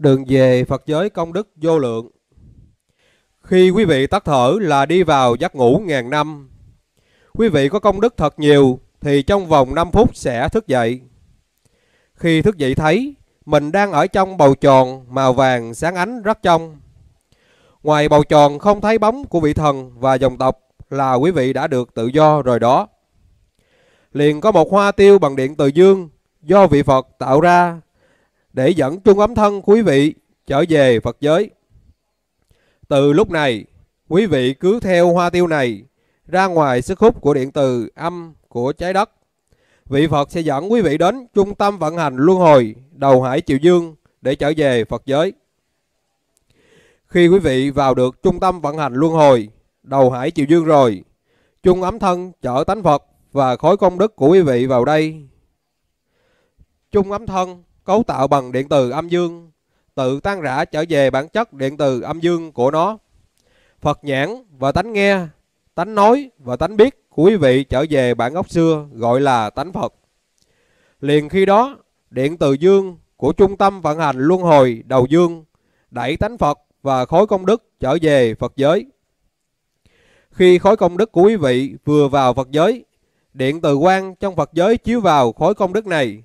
đường về Phật giới công đức vô lượng. Khi quý vị tắt thở là đi vào giấc ngủ ngàn năm. Quý vị có công đức thật nhiều thì trong vòng 5 phút sẽ thức dậy. Khi thức dậy thấy mình đang ở trong bầu tròn màu vàng sáng ánh rất trong. Ngoài bầu tròn không thấy bóng của vị thần và dòng tộc là quý vị đã được tự do rồi đó. Liền có một hoa tiêu bằng điện từ dương do vị Phật tạo ra để dẫn trung ấm thân quý vị trở về Phật giới. Từ lúc này, quý vị cứ theo hoa tiêu này ra ngoài sức hút của điện từ âm của trái đất. Vị Phật sẽ dẫn quý vị đến trung tâm vận hành luân hồi đầu hải Triều Dương để trở về Phật giới. Khi quý vị vào được trung tâm vận hành luân hồi đầu hải Triều Dương rồi, chung ấm thân chở tánh Phật và khối công đức của quý vị vào đây. Chung ấm thân cấu tạo bằng điện từ âm dương, tự tan rã trở về bản chất điện từ âm dương của nó. Phật nhãn và tánh nghe, tánh nói và tánh biết của quý vị trở về bản gốc xưa gọi là tánh Phật. Liền khi đó, điện từ dương của trung tâm vận hành luân hồi đầu dương đẩy tánh Phật và khối công đức trở về Phật giới. Khi khối công đức của quý vị vừa vào Phật giới, điện từ quang trong Phật giới chiếu vào khối công đức này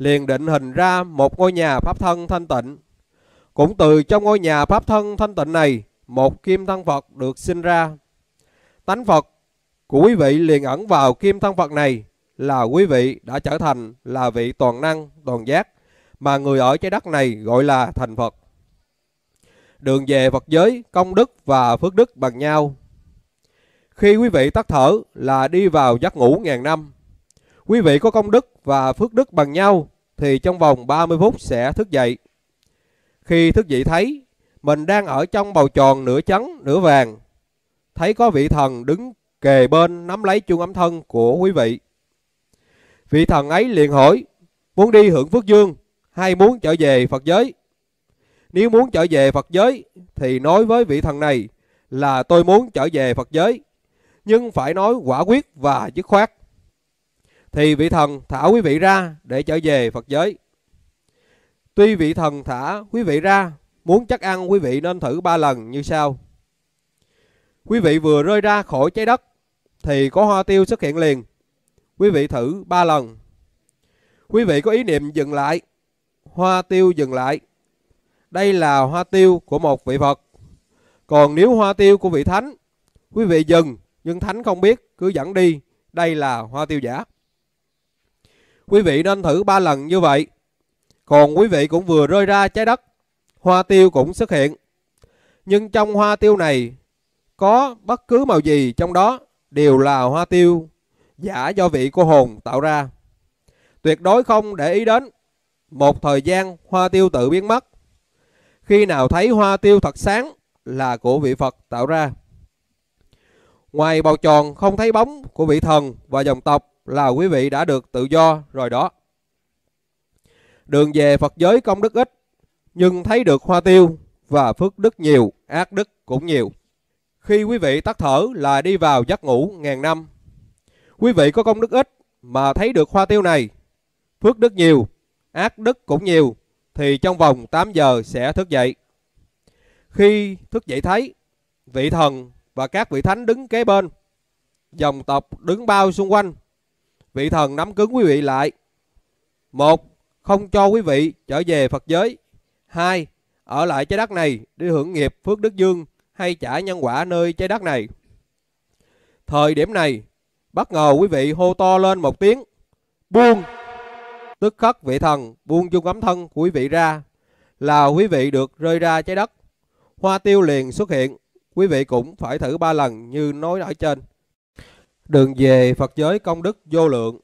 liền định hình ra một ngôi nhà pháp thân thanh tịnh. Cũng từ trong ngôi nhà pháp thân thanh tịnh này, một kim thân Phật được sinh ra. Tánh Phật của quý vị liền ẩn vào kim thân Phật này là quý vị đã trở thành là vị toàn năng, toàn giác mà người ở trái đất này gọi là thành Phật. Đường về Phật giới, công đức và phước đức bằng nhau. Khi quý vị tắt thở là đi vào giấc ngủ ngàn năm. Quý vị có công đức và phước đức bằng nhau thì trong vòng 30 phút sẽ thức dậy. Khi thức dậy thấy mình đang ở trong bầu tròn nửa trắng nửa vàng. Thấy có vị thần đứng kề bên nắm lấy chuông ấm thân của quý vị. Vị thần ấy liền hỏi, muốn đi hưởng phước dương hay muốn trở về Phật giới? Nếu muốn trở về Phật giới thì nói với vị thần này là tôi muốn trở về Phật giới, nhưng phải nói quả quyết và dứt khoát thì vị thần thả quý vị ra để trở về Phật giới. Tuy vị thần thả quý vị ra, muốn chắc ăn quý vị nên thử ba lần như sau. Quý vị vừa rơi ra khỏi trái đất thì có hoa tiêu xuất hiện liền. Quý vị thử ba lần. Quý vị có ý niệm dừng lại, hoa tiêu dừng lại. Đây là hoa tiêu của một vị Phật. Còn nếu hoa tiêu của vị thánh, quý vị dừng nhưng thánh không biết cứ dẫn đi, đây là hoa tiêu giả. Quý vị nên thử 3 lần như vậy. Còn quý vị cũng vừa rơi ra trái đất, hoa tiêu cũng xuất hiện. Nhưng trong hoa tiêu này có bất cứ màu gì trong đó đều là hoa tiêu giả do vị cô hồn tạo ra. Tuyệt đối không để ý đến. Một thời gian hoa tiêu tự biến mất. Khi nào thấy hoa tiêu thật sáng là của vị Phật tạo ra. Ngoài bầu tròn không thấy bóng của vị thần và dòng tộc là quý vị đã được tự do rồi đó. Đường về Phật giới công đức ít, nhưng thấy được hoa tiêu và phước đức nhiều, ác đức cũng nhiều. Khi quý vị tắt thở là đi vào giấc ngủ ngàn năm. Quý vị có công đức ít mà thấy được hoa tiêu này, phước đức nhiều, ác đức cũng nhiều, thì trong vòng 8 giờ sẽ thức dậy. Khi thức dậy thấy, vị thần và các vị thánh đứng kế bên, dòng tộc đứng bao xung quanh, vị thần nắm cứng quý vị lại. Một, không cho quý vị trở về Phật giới. Hai, ở lại trái đất này để hưởng nghiệp phước đức dương hay trả nhân quả nơi trái đất này. Thời điểm này, bất ngờ quý vị hô to lên một tiếng, buông. Tức khắc vị thần buông chung ấm thân của quý vị ra, là quý vị được rơi ra trái đất. Hoa tiêu liền xuất hiện, quý vị cũng phải thử ba lần như nói ở trên đường về Phật giới công đức vô lượng.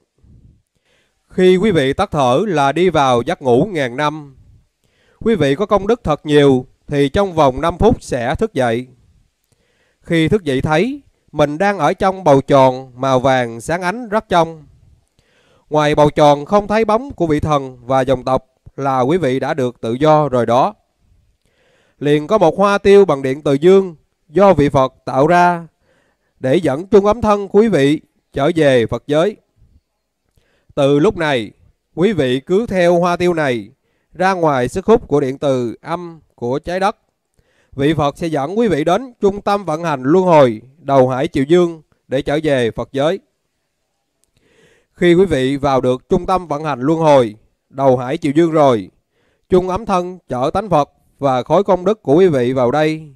Khi quý vị tắt thở là đi vào giấc ngủ ngàn năm. Quý vị có công đức thật nhiều thì trong vòng 5 phút sẽ thức dậy. Khi thức dậy thấy mình đang ở trong bầu tròn màu vàng sáng ánh rất trong. Ngoài bầu tròn không thấy bóng của vị thần và dòng tộc là quý vị đã được tự do rồi đó. Liền có một hoa tiêu bằng điện từ dương do vị Phật tạo ra để dẫn chung ấm thân quý vị trở về Phật giới. Từ lúc này, quý vị cứ theo hoa tiêu này ra ngoài sức hút của điện từ âm của trái đất. Vị Phật sẽ dẫn quý vị đến trung tâm vận hành luân hồi đầu hải chiều dương để trở về Phật giới. Khi quý vị vào được trung tâm vận hành luân hồi đầu hải chiều dương rồi, chung ấm thân chở tánh Phật và khối công đức của quý vị vào đây.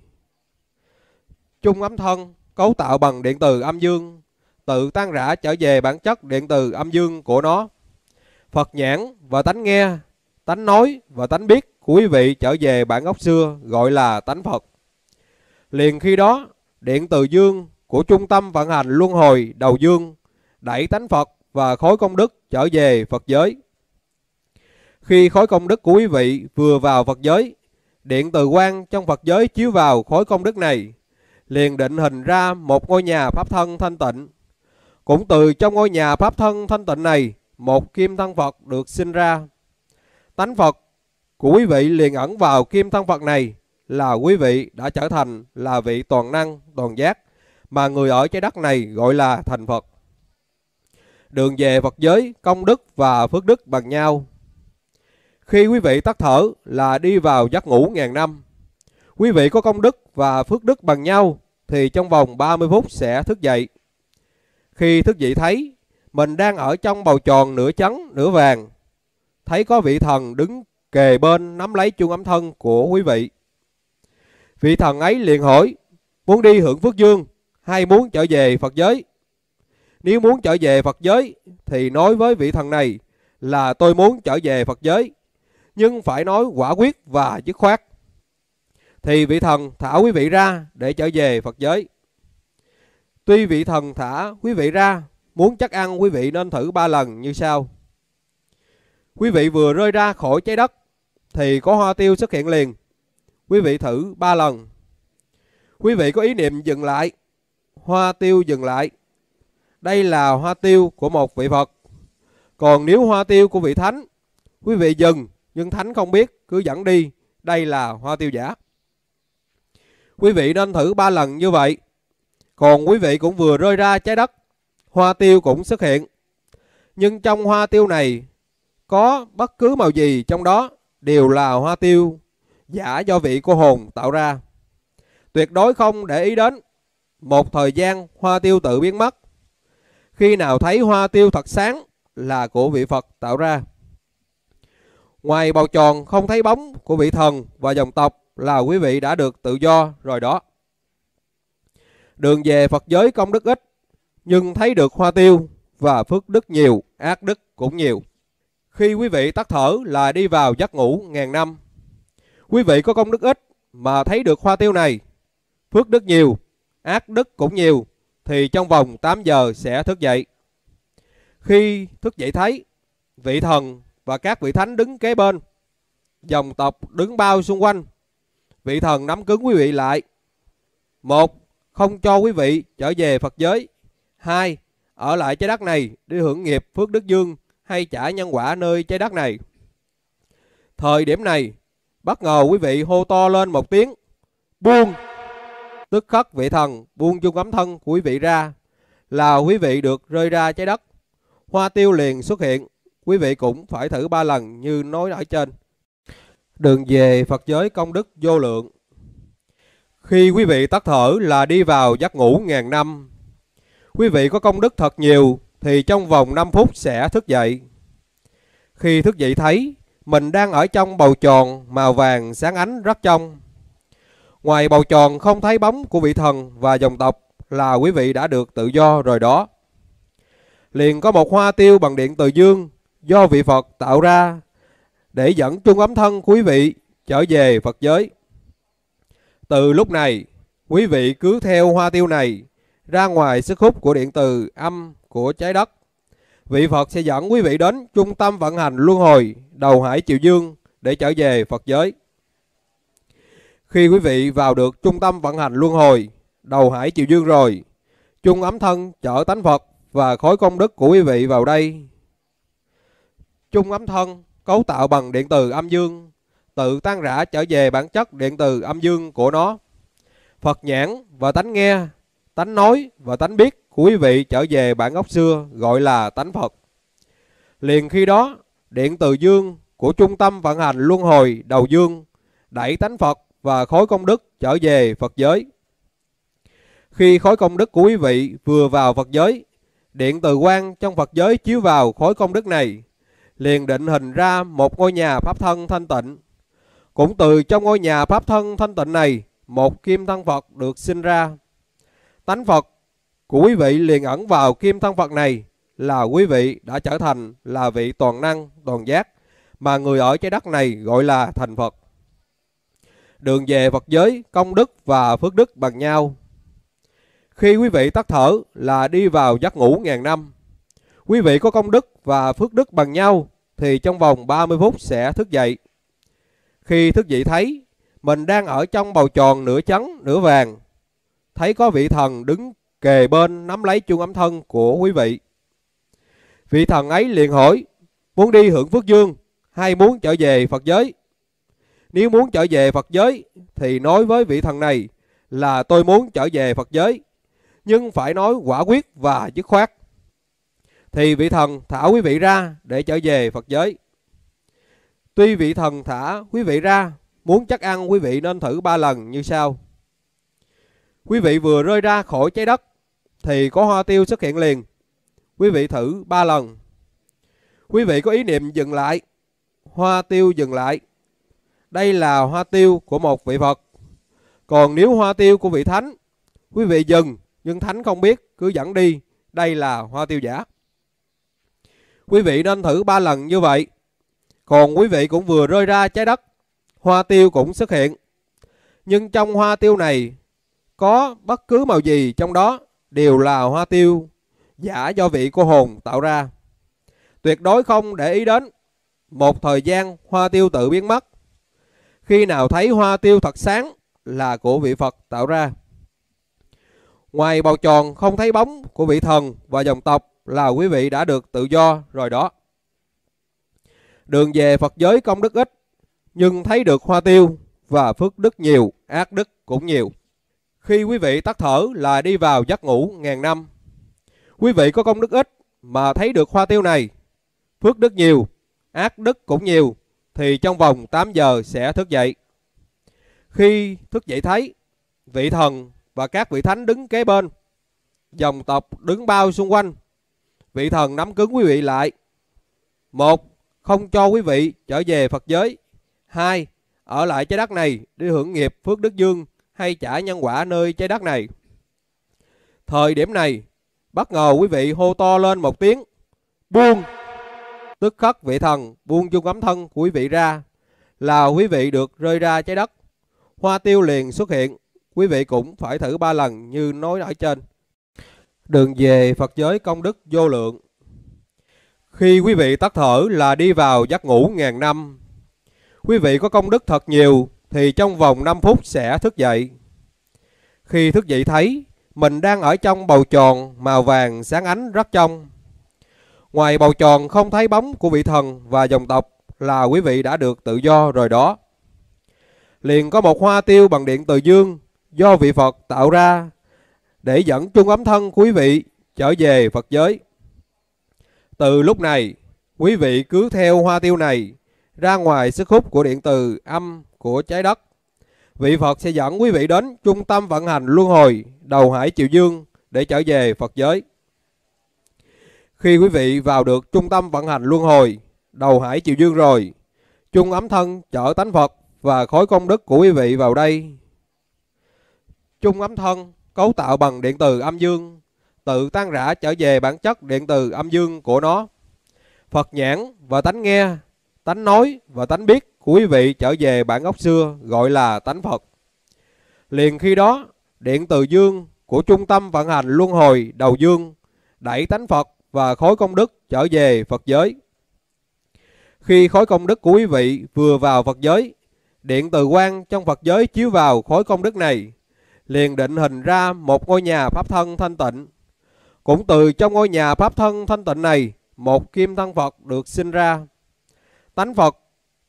Chung ấm thân cấu tạo bằng điện từ âm dương, tự tan rã trở về bản chất điện từ âm dương của nó. Phật nhãn và tánh nghe, tánh nói và tánh biết của quý vị trở về bản gốc xưa gọi là tánh Phật. Liền khi đó, điện từ dương của trung tâm vận hành luân hồi đầu dương đẩy tánh Phật và khối công đức trở về Phật giới. Khi khối công đức của quý vị vừa vào Phật giới, điện từ quang trong Phật giới chiếu vào khối công đức này liền định hình ra một ngôi nhà pháp thân thanh tịnh. Cũng từ trong ngôi nhà pháp thân thanh tịnh này, một kim thân Phật được sinh ra. Tánh Phật của quý vị liền ẩn vào kim thân Phật này là quý vị đã trở thành là vị toàn năng, toàn giác mà người ở trái đất này gọi là thành Phật. Đường về Phật giới, công đức và phước đức bằng nhau. Khi quý vị tắt thở là đi vào giấc ngủ ngàn năm. Quý vị có công đức và phước đức bằng nhau thì trong vòng 30 phút sẽ thức dậy. Khi thức dậy thấy mình đang ở trong bầu tròn nửa trắng nửa vàng. Thấy có vị thần đứng kề bên nắm lấy chuông ấm thân của quý vị. Vị thần ấy liền hỏi, muốn đi hưởng phước dương hay muốn trở về Phật giới? Nếu muốn trở về Phật giới thì nói với vị thần này là tôi muốn trở về Phật giới, nhưng phải nói quả quyết và dứt khoát thì vị thần thả quý vị ra để trở về Phật giới. Tuy vị thần thả quý vị ra, muốn chắc ăn quý vị nên thử ba lần như sau. Quý vị vừa rơi ra khỏi trái đất thì có hoa tiêu xuất hiện liền. Quý vị thử ba lần. Quý vị có ý niệm dừng lại, hoa tiêu dừng lại. Đây là hoa tiêu của một vị Phật. Còn nếu hoa tiêu của vị Thánh, quý vị dừng nhưng Thánh không biết cứ dẫn đi, đây là hoa tiêu giả. Quý vị nên thử 3 lần như vậy. Còn quý vị cũng vừa rơi ra trái đất, hoa tiêu cũng xuất hiện. Nhưng trong hoa tiêu này, có bất cứ màu gì trong đó đều là hoa tiêu giả do vị cô hồn tạo ra. Tuyệt đối không để ý đến. Một thời gian hoa tiêu tự biến mất. Khi nào thấy hoa tiêu thật sáng là của vị Phật tạo ra. Ngoài bầu tròn không thấy bóng của vị thần và dòng tộc là quý vị đã được tự do rồi đó. Đường về Phật giới công đức ít, nhưng thấy được hoa tiêu và phước đức nhiều, ác đức cũng nhiều. Khi quý vị tắt thở là đi vào giấc ngủ ngàn năm. Quý vị có công đức ít mà thấy được hoa tiêu này, phước đức nhiều, ác đức cũng nhiều, thì trong vòng 8 giờ sẽ thức dậy. Khi thức dậy thấy, vị thần và các vị thánh đứng kế bên, dòng tộc đứng bao xung quanh, vị thần nắm cứng quý vị lại. Một, không cho quý vị trở về Phật giới. Hai, ở lại trái đất này đi hưởng nghiệp phước đức dương hay trả nhân quả nơi trái đất này. Thời điểm này, bất ngờ quý vị hô to lên một tiếng, buông. Tức khắc vị thần buông chung ấm thân của quý vị ra, là quý vị được rơi ra trái đất. Hoa tiêu liền xuất hiện, quý vị cũng phải thử ba lần như nói ở trên đường về Phật giới công đức vô lượng. Khi quý vị tắt thở là đi vào giấc ngủ ngàn năm. Quý vị có công đức thật nhiều thì trong vòng 5 phút sẽ thức dậy. Khi thức dậy thấy mình đang ở trong bầu tròn màu vàng sáng ánh rất trong. Ngoài bầu tròn không thấy bóng của vị thần và dòng tộc là quý vị đã được tự do rồi đó. Liền có một hoa tiêu bằng điện từ dương do vị Phật tạo ra để dẫn trung ấm thân quý vị trở về Phật giới. Từ lúc này, quý vị cứ theo hoa tiêu này ra ngoài sức hút của điện từ âm của trái đất. Vị Phật sẽ dẫn quý vị đến trung tâm vận hành luân hồi đầu hải chiều dương để trở về Phật giới. Khi quý vị vào được trung tâm vận hành luân hồi đầu hải chiều dương rồi, chung ấm thân chở tánh Phật và khối công đức của quý vị vào đây. Chung ấm thân cấu tạo bằng điện từ âm dương, tự tan rã trở về bản chất điện từ âm dương của nó. Phật nhãn và tánh nghe, tánh nói và tánh biết của quý vị trở về bản gốc xưa gọi là tánh Phật. Liền khi đó, điện từ dương của trung tâm vận hành luân hồi đầu dương đẩy tánh Phật và khối công đức trở về Phật giới. Khi khối công đức của quý vị vừa vào Phật giới, điện từ quang trong Phật giới chiếu vào khối công đức này liền định hình ra một ngôi nhà pháp thân thanh tịnh. Cũng từ trong ngôi nhà pháp thân thanh tịnh này, một kim thân Phật được sinh ra. Tánh Phật của quý vị liền ẩn vào kim thân Phật này là quý vị đã trở thành là vị toàn năng, toàn giác mà người ở trái đất này gọi là thành Phật. Đường về Phật giới, công đức và phước đức bằng nhau. Khi quý vị tắt thở là đi vào giấc ngủ ngàn năm. Quý vị có công đức và phước đức bằng nhau thì trong vòng 30 phút sẽ thức dậy. Khi thức dậy thấy mình đang ở trong bầu tròn nửa trắng nửa vàng, thấy có vị thần đứng kề bên nắm lấy chuông ấm thân của quý vị. Vị thần ấy liền hỏi, muốn đi hưởng phước dương hay muốn trở về Phật giới? Nếu muốn trở về Phật giới thì nói với vị thần này là tôi muốn trở về Phật giới, nhưng phải nói quả quyết và dứt khoát thì vị thần thả quý vị ra để trở về Phật giới. Tuy vị thần thả quý vị ra, muốn chắc ăn quý vị nên thử ba lần như sau. Quý vị vừa rơi ra khỏi trái đất thì có hoa tiêu xuất hiện liền. Quý vị thử ba lần. Quý vị có ý niệm dừng lại, hoa tiêu dừng lại. Đây là hoa tiêu của một vị Phật. Còn nếu hoa tiêu của vị Thánh, quý vị dừng nhưng Thánh không biết cứ dẫn đi, đây là hoa tiêu giả. Quý vị nên thử 3 lần như vậy. Còn quý vị cũng vừa rơi ra trái đất, hoa tiêu cũng xuất hiện. Nhưng trong hoa tiêu này có bất cứ màu gì trong đó đều là hoa tiêu giả do vị cô hồn tạo ra. Tuyệt đối không để ý đến. Một thời gian hoa tiêu tự biến mất. Khi nào thấy hoa tiêu thật sáng là của vị Phật tạo ra. Ngoài bầu tròn không thấy bóng của vị thần và dòng tộc là quý vị đã được tự do rồi đó. Đường về Phật giới công đức ít, nhưng thấy được hoa tiêu và phước đức nhiều, ác đức cũng nhiều. Khi quý vị tắt thở là đi vào giấc ngủ ngàn năm. Quý vị có công đức ít mà thấy được hoa tiêu này, phước đức nhiều, ác đức cũng nhiều, thì trong vòng 8 giờ sẽ thức dậy. Khi thức dậy thấy, vị thần và các vị thánh đứng kế bên, dòng tộc đứng bao xung quanh vị thần nắm cứng quý vị lại. Một, không cho quý vị trở về Phật giới. Hai, ở lại trái đất này để hưởng nghiệp phước đức dương hay trả nhân quả nơi trái đất này. Thời điểm này, bất ngờ quý vị hô to lên một tiếng. Buông! Tức khắc vị thần buông chung ấm thân của quý vị ra là quý vị được rơi ra trái đất. Hoa tiêu liền xuất hiện, quý vị cũng phải thử ba lần như nói ở trên đường về Phật giới công đức vô lượng. Khi quý vị tắt thở là đi vào giấc ngủ ngàn năm. Quý vị có công đức thật nhiều thì trong vòng 5 phút sẽ thức dậy. Khi thức dậy thấy mình đang ở trong bầu tròn màu vàng sáng ánh rất trong. Ngoài bầu tròn không thấy bóng của vị thần và dòng tộc là quý vị đã được tự do rồi đó. Liền có một hoa tiêu bằng điện từ dương do vị Phật tạo ra để dẫn chung ấm thân quý vị trở về Phật giới. Từ lúc này, quý vị cứ theo hoa tiêu này ra ngoài sức hút của điện từ âm của trái đất. Vị Phật sẽ dẫn quý vị đến trung tâm vận hành luân hồi đầu hải chiều dương để trở về Phật giới. Khi quý vị vào được trung tâm vận hành luân hồi đầu hải chiều dương rồi, chung ấm thân chở tánh Phật và khối công đức của quý vị vào đây. Chung ấm thân cấu tạo bằng điện từ âm dương, tự tan rã trở về bản chất điện từ âm dương của nó. Phật nhãn và tánh nghe, tánh nói và tánh biết của quý vị trở về bản gốc xưa gọi là tánh Phật. Liền khi đó, điện từ dương của trung tâm vận hành luân hồi đầu dương đẩy tánh Phật và khối công đức trở về Phật giới. Khi khối công đức của quý vị vừa vào Phật giới, điện từ quang trong Phật giới chiếu vào khối công đức này liền định hình ra một ngôi nhà pháp thân thanh tịnh. Cũng từ trong ngôi nhà pháp thân thanh tịnh này, một kim thân Phật được sinh ra. Tánh Phật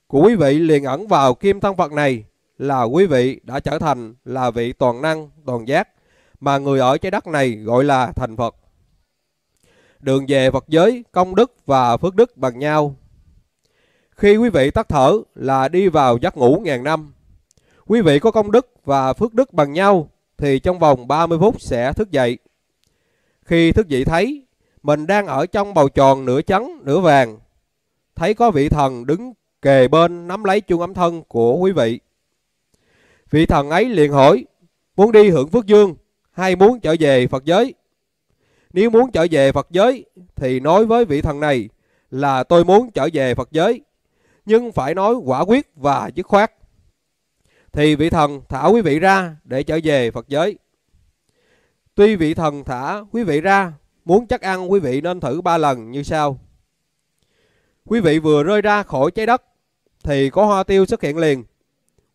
của quý vị liền ẩn vào kim thân Phật này là quý vị đã trở thành là vị toàn năng, toàn giác mà người ở trái đất này gọi là thành Phật. Đường về Phật giới, công đức và phước đức bằng nhau. Khi quý vị tắt thở là đi vào giấc ngủ ngàn năm. Quý vị có công đức và phước đức bằng nhau thì trong vòng 30 phút sẽ thức dậy. Khi thức dậy thấy mình đang ở trong bầu tròn nửa trắng nửa vàng, thấy có vị thần đứng kề bên nắm lấy chung ấm thân của quý vị. Vị thần ấy liền hỏi, muốn đi hưởng phước dương hay muốn trở về Phật giới? Nếu muốn trở về Phật giới thì nói với vị thần này là tôi muốn trở về Phật giới, nhưng phải nói quả quyết và dứt khoát thì vị thần thả quý vị ra để trở về Phật giới. Tuy vị thần thả quý vị ra, muốn chắc ăn quý vị nên thử ba lần như sau. Quý vị vừa rơi ra khỏi trái đất thì có hoa tiêu xuất hiện liền.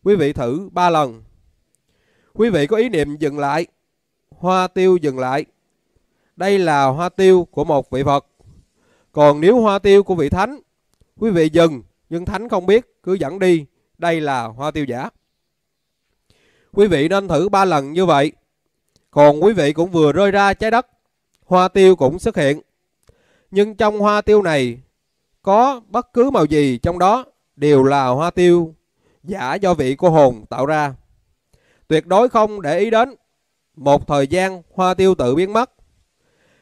Quý vị thử ba lần. Quý vị có ý niệm dừng lại. Hoa tiêu dừng lại. Đây là hoa tiêu của một vị Phật. Còn nếu hoa tiêu của vị Thánh, quý vị dừng nhưng Thánh không biết cứ dẫn đi. Đây là hoa tiêu giả. Quý vị nên thử 3 lần như vậy. Còn quý vị cũng vừa rơi ra trái đất, hoa tiêu cũng xuất hiện. Nhưng trong hoa tiêu này có bất cứ màu gì trong đó đều là hoa tiêu giả do vị cô hồn tạo ra. Tuyệt đối không để ý đến. Một thời gian hoa tiêu tự biến mất.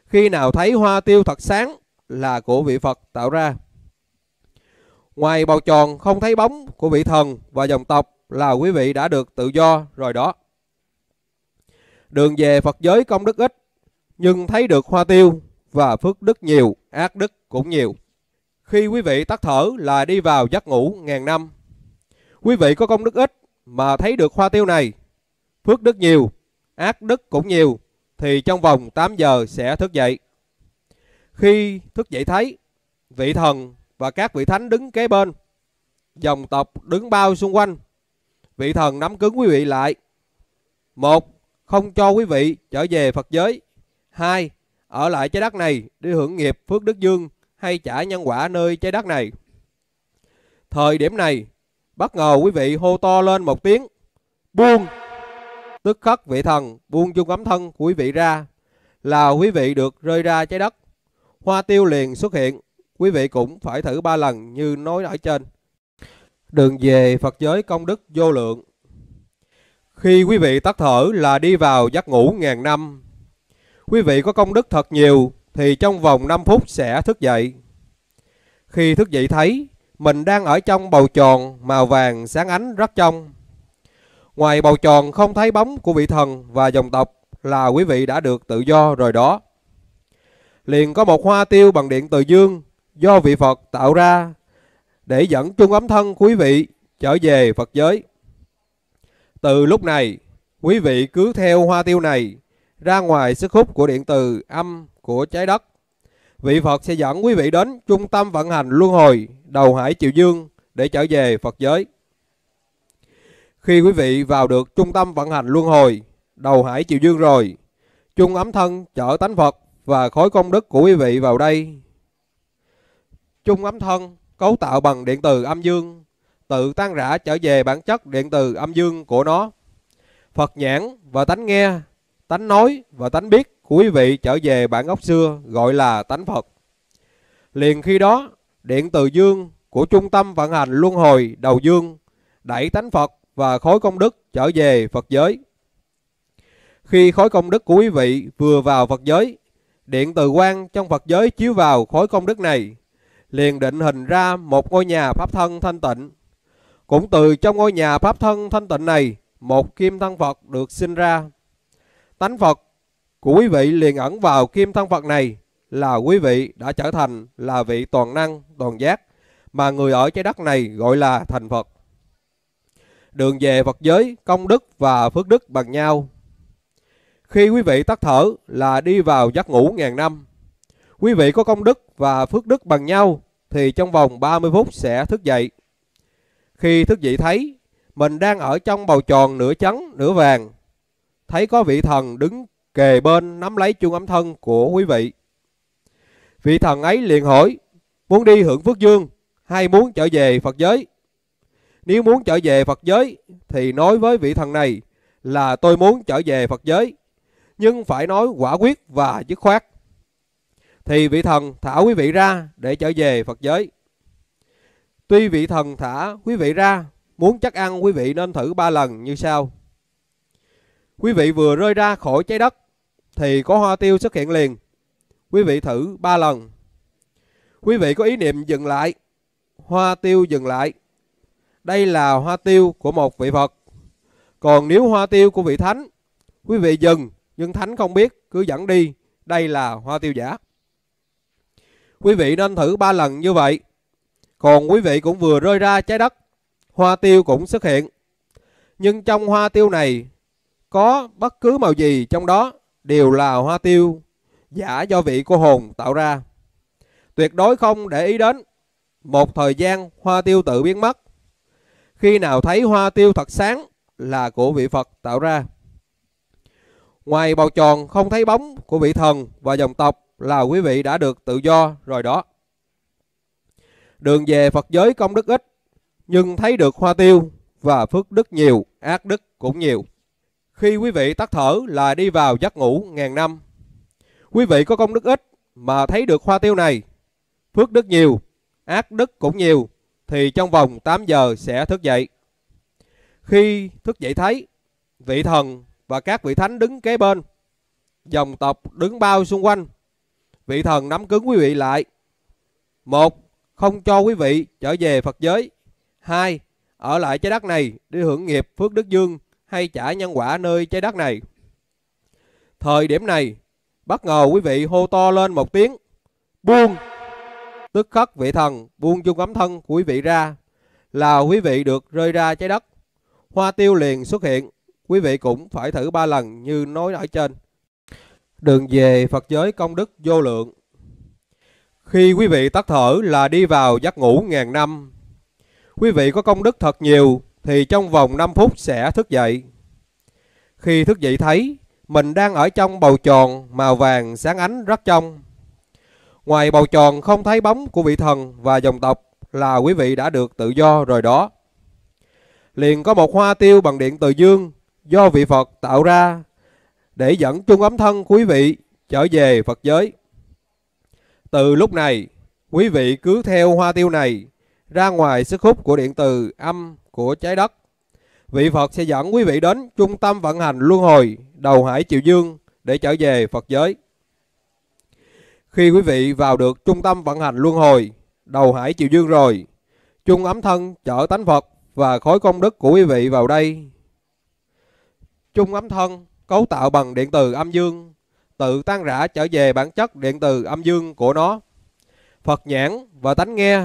Khi nào thấy hoa tiêu thật sáng là của vị Phật tạo ra. Ngoài bầu tròn không thấy bóng của vị thần và dòng tộc là quý vị đã được tự do rồi đó. Đường về Phật giới công đức ít, nhưng thấy được hoa tiêu và phước đức nhiều, ác đức cũng nhiều. Khi quý vị tắt thở là đi vào giấc ngủ ngàn năm. Quý vị có công đức ít mà thấy được hoa tiêu này, phước đức nhiều, ác đức cũng nhiều, thì trong vòng 8 giờ sẽ thức dậy. Khi thức dậy thấy, vị thần và các vị thánh đứng kế bên, dòng tộc đứng bao xung quanh, vị thần nắm cứng quý vị lại. Một, không cho quý vị trở về Phật giới. Hai, ở lại trái đất này để hưởng nghiệp phước đức dương hay trả nhân quả nơi trái đất này. Thời điểm này, bất ngờ quý vị hô to lên một tiếng. Buông! Tức khắc vị thần buông chung ấm thân của quý vị ra là quý vị được rơi ra trái đất. Hoa tiêu liền xuất hiện, quý vị cũng phải thử ba lần như nói ở trên đường về Phật giới công đức vô lượng. Khi quý vị tắt thở là đi vào giấc ngủ ngàn năm. Quý vị có công đức thật nhiều thì trong vòng 5 phút sẽ thức dậy. Khi thức dậy thấy mình đang ở trong bầu tròn màu vàng sáng ánh rất trong. Ngoài bầu tròn không thấy bóng của vị thần và dòng tộc là quý vị đã được tự do rồi đó. Liền có một hoa tiêu bằng điện từ dương do vị Phật tạo ra để dẫn chung ấm thân quý vị trở về Phật giới. Từ lúc này, quý vị cứ theo hoa tiêu này ra ngoài sức hút của điện từ âm của trái đất. Vị Phật sẽ dẫn quý vị đến trung tâm vận hành luân hồi đầu hải chiều dương để trở về Phật giới. Khi quý vị vào được trung tâm vận hành luân hồi đầu hải chiều dương rồi, chung ấm thân chở tánh Phật và khối công đức của quý vị vào đây. Chung ấm thân cấu tạo bằng điện từ âm dương, tự tan rã trở về bản chất điện từ âm dương của nó. Phật nhãn và tánh nghe, tánh nói và tánh biết của quý vị trở về bản gốc xưa gọi là tánh Phật. Liền khi đó, điện từ dương của trung tâm vận hành luân hồi đầu dương đẩy tánh Phật và khối công đức trở về Phật giới. Khi khối công đức của quý vị vừa vào Phật giới, điện từ quang trong Phật giới chiếu vào khối công đức này liền định hình ra một ngôi nhà pháp thân thanh tịnh. Cũng từ trong ngôi nhà pháp thân thanh tịnh này, một kim thân Phật được sinh ra. Tánh Phật của quý vị liền ẩn vào kim thân Phật này là quý vị đã trở thành là vị toàn năng, toàn giác mà người ở trái đất này gọi là thành Phật. Đường về Phật giới, công đức và phước đức bằng nhau. Khi quý vị tắt thở là đi vào giấc ngủ ngàn năm. Quý vị có công đức và phước đức bằng nhau thì trong vòng 30 phút sẽ thức dậy. Khi thức dậy thấy mình đang ở trong bầu tròn nửa trắng nửa vàng, thấy có vị thần đứng kề bên nắm lấy chuông ấm thân của quý vị. Vị thần ấy liền hỏi, muốn đi hưởng phước dương hay muốn trở về Phật giới? Nếu muốn trở về Phật giới thì nói với vị thần này là tôi muốn trở về Phật giới, nhưng phải nói quả quyết và dứt khoát thì vị thần thả quý vị ra để trở về Phật giới. Tuy vị thần thả quý vị ra, muốn chắc ăn quý vị nên thử ba lần như sau. Quý vị vừa rơi ra khỏi trái đất thì có hoa tiêu xuất hiện liền. Quý vị thử ba lần. Quý vị có ý niệm dừng lại, hoa tiêu dừng lại. Đây là hoa tiêu của một vị Phật. Còn nếu hoa tiêu của vị Thánh, quý vị dừng nhưng Thánh không biết cứ dẫn đi, đây là hoa tiêu giả. Quý vị nên thử 3 lần như vậy. Còn quý vị cũng vừa rơi ra trái đất, hoa tiêu cũng xuất hiện. Nhưng trong hoa tiêu này có bất cứ màu gì trong đó đều là hoa tiêu giả do vị cô hồn tạo ra. Tuyệt đối không để ý đến. Một thời gian hoa tiêu tự biến mất. Khi nào thấy hoa tiêu thật sáng là của vị Phật tạo ra. Ngoài bầu tròn không thấy bóng của vị thần và dòng tộc là quý vị đã được tự do rồi đó. Đường về Phật giới công đức ít, nhưng thấy được hoa tiêu và phước đức nhiều, ác đức cũng nhiều. Khi quý vị tắt thở là đi vào giấc ngủ ngàn năm. Quý vị có công đức ít mà thấy được hoa tiêu này, phước đức nhiều, ác đức cũng nhiều, thì trong vòng 8 giờ sẽ thức dậy. Khi thức dậy thấy, vị thần và các vị thánh đứng kế bên, dòng tộc đứng bao xung quanh, vị thần nắm cứng quý vị lại. Một, không cho quý vị trở về Phật giới. Hai, ở lại trái đất này để hưởng nghiệp phước đức dương hay trả nhân quả nơi trái đất này. Thời điểm này, bất ngờ quý vị hô to lên một tiếng. Buông! Tức khắc vị thần buông chung ấm thân của quý vị ra là quý vị được rơi ra trái đất. Hoa tiêu liền xuất hiện, quý vị cũng phải thử ba lần như nói ở trên. Đường về Phật giới công đức vô lượng. Khi quý vị tắt thở là đi vào giấc ngủ ngàn năm. Quý vị có công đức thật nhiều thì trong vòng 5 phút sẽ thức dậy. Khi thức dậy thấy mình đang ở trong bầu tròn màu vàng sáng ánh rất trong. Ngoài bầu tròn không thấy bóng của vị thần và dòng tộc là quý vị đã được tự do rồi đó. Liền có một hoa tiêu bằng điện từ dương do vị Phật tạo ra để dẫn chung ấm thân quý vị trở về Phật giới. Từ lúc này, quý vị cứ theo hoa tiêu này ra ngoài sức hút của điện từ âm của trái đất. Vị Phật sẽ dẫn quý vị đến trung tâm vận hành luân hồi đầu hải Triều Dương để trở về Phật giới. Khi quý vị vào được trung tâm vận hành luân hồi đầu hải Triều Dương rồi, chung ấm thân chở tánh Phật và khối công đức của quý vị vào đây. Chung ấm thân cấu tạo bằng điện từ âm dương, tự tan rã trở về bản chất điện từ âm dương của nó. Phật nhãn và tánh nghe,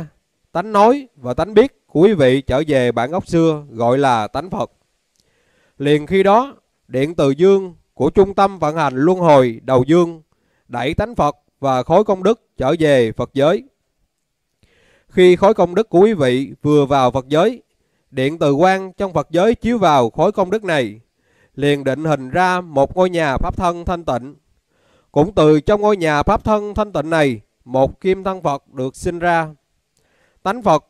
tánh nói và tánh biết của quý vị trở về bản gốc xưa gọi là tánh Phật. Liền khi đó, điện từ dương của trung tâm vận hành luân hồi đầu dương đẩy tánh Phật và khối công đức trở về Phật giới. Khi khối công đức của quý vị vừa vào Phật giới, điện từ quang trong Phật giới chiếu vào khối công đức này liền định hình ra một ngôi nhà pháp thân thanh tịnh. Cũng từ trong ngôi nhà pháp thân thanh tịnh này, một kim thân Phật được sinh ra. Tánh Phật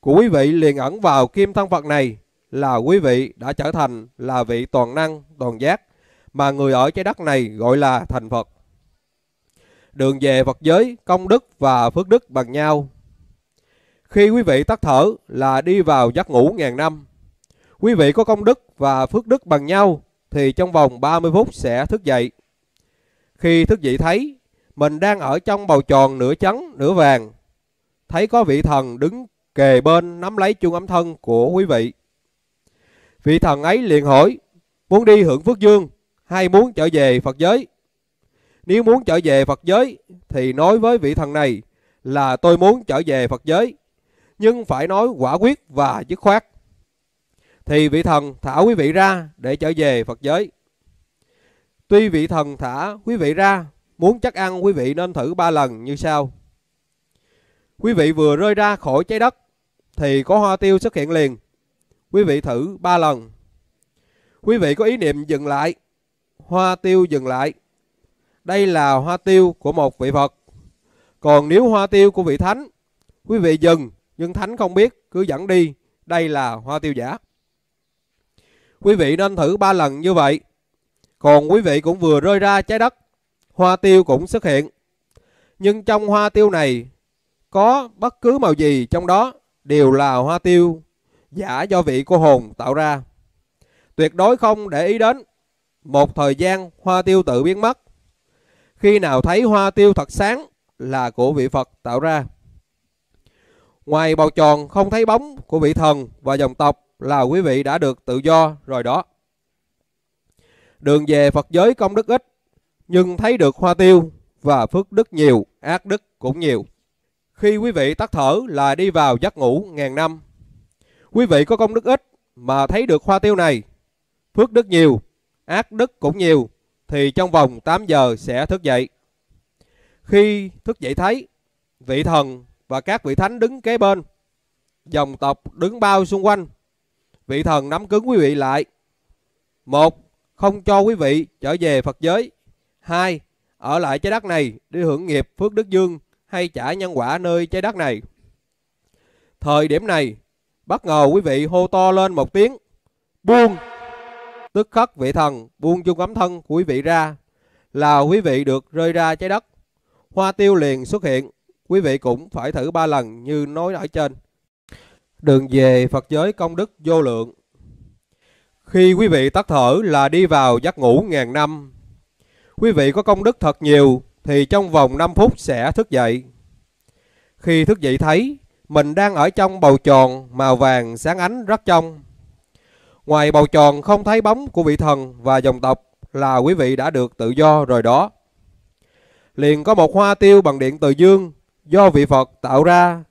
của quý vị liền ẩn vào kim thân Phật này là quý vị đã trở thành là vị toàn năng, toàn giác mà người ở trái đất này gọi là thành Phật. Đường về Phật giới, công đức và phước đức bằng nhau. Khi quý vị tắt thở là đi vào giấc ngủ ngàn năm. Quý vị có công đức và phước đức bằng nhau thì trong vòng 30 phút sẽ thức dậy. Khi thức dậy thấy mình đang ở trong bầu tròn nửa trắng nửa vàng, thấy có vị thần đứng kề bên nắm lấy chuông ấm thân của quý vị. Vị thần ấy liền hỏi, muốn đi hưởng phước dương hay muốn trở về Phật giới? Nếu muốn trở về Phật giới thì nói với vị thần này là tôi muốn trở về Phật giới, nhưng phải nói quả quyết và dứt khoát thì vị thần thả quý vị ra để trở về Phật giới. Tuy vị thần thả quý vị ra, muốn chắc ăn quý vị nên thử ba lần như sau. Quý vị vừa rơi ra khỏi trái đất thì có hoa tiêu xuất hiện liền. Quý vị thử ba lần. Quý vị có ý niệm dừng lại. Hoa tiêu dừng lại. Đây là hoa tiêu của một vị Phật. Còn nếu hoa tiêu của vị Thánh, quý vị dừng nhưng Thánh không biết cứ dẫn đi. Đây là hoa tiêu giả. Quý vị nên thử 3 lần như vậy. Còn quý vị cũng vừa rơi ra trái đất, hoa tiêu cũng xuất hiện. Nhưng trong hoa tiêu này có bất cứ màu gì trong đó đều là hoa tiêu giả do vị cô hồn tạo ra. Tuyệt đối không để ý đến. Một thời gian hoa tiêu tự biến mất. Khi nào thấy hoa tiêu thật sáng là của vị Phật tạo ra. Ngoài bầu tròn không thấy bóng của vị thần và dòng tộc là quý vị đã được tự do rồi đó. Đường về Phật giới công đức ít, nhưng thấy được hoa tiêu và phước đức nhiều, ác đức cũng nhiều. Khi quý vị tắt thở là đi vào giấc ngủ ngàn năm. Quý vị có công đức ít mà thấy được hoa tiêu này, phước đức nhiều, ác đức cũng nhiều, thì trong vòng 8 giờ sẽ thức dậy. Khi thức dậy thấy, vị thần và các vị thánh đứng kế bên, dòng tộc đứng bao xung quanh, vị thần nắm cứng quý vị lại. Một, không cho quý vị trở về Phật giới. Hai, ở lại trái đất này đi hưởng nghiệp phước đức dương hay trả nhân quả nơi trái đất này. Thời điểm này, bất ngờ quý vị hô to lên một tiếng. Buông! Tức khắc vị thần buông chung ấm thân của quý vị ra là quý vị được rơi ra trái đất. Hoa tiêu liền xuất hiện, quý vị cũng phải thử ba lần như nói ở trên. Đường về Phật giới công đức vô lượng. Khi quý vị tắt thở là đi vào giấc ngủ ngàn năm. Quý vị có công đức thật nhiều thì trong vòng 5 phút sẽ thức dậy. Khi thức dậy thấy mình đang ở trong bầu tròn màu vàng sáng ánh rất trong. Ngoài bầu tròn không thấy bóng của vị thần và dòng tộc là quý vị đã được tự do rồi đó. Liền có một hoa tiêu bằng điện từ dương do vị Phật tạo ra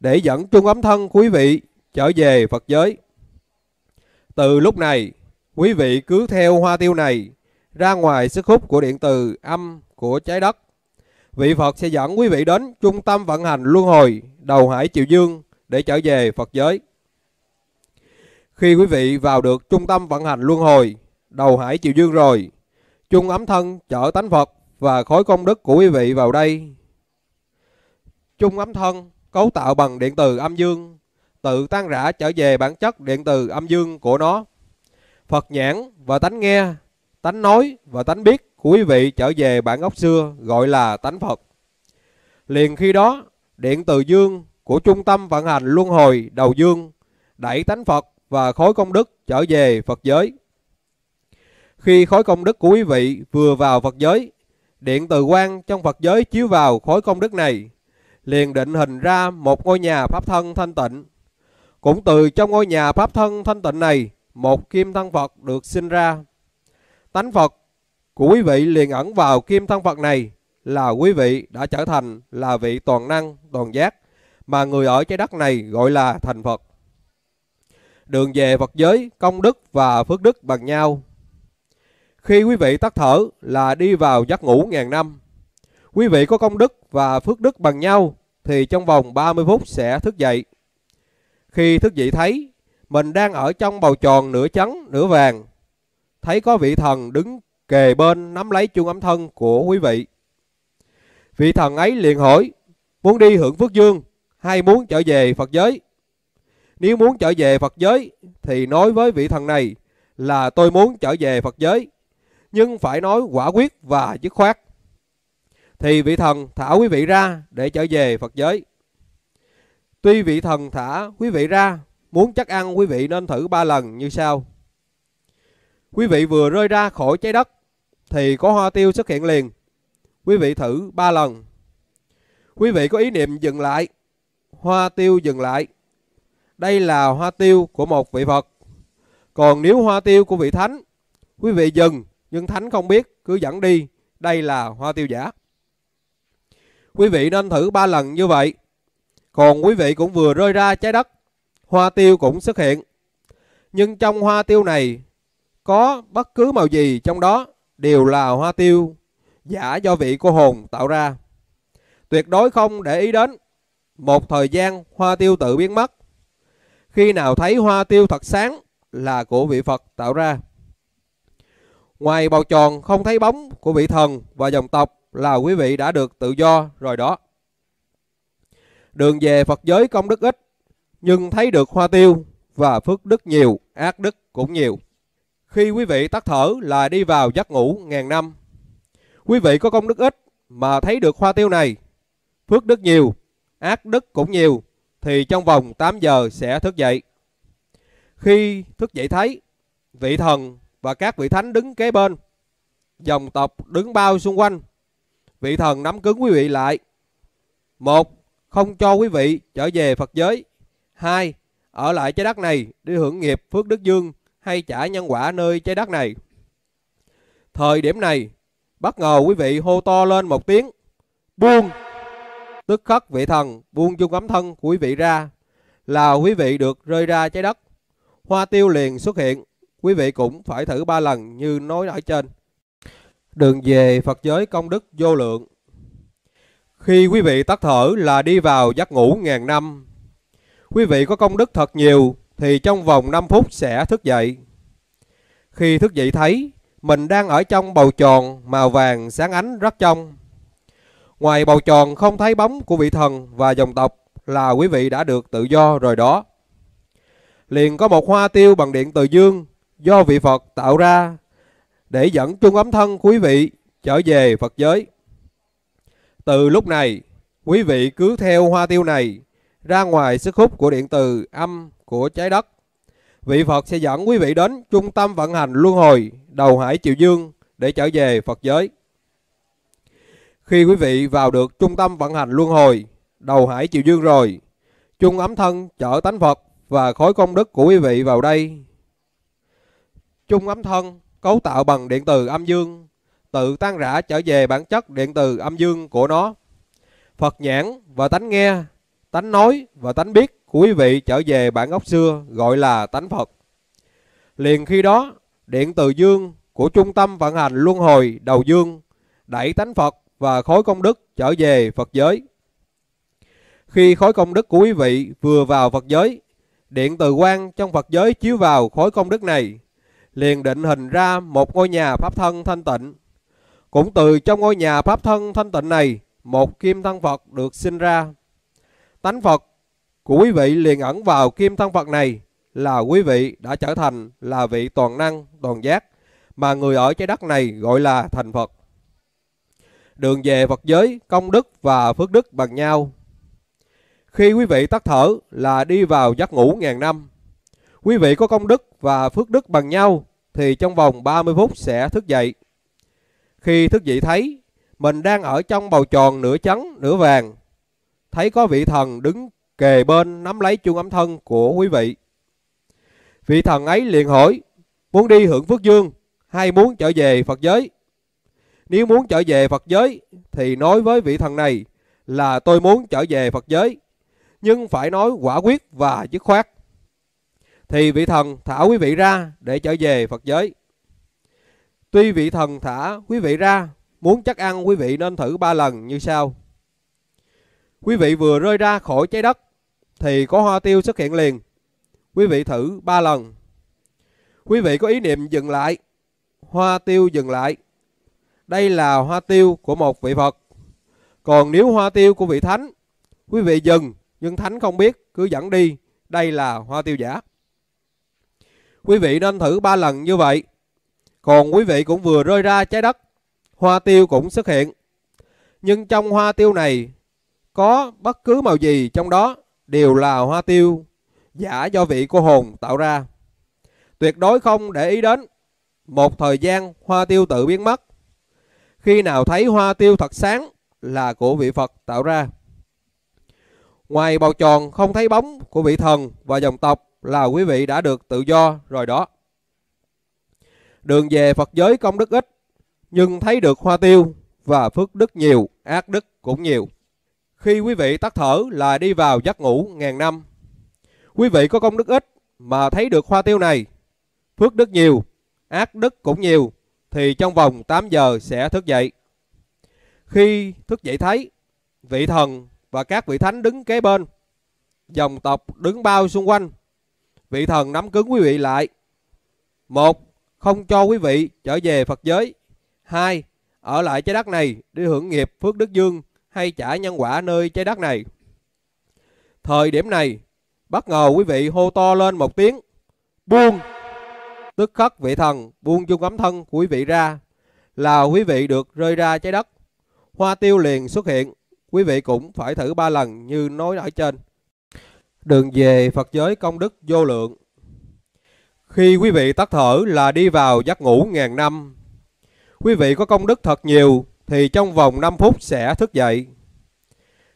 để dẫn chung ấm thân quý vị trở về Phật giới. Từ lúc này, quý vị cứ theo hoa tiêu này ra ngoài sức hút của điện từ âm của trái đất. Vị Phật sẽ dẫn quý vị đến trung tâm vận hành luân hồi đầu hải Triều Dương để trở về Phật giới. Khi quý vị vào được trung tâm vận hành luân hồi đầu hải Triều Dương rồi, chung ấm thân chở tánh Phật và khối công đức của quý vị vào đây. Chung ấm thân cấu tạo bằng điện từ âm dương, tự tan rã trở về bản chất điện từ âm dương của nó. Phật nhãn và tánh nghe, tánh nói và tánh biết của quý vị trở về bản gốc xưa gọi là tánh Phật. Liền khi đó, điện từ dương của trung tâm vận hành luân hồi đầu dương đẩy tánh Phật và khối công đức trở về Phật giới. Khi khối công đức của quý vị vừa vào Phật giới, điện từ quang trong Phật giới chiếu vào khối công đức này liền định hình ra một ngôi nhà pháp thân thanh tịnh. Cũng từ trong ngôi nhà pháp thân thanh tịnh này, một kim thân Phật được sinh ra. Tánh Phật của quý vị liền ẩn vào kim thân Phật này là quý vị đã trở thành là vị toàn năng, toàn giác mà người ở trái đất này gọi là thành Phật. Đường về Phật giới, công đức và phước đức bằng nhau. Khi quý vị tắt thở là đi vào giấc ngủ ngàn năm. Quý vị có công đức và phước đức bằng nhau thì trong vòng 30 phút sẽ thức dậy. Khi thức dậy thấy mình đang ở trong bầu tròn nửa trắng nửa vàng, thấy có vị thần đứng kề bên nắm lấy chuông ấm thân của quý vị. Vị thần ấy liền hỏi, muốn đi hưởng phước dương hay muốn trở về Phật giới? Nếu muốn trở về Phật giới thì nói với vị thần này là tôi muốn trở về Phật giới, nhưng phải nói quả quyết và dứt khoát thì vị thần thả quý vị ra để trở về Phật giới. Tuy vị thần thả quý vị ra, muốn chắc ăn quý vị nên thử ba lần như sau. Quý vị vừa rơi ra khỏi trái đất thì có hoa tiêu xuất hiện liền. Quý vị thử ba lần. Quý vị có ý niệm dừng lại. Hoa tiêu dừng lại. Đây là hoa tiêu của một vị Phật. Còn nếu hoa tiêu của vị Thánh, quý vị dừng nhưng Thánh không biết cứ dẫn đi. Đây là hoa tiêu giả. Quý vị nên thử 3 lần như vậy. Còn quý vị cũng vừa rơi ra trái đất, hoa tiêu cũng xuất hiện. Nhưng trong hoa tiêu này có bất cứ màu gì trong đó đều là hoa tiêu giả do vị cô hồn tạo ra. Tuyệt đối không để ý đến. Một thời gian hoa tiêu tự biến mất. Khi nào thấy hoa tiêu thật sáng là của vị Phật tạo ra. Ngoài bầu tròn không thấy bóng của vị thần và dòng tộc là quý vị đã được tự do rồi đó. Đường về Phật giới công đức ít, nhưng thấy được hoa tiêu và phước đức nhiều, ác đức cũng nhiều. Khi quý vị tắt thở là đi vào giấc ngủ ngàn năm. Quý vị có công đức ít mà thấy được hoa tiêu này, phước đức nhiều, ác đức cũng nhiều, thì trong vòng 8 giờ sẽ thức dậy. Khi thức dậy thấy, vị thần và các vị thánh đứng kế bên, dòng tộc đứng bao xung quanh, vị thần nắm cứng quý vị lại. Một, không cho quý vị trở về Phật giới. Hai, ở lại trái đất này đi hưởng nghiệp phước đức dương hay trả nhân quả nơi trái đất này. Thời điểm này, bất ngờ quý vị hô to lên một tiếng, buông. Tức khắc vị thần buông chung ấm thân của quý vị ra, là quý vị được rơi ra trái đất. Hoa tiêu liền xuất hiện, quý vị cũng phải thử ba lần như nói ở trên đường về Phật giới công đức vô lượng. Khi quý vị tắt thở là đi vào giấc ngủ ngàn năm. Quý vị có công đức thật nhiều thì trong vòng 5 phút sẽ thức dậy. Khi thức dậy thấy mình đang ở trong bầu tròn màu vàng sáng ánh rất trong. Ngoài bầu tròn không thấy bóng của vị thần và dòng tộc là quý vị đã được tự do rồi đó. Liền có một hoa tiêu bằng điện từ dương do vị Phật tạo ra để dẫn chung ấm thân quý vị trở về Phật giới. Từ lúc này, quý vị cứ theo hoa tiêu này ra ngoài sức hút của điện từ âm của trái đất. Vị Phật sẽ dẫn quý vị đến trung tâm vận hành luân hồi đầu hải Triều Dương để trở về Phật giới. Khi quý vị vào được trung tâm vận hành luân hồi đầu hải Triều Dương rồi, chung ấm thân chở tánh Phật và khối công đức của quý vị vào đây. Chung ấm thân cấu tạo bằng điện từ âm dương, tự tan rã trở về bản chất điện từ âm dương của nó. Phật nhãn và tánh nghe, tánh nói và tánh biết của quý vị trở về bản gốc xưa gọi là tánh Phật. Liền khi đó, điện từ dương của trung tâm vận hành luân hồi đầu dương đẩy tánh Phật và khối công đức trở về Phật giới. Khi khối công đức của quý vị vừa vào Phật giới, điện từ quang trong Phật giới chiếu vào khối công đức này liền định hình ra một ngôi nhà pháp thân thanh tịnh. Cũng từ trong ngôi nhà pháp thân thanh tịnh này, một kim thân Phật được sinh ra. Tánh Phật của quý vị liền ẩn vào kim thân Phật này là quý vị đã trở thành là vị toàn năng, toàn giác mà người ở trái đất này gọi là thành Phật. Đường về Phật giới, công đức và phước đức bằng nhau. Khi quý vị tắt thở là đi vào giấc ngủ ngàn năm. Quý vị có công đức và phước đức bằng nhau thì trong vòng 30 phút sẽ thức dậy. Khi thức dậy thấy mình đang ở trong bầu tròn nửa trắng nửa vàng, thấy có vị thần đứng kề bên nắm lấy chuông ấm thân của quý vị. Vị thần ấy liền hỏi, muốn đi hưởng phước dương hay muốn trở về Phật giới? Nếu muốn trở về Phật giới thì nói với vị thần này là tôi muốn trở về Phật giới, nhưng phải nói quả quyết và dứt khoát thì vị thần thả quý vị ra để trở về Phật giới. Tuy vị thần thả quý vị ra, muốn chắc ăn quý vị nên thử ba lần như sau. Quý vị vừa rơi ra khỏi trái đất thì có hoa tiêu xuất hiện liền. Quý vị thử ba lần. Quý vị có ý niệm dừng lại. Hoa tiêu dừng lại. Đây là hoa tiêu của một vị Phật. Còn nếu hoa tiêu của vị Thánh, quý vị dừng nhưng Thánh không biết cứ dẫn đi. Đây là hoa tiêu giả. Quý vị nên thử 3 lần như vậy. Còn quý vị cũng vừa rơi ra trái đất, hoa tiêu cũng xuất hiện. Nhưng trong hoa tiêu này có bất cứ màu gì trong đó đều là hoa tiêu giả do vị cô hồn tạo ra. Tuyệt đối không để ý đến. Một thời gian hoa tiêu tự biến mất. Khi nào thấy hoa tiêu thật sáng là của vị Phật tạo ra. Ngoài bầu tròn không thấy bóng của vị thần và dòng tộc là quý vị đã được tự do rồi đó. Đường về Phật giới công đức ít, nhưng thấy được hoa tiêu và phước đức nhiều, ác đức cũng nhiều. Khi quý vị tắt thở là đi vào giấc ngủ ngàn năm. Quý vị có công đức ít mà thấy được hoa tiêu này, phước đức nhiều, ác đức cũng nhiều, thì trong vòng 8 giờ sẽ thức dậy. Khi thức dậy thấy, vị thần và các vị thánh đứng kế bên, dòng tộc đứng bao xung quanh, vị thần nắm cứng quý vị lại. Một, không cho quý vị trở về Phật giới. Hai, ở lại trái đất này đi hưởng nghiệp phước đức dương hay trả nhân quả nơi trái đất này. Thời điểm này, bất ngờ quý vị hô to lên một tiếng, buông. Tức khắc vị thần buông chung ấm thân của quý vị ra, là quý vị được rơi ra trái đất. Hoa tiêu liền xuất hiện, quý vị cũng phải thử ba lần như nói ở trên. Đường về Phật giới công đức vô lượng. Khi quý vị tắt thở là đi vào giấc ngủ ngàn năm. Quý vị có công đức thật nhiều thì trong vòng 5 phút sẽ thức dậy.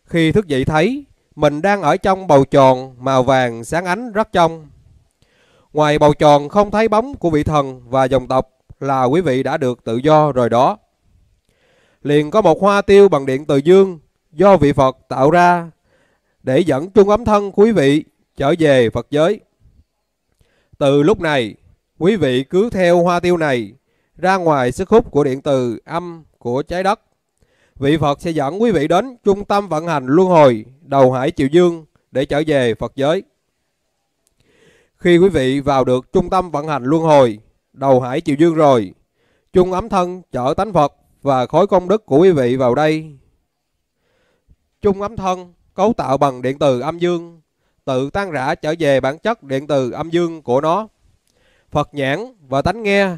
Khi thức dậy thấy mình đang ở trong bầu tròn màu vàng sáng ánh rất trong. Ngoài bầu tròn không thấy bóng của vị thần và dòng tộc là quý vị đã được tự do rồi đó. Liền có một hoa tiêu bằng điện từ dương do vị Phật tạo ra để dẫn trung ấm thân quý vị trở về Phật giới. Từ lúc này, quý vị cứ theo hoa tiêu này ra ngoài sức hút của điện từ âm của trái đất. Vị Phật sẽ dẫn quý vị đến trung tâm vận hành luân hồi đầu hải Triều Dương để trở về Phật giới. Khi quý vị vào được trung tâm vận hành luân hồi đầu hải Triều Dương rồi, trung ấm thân chở tánh Phật và khối công đức của quý vị vào đây. Trung ấm thân cấu tạo bằng điện từ âm dương, tự tan rã trở về bản chất điện từ âm dương của nó. Phật nhãn và tánh nghe,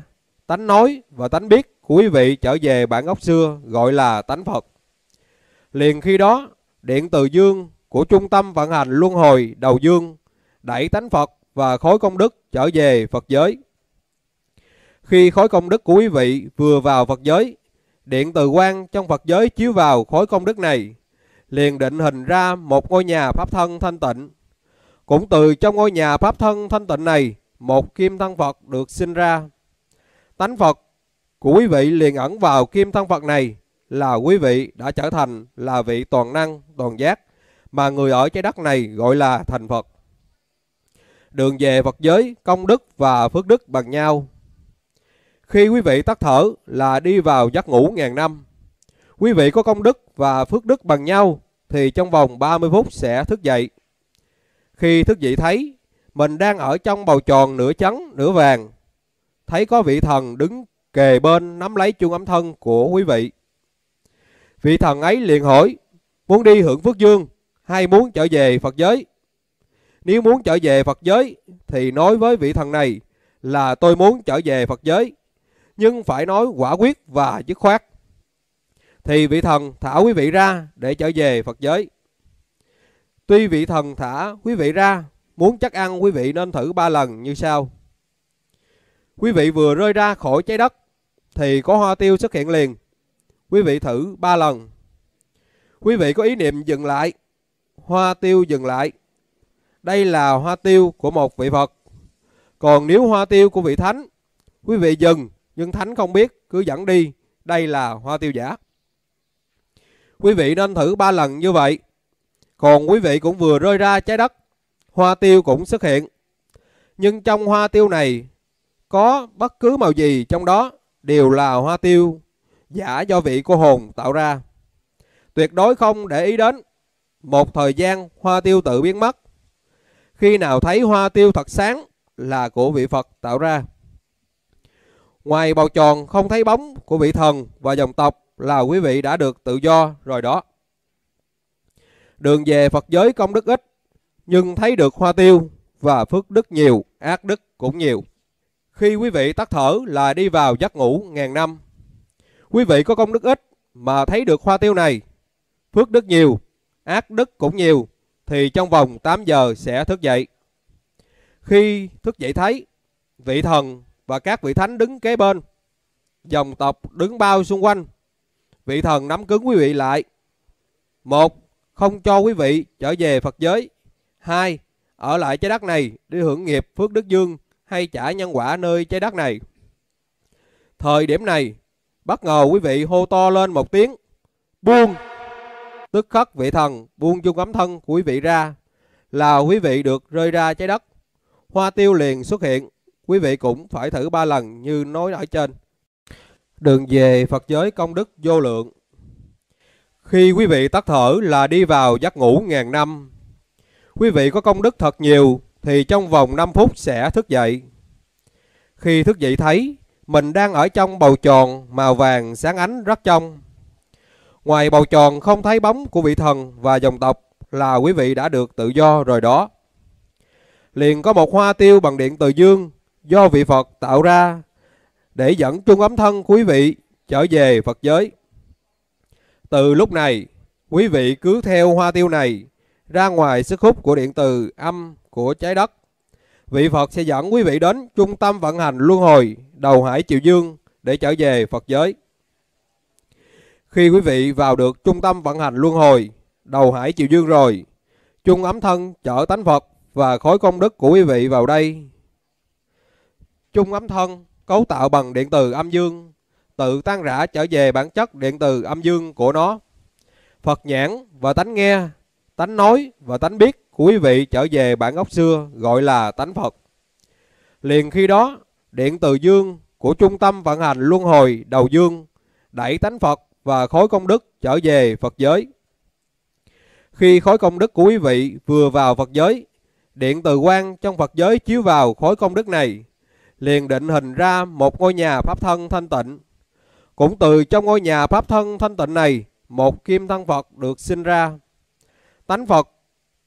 tánh nói và tánh biết của quý vị trở về bản gốc xưa gọi là tánh Phật. Liền khi đó, điện từ dương của trung tâm vận hành luân hồi đầu dương đẩy tánh Phật và khối công đức trở về Phật giới. Khi khối công đức của quý vị vừa vào Phật giới, điện từ quang trong Phật giới chiếu vào khối công đức này liền định hình ra một ngôi nhà pháp thân thanh tịnh. Cũng từ trong ngôi nhà pháp thân thanh tịnh này, một kim thân Phật được sinh ra. Tánh Phật của quý vị liền ẩn vào kim thân Phật này là quý vị đã trở thành là vị toàn năng, toàn giác mà người ở trái đất này gọi là thành Phật. Đường về Phật giới, công đức và phước đức bằng nhau. Khi quý vị tắt thở là đi vào giấc ngủ ngàn năm. Quý vị có công đức và phước đức bằng nhau thì trong vòng 30 phút sẽ thức dậy. Khi thức dậy thấy mình đang ở trong bầu tròn nửa trắng nửa vàng, thấy có vị thần đứng kề bên nắm lấy chuông ấm thân của quý vị. Vị thần ấy liền hỏi, muốn đi hưởng phước dương hay muốn trở về Phật giới? Nếu muốn trở về Phật giới thì nói với vị thần này là tôi muốn trở về Phật giới, nhưng phải nói quả quyết và dứt khoát thì vị thần thả quý vị ra để trở về Phật giới. Tuy vị thần thả quý vị ra, muốn chắc ăn quý vị nên thử ba lần như sau. Quý vị vừa rơi ra khỏi trái đất thì có hoa tiêu xuất hiện liền. Quý vị thử ba lần. Quý vị có ý niệm dừng lại, hoa tiêu dừng lại. Đây là hoa tiêu của một vị Phật. Còn nếu hoa tiêu của vị thánh, quý vị dừng nhưng thánh không biết cứ dẫn đi, đây là hoa tiêu giả. Quý vị nên thử 3 lần như vậy. Còn quý vị cũng vừa rơi ra trái đất, hoa tiêu cũng xuất hiện. Nhưng trong hoa tiêu này có bất cứ màu gì trong đó đều là hoa tiêu giả do vị cô hồn tạo ra. Tuyệt đối không để ý đến. Một thời gian hoa tiêu tự biến mất. Khi nào thấy hoa tiêu thật sáng là của vị Phật tạo ra. Ngoài bầu tròn không thấy bóng của vị thần và dòng tộc là quý vị đã được tự do rồi đó. Đường về Phật giới công đức ít, nhưng thấy được hoa tiêu và phước đức nhiều, ác đức cũng nhiều. Khi quý vị tắt thở là đi vào giấc ngủ ngàn năm. Quý vị có công đức ít mà thấy được hoa tiêu này, phước đức nhiều, ác đức cũng nhiều, thì trong vòng 8 giờ sẽ thức dậy. Khi thức dậy thấy, vị thần và các vị thánh đứng kế bên, dòng tộc đứng bao xung quanh, vị thần nắm cứng quý vị lại. Một, không cho quý vị trở về Phật giới. Hai, ở lại trái đất này đi hưởng nghiệp phước đức dương hay trả nhân quả nơi trái đất này. Thời điểm này, bất ngờ quý vị hô to lên một tiếng, buông. Tức khắc vị thần buông chung ấm thân của quý vị ra, là quý vị được rơi ra trái đất. Hoa tiêu liền xuất hiện, quý vị cũng phải thử ba lần như nói ở trên. Đường về Phật giới công đức vô lượng. Khi quý vị tắt thở là đi vào giấc ngủ ngàn năm. Quý vị có công đức thật nhiều thì trong vòng 5 phút sẽ thức dậy. Khi thức dậy thấy mình đang ở trong bầu tròn màu vàng sáng ánh rất trong. Ngoài bầu tròn không thấy bóng của vị thần và dòng tộc là quý vị đã được tự do rồi đó. Liền có một hoa tiêu bằng điện từ dương do vị Phật tạo ra để dẫn trung ấm thân quý vị trở về Phật giới. Từ lúc này, quý vị cứ theo hoa tiêu này ra ngoài sức hút của điện từ âm của trái đất. Vị Phật sẽ dẫn quý vị đến trung tâm vận hành luân hồi đầu hải Triều Dương để trở về Phật giới. Khi quý vị vào được trung tâm vận hành luân hồi đầu hải Triều Dương rồi, trung ấm thân chở tánh Phật và khối công đức của quý vị vào đây. Trung ấm thân cấu tạo bằng điện từ âm dương, tự tan rã trở về bản chất điện từ âm dương của nó. Phật nhãn và tánh nghe, tánh nói và tánh biết của quý vị trở về bản gốc xưa gọi là tánh Phật. Liền khi đó, điện từ dương của trung tâm vận hành luân hồi đầu dương đẩy tánh Phật và khối công đức trở về Phật giới. Khi khối công đức của quý vị vừa vào Phật giới, điện từ quang trong Phật giới chiếu vào khối công đức này liền định hình ra một ngôi nhà pháp thân thanh tịnh. Cũng từ trong ngôi nhà pháp thân thanh tịnh này, một kim thân Phật được sinh ra. Tánh Phật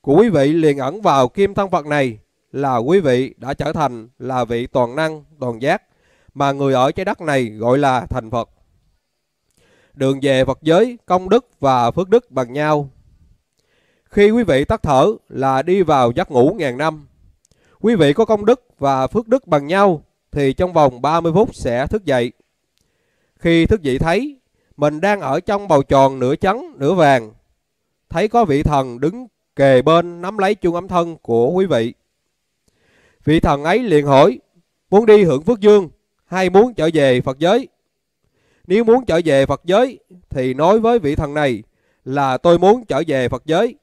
của quý vị liền ẩn vào kim thân Phật này là quý vị đã trở thành là vị toàn năng, toàn giác mà người ở trái đất này gọi là thành Phật. Đường về Phật giới, công đức và phước đức bằng nhau. Khi quý vị tắt thở là đi vào giấc ngủ ngàn năm. Quý vị có công đức và phước đức bằng nhau thì trong vòng 30 phút sẽ thức dậy. Khi thức dậy thấy mình đang ở trong bầu tròn nửa trắng nửa vàng, thấy có vị thần đứng kề bên nắm lấy chuông ấm thân của quý vị. Vị thần ấy liền hỏi, muốn đi hưởng phước dương hay muốn trở về Phật giới? Nếu muốn trở về Phật giới thì nói với vị thần này là tôi muốn trở về Phật giới,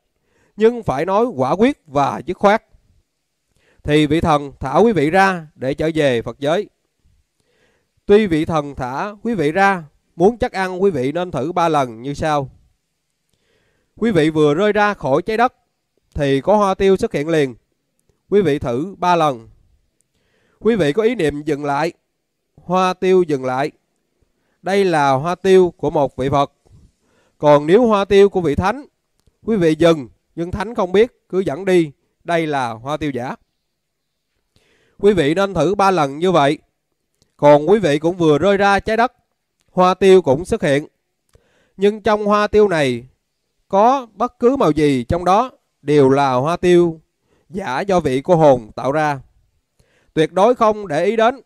nhưng phải nói quả quyết và dứt khoát thì vị thần thả quý vị ra để trở về Phật giới. Tuy vị thần thả quý vị ra, muốn chắc ăn quý vị nên thử ba lần như sau. Quý vị vừa rơi ra khỏi trái đất thì có hoa tiêu xuất hiện liền. Quý vị thử ba lần. Quý vị có ý niệm dừng lại, hoa tiêu dừng lại. Đây là hoa tiêu của một vị Phật. Còn nếu hoa tiêu của vị thánh, quý vị dừng nhưng thánh không biết cứ dẫn đi, đây là hoa tiêu giả. Quý vị nên thử 3 lần như vậy. Còn quý vị cũng vừa rơi ra trái đất, hoa tiêu cũng xuất hiện. Nhưng trong hoa tiêu này, có bất cứ màu gì trong đó đều là hoa tiêu giả do vị cô hồn tạo ra. Tuyệt đối không để ý đến.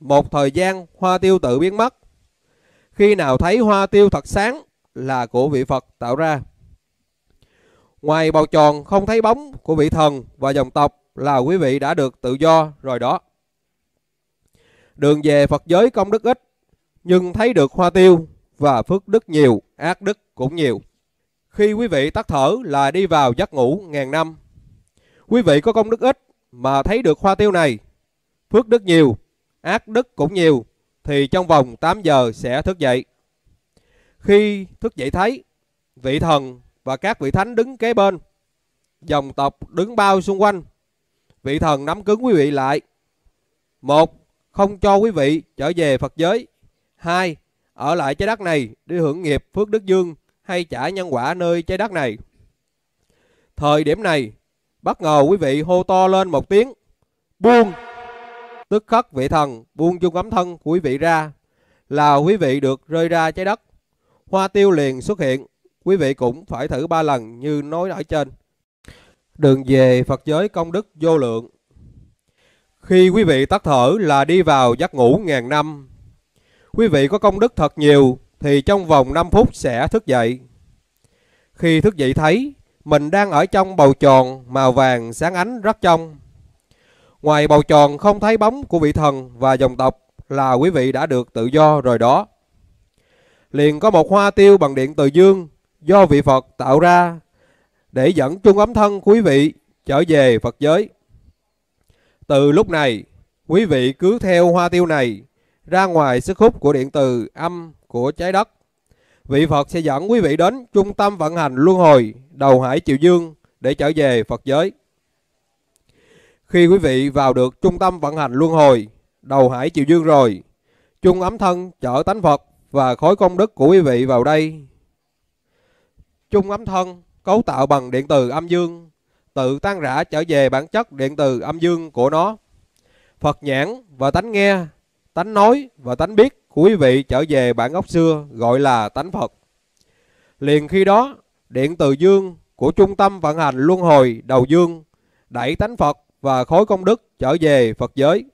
Một thời gian hoa tiêu tự biến mất. Khi nào thấy hoa tiêu thật sáng là của vị Phật tạo ra. Ngoài bầu tròn không thấy bóng của vị thần và dòng tộc là quý vị đã được tự do rồi đó. Đường về Phật giới công đức ít, nhưng thấy được hoa tiêu và phước đức nhiều, ác đức cũng nhiều. Khi quý vị tắt thở là đi vào giấc ngủ ngàn năm. Quý vị có công đức ít mà thấy được hoa tiêu này, phước đức nhiều, ác đức cũng nhiều, thì trong vòng 8 giờ sẽ thức dậy. Khi thức dậy thấy, vị thần và các vị thánh đứng kế bên, dòng tộc đứng bao xung quanh, vị thần nắm cứng quý vị lại. Một, không cho quý vị trở về Phật giới. Hai, ở lại trái đất này đi hưởng nghiệp phước đức dương hay trả nhân quả nơi trái đất này. Thời điểm này, bất ngờ quý vị hô to lên một tiếng, buông. Tức khắc vị thần buông chung ấm thân của quý vị ra, là quý vị được rơi ra trái đất. Hoa tiêu liền xuất hiện, quý vị cũng phải thử ba lần như nói ở trên. Đường về Phật giới công đức vô lượng. Khi quý vị tắt thở là đi vào giấc ngủ ngàn năm. Quý vị có công đức thật nhiều thì trong vòng 5 phút sẽ thức dậy. Khi thức dậy thấy mình đang ở trong bầu tròn màu vàng sáng ánh rất trong. Ngoài bầu tròn không thấy bóng của vị thần và dòng tộc là quý vị đã được tự do rồi đó. Liền có một hoa tiêu bằng điện từ dương do vị Phật tạo ra để dẫn trung ấm thân quý vị trở về Phật giới. Từ lúc này, quý vị cứ theo hoa tiêu này ra ngoài sức hút của điện từ âm của trái đất. Vị Phật sẽ dẫn quý vị đến trung tâm vận hành luân hồi đầu hải Triều Dương để trở về Phật giới. Khi quý vị vào được trung tâm vận hành luân hồi đầu hải Triều Dương rồi, trung ấm thân chở tánh Phật và khối công đức của quý vị vào đây. Trung ấm thân cấu tạo bằng điện từ âm dương, tự tan rã trở về bản chất điện từ âm dương của nó. Phật nhãn và tánh nghe, tánh nói và tánh biết của quý vị trở về bản gốc xưa gọi là tánh Phật. Liền khi đó, điện từ dương của trung tâm vận hành luân hồi đầu dương đẩy tánh Phật và khối công đức trở về Phật giới.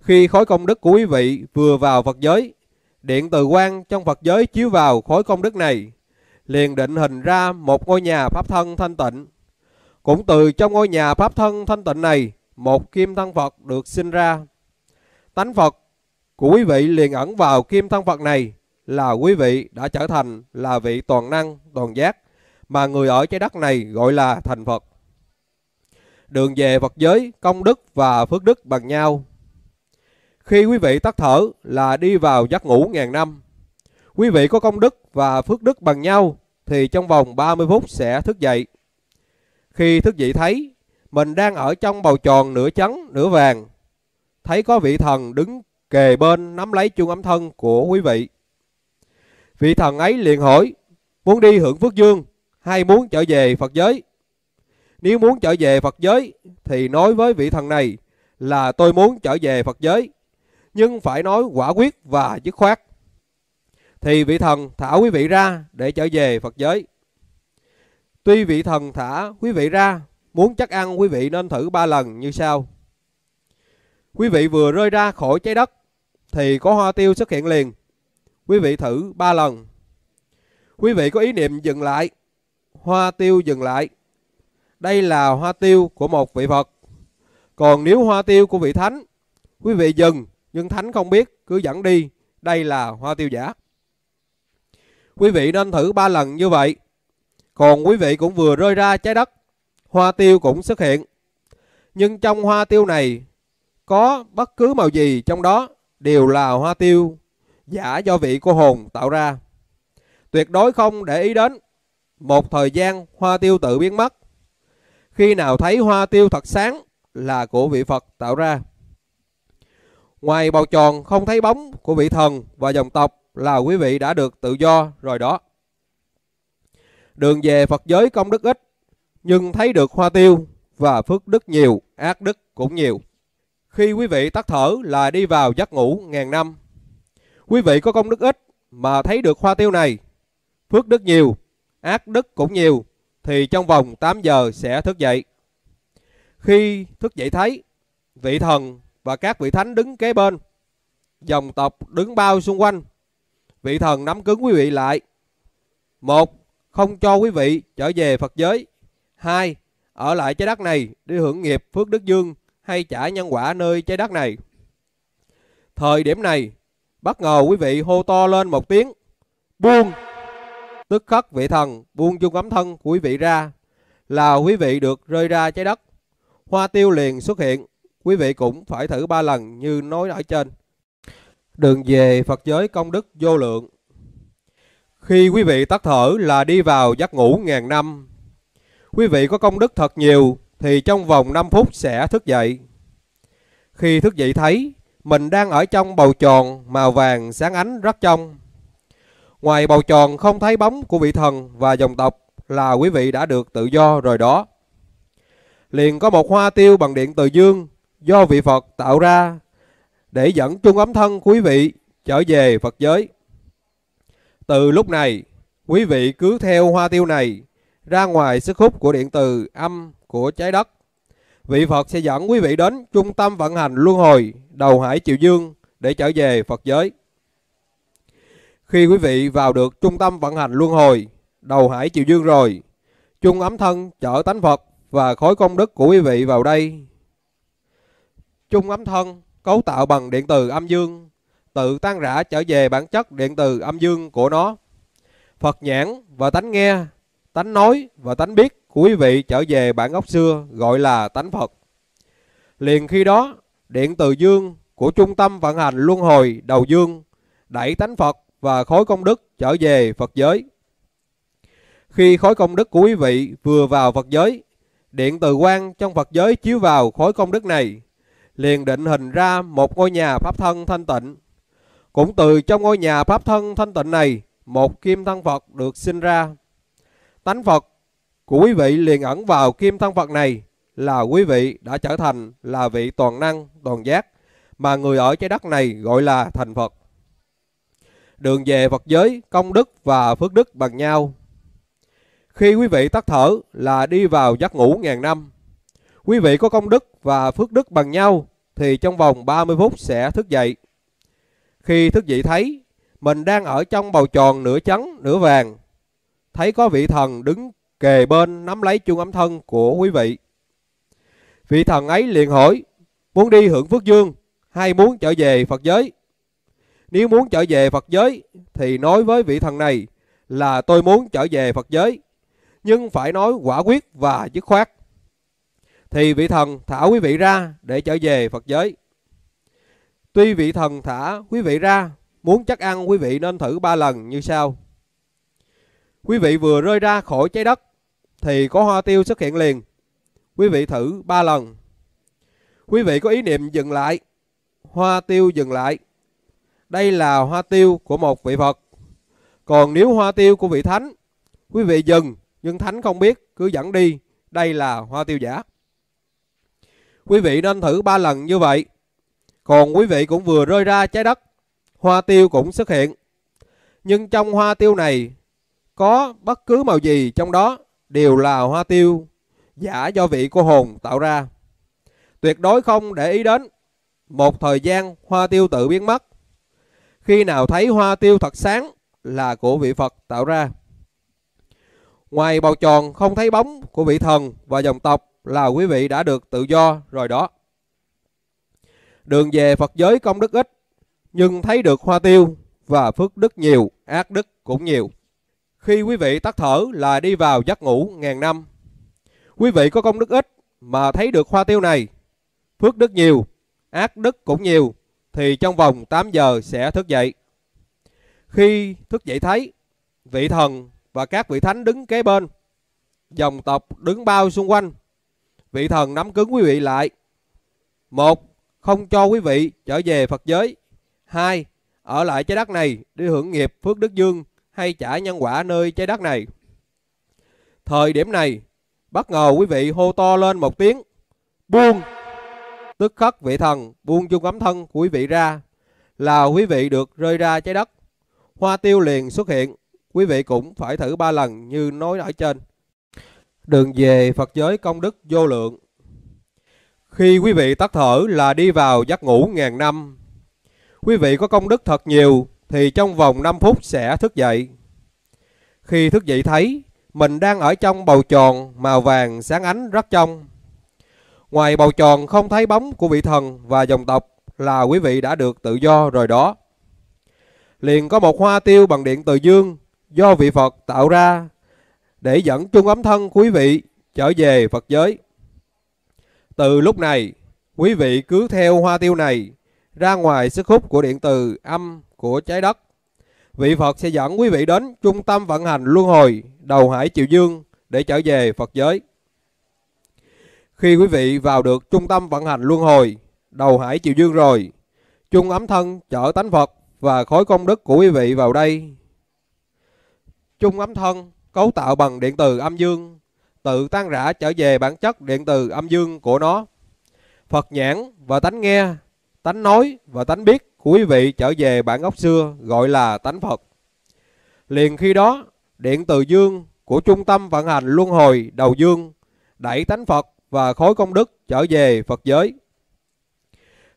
Khi khối công đức của quý vị vừa vào Phật giới, điện từ quang trong Phật giới chiếu vào khối công đức này liền định hình ra một ngôi nhà pháp thân thanh tịnh. Cũng từ trong ngôi nhà pháp thân thanh tịnh này, một kim thân Phật được sinh ra. Tánh Phật của quý vị liền ẩn vào kim thân Phật này là quý vị đã trở thành là vị toàn năng, toàn giác mà người ở trái đất này gọi là thành Phật. Đường về Phật giới, công đức và phước đức bằng nhau. Khi quý vị tắt thở là đi vào giấc ngủ ngàn năm. Quý vị có công đức và phước đức bằng nhau thì trong vòng 30 phút sẽ thức dậy. Khi thức dậy thấy mình đang ở trong bầu tròn nửa trắng nửa vàng, thấy có vị thần đứng kề bên nắm lấy chuông ấm thân của quý vị. Vị thần ấy liền hỏi, muốn đi hưởng phước dương hay muốn trở về Phật giới? Nếu muốn trở về Phật giới thì nói với vị thần này là tôi muốn trở về Phật giới, nhưng phải nói quả quyết và dứt khoát thì vị thần thả quý vị ra để trở về Phật giới. Tuy vị thần thả quý vị ra, muốn chắc ăn quý vị nên thử ba lần như sau. Quý vị vừa rơi ra khỏi trái đất thì có hoa tiêu xuất hiện liền. Quý vị thử ba lần. Quý vị có ý niệm dừng lại, hoa tiêu dừng lại. Đây là hoa tiêu của một vị Phật. Còn nếu hoa tiêu của vị thánh, quý vị dừng nhưng thánh không biết cứ dẫn đi, đây là hoa tiêu giả. Quý vị nên thử 3 lần như vậy. Còn quý vị cũng vừa rơi ra trái đất, hoa tiêu cũng xuất hiện. Nhưng trong hoa tiêu này, có bất cứ màu gì trong đó đều là hoa tiêu giả do vị cô hồn tạo ra. Tuyệt đối không để ý đến. Một thời gian hoa tiêu tự biến mất. Khi nào thấy hoa tiêu thật sáng là của vị Phật tạo ra. Ngoài bầu tròn không thấy bóng của vị thần và dòng tộc là quý vị đã được tự do rồi đó. Đường về Phật giới công đức ít, nhưng thấy được hoa tiêu và phước đức nhiều, ác đức cũng nhiều. Khi quý vị tắt thở là đi vào giấc ngủ ngàn năm. Quý vị có công đức ít mà thấy được hoa tiêu này, phước đức nhiều, ác đức cũng nhiều, thì trong vòng 8 giờ sẽ thức dậy. Khi thức dậy thấy, vị thần và các vị thánh đứng kế bên, dòng tộc đứng bao xung quanh, vị thần nắm cứng quý vị lại. Một, không cho quý vị trở về Phật giới. Hai, ở lại trái đất này đi hưởng nghiệp phước đức dương hay trả nhân quả nơi trái đất này. Thời điểm này, bất ngờ quý vị hô to lên một tiếng, buông. Tức khắc vị thần buông chung ấm thân của quý vị ra, là quý vị được rơi ra trái đất. Hoa tiêu liền xuất hiện, quý vị cũng phải thử ba lần như nói ở trên. Đường về Phật giới công đức vô lượng. Khi quý vị tắt thở là đi vào giấc ngủ ngàn năm. Quý vị có công đức thật nhiều thì trong vòng 5 phút sẽ thức dậy. Khi thức dậy thấy mình đang ở trong bầu tròn màu vàng sáng ánh rất trong. Ngoài bầu tròn không thấy bóng của vị thần và dòng tộc là quý vị đã được tự do rồi đó. Liền có một hoa tiêu bằng điện từ dương do vị Phật tạo ra để dẫn chung ấm thân quý vị trở về Phật giới. Từ lúc này, quý vị cứ theo hoa tiêu này ra ngoài sức hút của điện từ âm của trái đất. Vị Phật sẽ dẫn quý vị đến trung tâm vận hành luân hồi đầu hải Triều Dương để trở về Phật giới. Khi quý vị vào được trung tâm vận hành luân hồi đầu hải Triều Dương rồi, chung ấm thân chở tánh Phật và khối công đức của quý vị vào đây. Chung ấm thân cấu tạo bằng điện từ âm dương, tự tan rã trở về bản chất điện từ âm dương của nó. Phật nhãn và tánh nghe, tánh nói và tánh biết của quý vị trở về bản gốc xưa gọi là tánh Phật. Liền khi đó, điện từ dương của trung tâm vận hành luân hồi đầu dương đẩy tánh Phật và khối công đức trở về Phật giới. Khi khối công đức của quý vị vừa vào Phật giới, điện từ quang trong Phật giới chiếu vào khối công đức này liền định hình ra một ngôi nhà pháp thân thanh tịnh. Cũng từ trong ngôi nhà pháp thân thanh tịnh này, một kim thân Phật được sinh ra. Tánh Phật của quý vị liền ẩn vào kim thân Phật này là quý vị đã trở thành là vị toàn năng, toàn giác mà người ở trái đất này gọi là thành Phật. Đường về Phật giới, công đức và phước đức bằng nhau. Khi quý vị tắt thở là đi vào giấc ngủ ngàn năm. Quý vị có công đức và phước đức bằng nhau thì trong vòng 30 phút sẽ thức dậy. Khi thức dậy thấy mình đang ở trong bầu tròn nửa trắng nửa vàng, thấy có vị thần đứng kề bên nắm lấy chuông ấm thân của quý vị. Vị thần ấy liền hỏi, muốn đi hưởng phước dương hay muốn trở về Phật giới? Nếu muốn trở về Phật giới thì nói với vị thần này là tôi muốn trở về Phật giới, nhưng phải nói quả quyết và dứt khoát thì vị thần thả quý vị ra để trở về Phật giới. Tuy vị thần thả quý vị ra, muốn chắc ăn quý vị nên thử ba lần như sau. Quý vị vừa rơi ra khỏi trái đất thì có hoa tiêu xuất hiện liền. Quý vị thử ba lần. Quý vị có ý niệm dừng lại, hoa tiêu dừng lại. Đây là hoa tiêu của một vị Phật. Còn nếu hoa tiêu của vị thánh, quý vị dừng nhưng thánh không biết cứ dẫn đi, đây là hoa tiêu giả. Quý vị nên thử 3 lần như vậy. Còn quý vị cũng vừa rơi ra trái đất, hoa tiêu cũng xuất hiện. Nhưng trong hoa tiêu này có bất cứ màu gì trong đó đều là hoa tiêu giả do vị cô hồn tạo ra. Tuyệt đối không để ý đến. Một thời gian hoa tiêu tự biến mất. Khi nào thấy hoa tiêu thật sáng là của vị Phật tạo ra. Ngoài bầu tròn không thấy bóng của vị thần và dòng tộc là quý vị đã được tự do rồi đó. Đường về Phật giới công đức ít, nhưng thấy được hoa tiêu và phước đức nhiều, ác đức cũng nhiều. Khi quý vị tắt thở là đi vào giấc ngủ ngàn năm. Quý vị có công đức ít mà thấy được hoa tiêu này, phước đức nhiều, ác đức cũng nhiều, thì trong vòng 8 giờ sẽ thức dậy. Khi thức dậy thấy, vị thần và các vị thánh đứng kế bên, dòng tộc đứng bao xung quanh, vị thần nắm cứng quý vị lại. Một, không cho quý vị trở về Phật giới. Hai, ở lại trái đất này đi hưởng nghiệp phước đức dương hay trả nhân quả nơi trái đất này. Thời điểm này, bất ngờ quý vị hô to lên một tiếng, buông. Tức khắc vị thần buông chung ấm thân của quý vị ra, là quý vị được rơi ra trái đất. Hoa tiêu liền xuất hiện, quý vị cũng phải thử ba lần như nói ở trên đường về Phật giới công đức vô lượng. Khi quý vị tắt thở là đi vào giấc ngủ ngàn năm. Quý vị có công đức thật nhiều thì trong vòng 5 phút sẽ thức dậy. Khi thức dậy thấy mình đang ở trong bầu tròn màu vàng sáng ánh rất trong. Ngoài bầu tròn không thấy bóng của vị thần và dòng tộc là quý vị đã được tự do rồi đó. Liền có một hoa tiêu bằng điện từ dương do vị Phật tạo ra để dẫn chung ấm thân quý vị trở về Phật giới. Từ lúc này, quý vị cứ theo hoa tiêu này ra ngoài sức hút của điện từ âm của trái đất. Vị Phật sẽ dẫn quý vị đến trung tâm vận hành luân hồi đầu hải Triều Dương để trở về Phật giới. Khi quý vị vào được trung tâm vận hành luân hồi đầu hải Triều Dương rồi, chung ấm thân chở tánh Phật và khối công đức của quý vị vào đây. Chung ấm thân cấu tạo bằng điện từ âm dương, tự tan rã trở về bản chất điện từ âm dương của nó. Phật nhãn và tánh nghe, tánh nói và tánh biết của quý vị trở về bản gốc xưa gọi là tánh Phật. Liền khi đó, điện từ dương của trung tâm vận hành luân hồi đầu dương đẩy tánh Phật và khối công đức trở về Phật giới.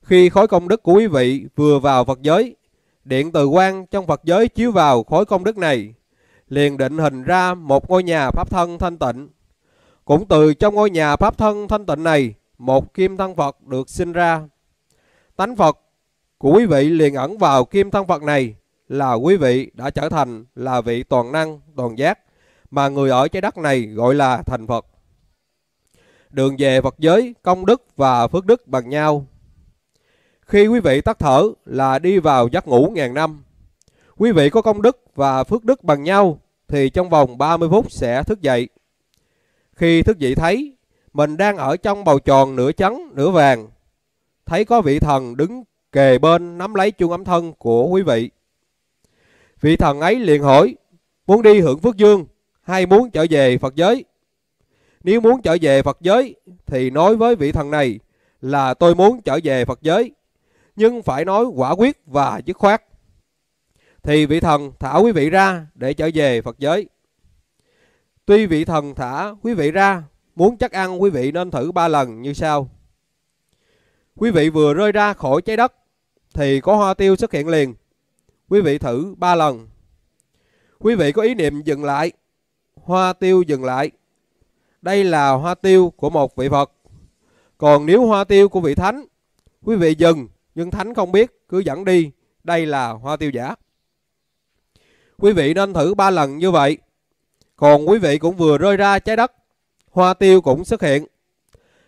Khi khối công đức của quý vị vừa vào Phật giới, điện từ quang trong Phật giới chiếu vào khối công đức này liền định hình ra một ngôi nhà pháp thân thanh tịnh. Cũng từ trong ngôi nhà pháp thân thanh tịnh này, một kim thân Phật được sinh ra. Tánh Phật của quý vị liền ẩn vào kim thân Phật này là quý vị đã trở thành là vị toàn năng, toàn giác mà người ở trái đất này gọi là thành Phật. Đường về Phật giới, công đức và phước đức bằng nhau. Khi quý vị tắt thở là đi vào giấc ngủ ngàn năm. Quý vị có công đức và phước đức bằng nhau thì trong vòng 30 phút sẽ thức dậy. Khi thức dậy thấy mình đang ở trong bầu tròn nửa trắng nửa vàng, thấy có vị thần đứng kề bên nắm lấy chuông ấm thân của quý vị. Vị thần ấy liền hỏi, muốn đi hưởng phước dương hay muốn trở về Phật giới? Nếu muốn trở về Phật giới thì nói với vị thần này là tôi muốn trở về Phật giới, nhưng phải nói quả quyết và dứt khoát thì vị thần thả quý vị ra để trở về Phật giới. Tuy vị thần thả quý vị ra, muốn chắc ăn quý vị nên thử ba lần như sau. Quý vị vừa rơi ra khỏi trái đất thì có hoa tiêu xuất hiện liền. Quý vị thử ba lần. Quý vị có ý niệm dừng lại, hoa tiêu dừng lại. Đây là hoa tiêu của một vị Phật. Còn nếu hoa tiêu của vị Thánh, quý vị dừng nhưng Thánh không biết cứ dẫn đi, đây là hoa tiêu giả. Quý vị nên thử 3 lần như vậy. Còn quý vị cũng vừa rơi ra trái đất, hoa tiêu cũng xuất hiện.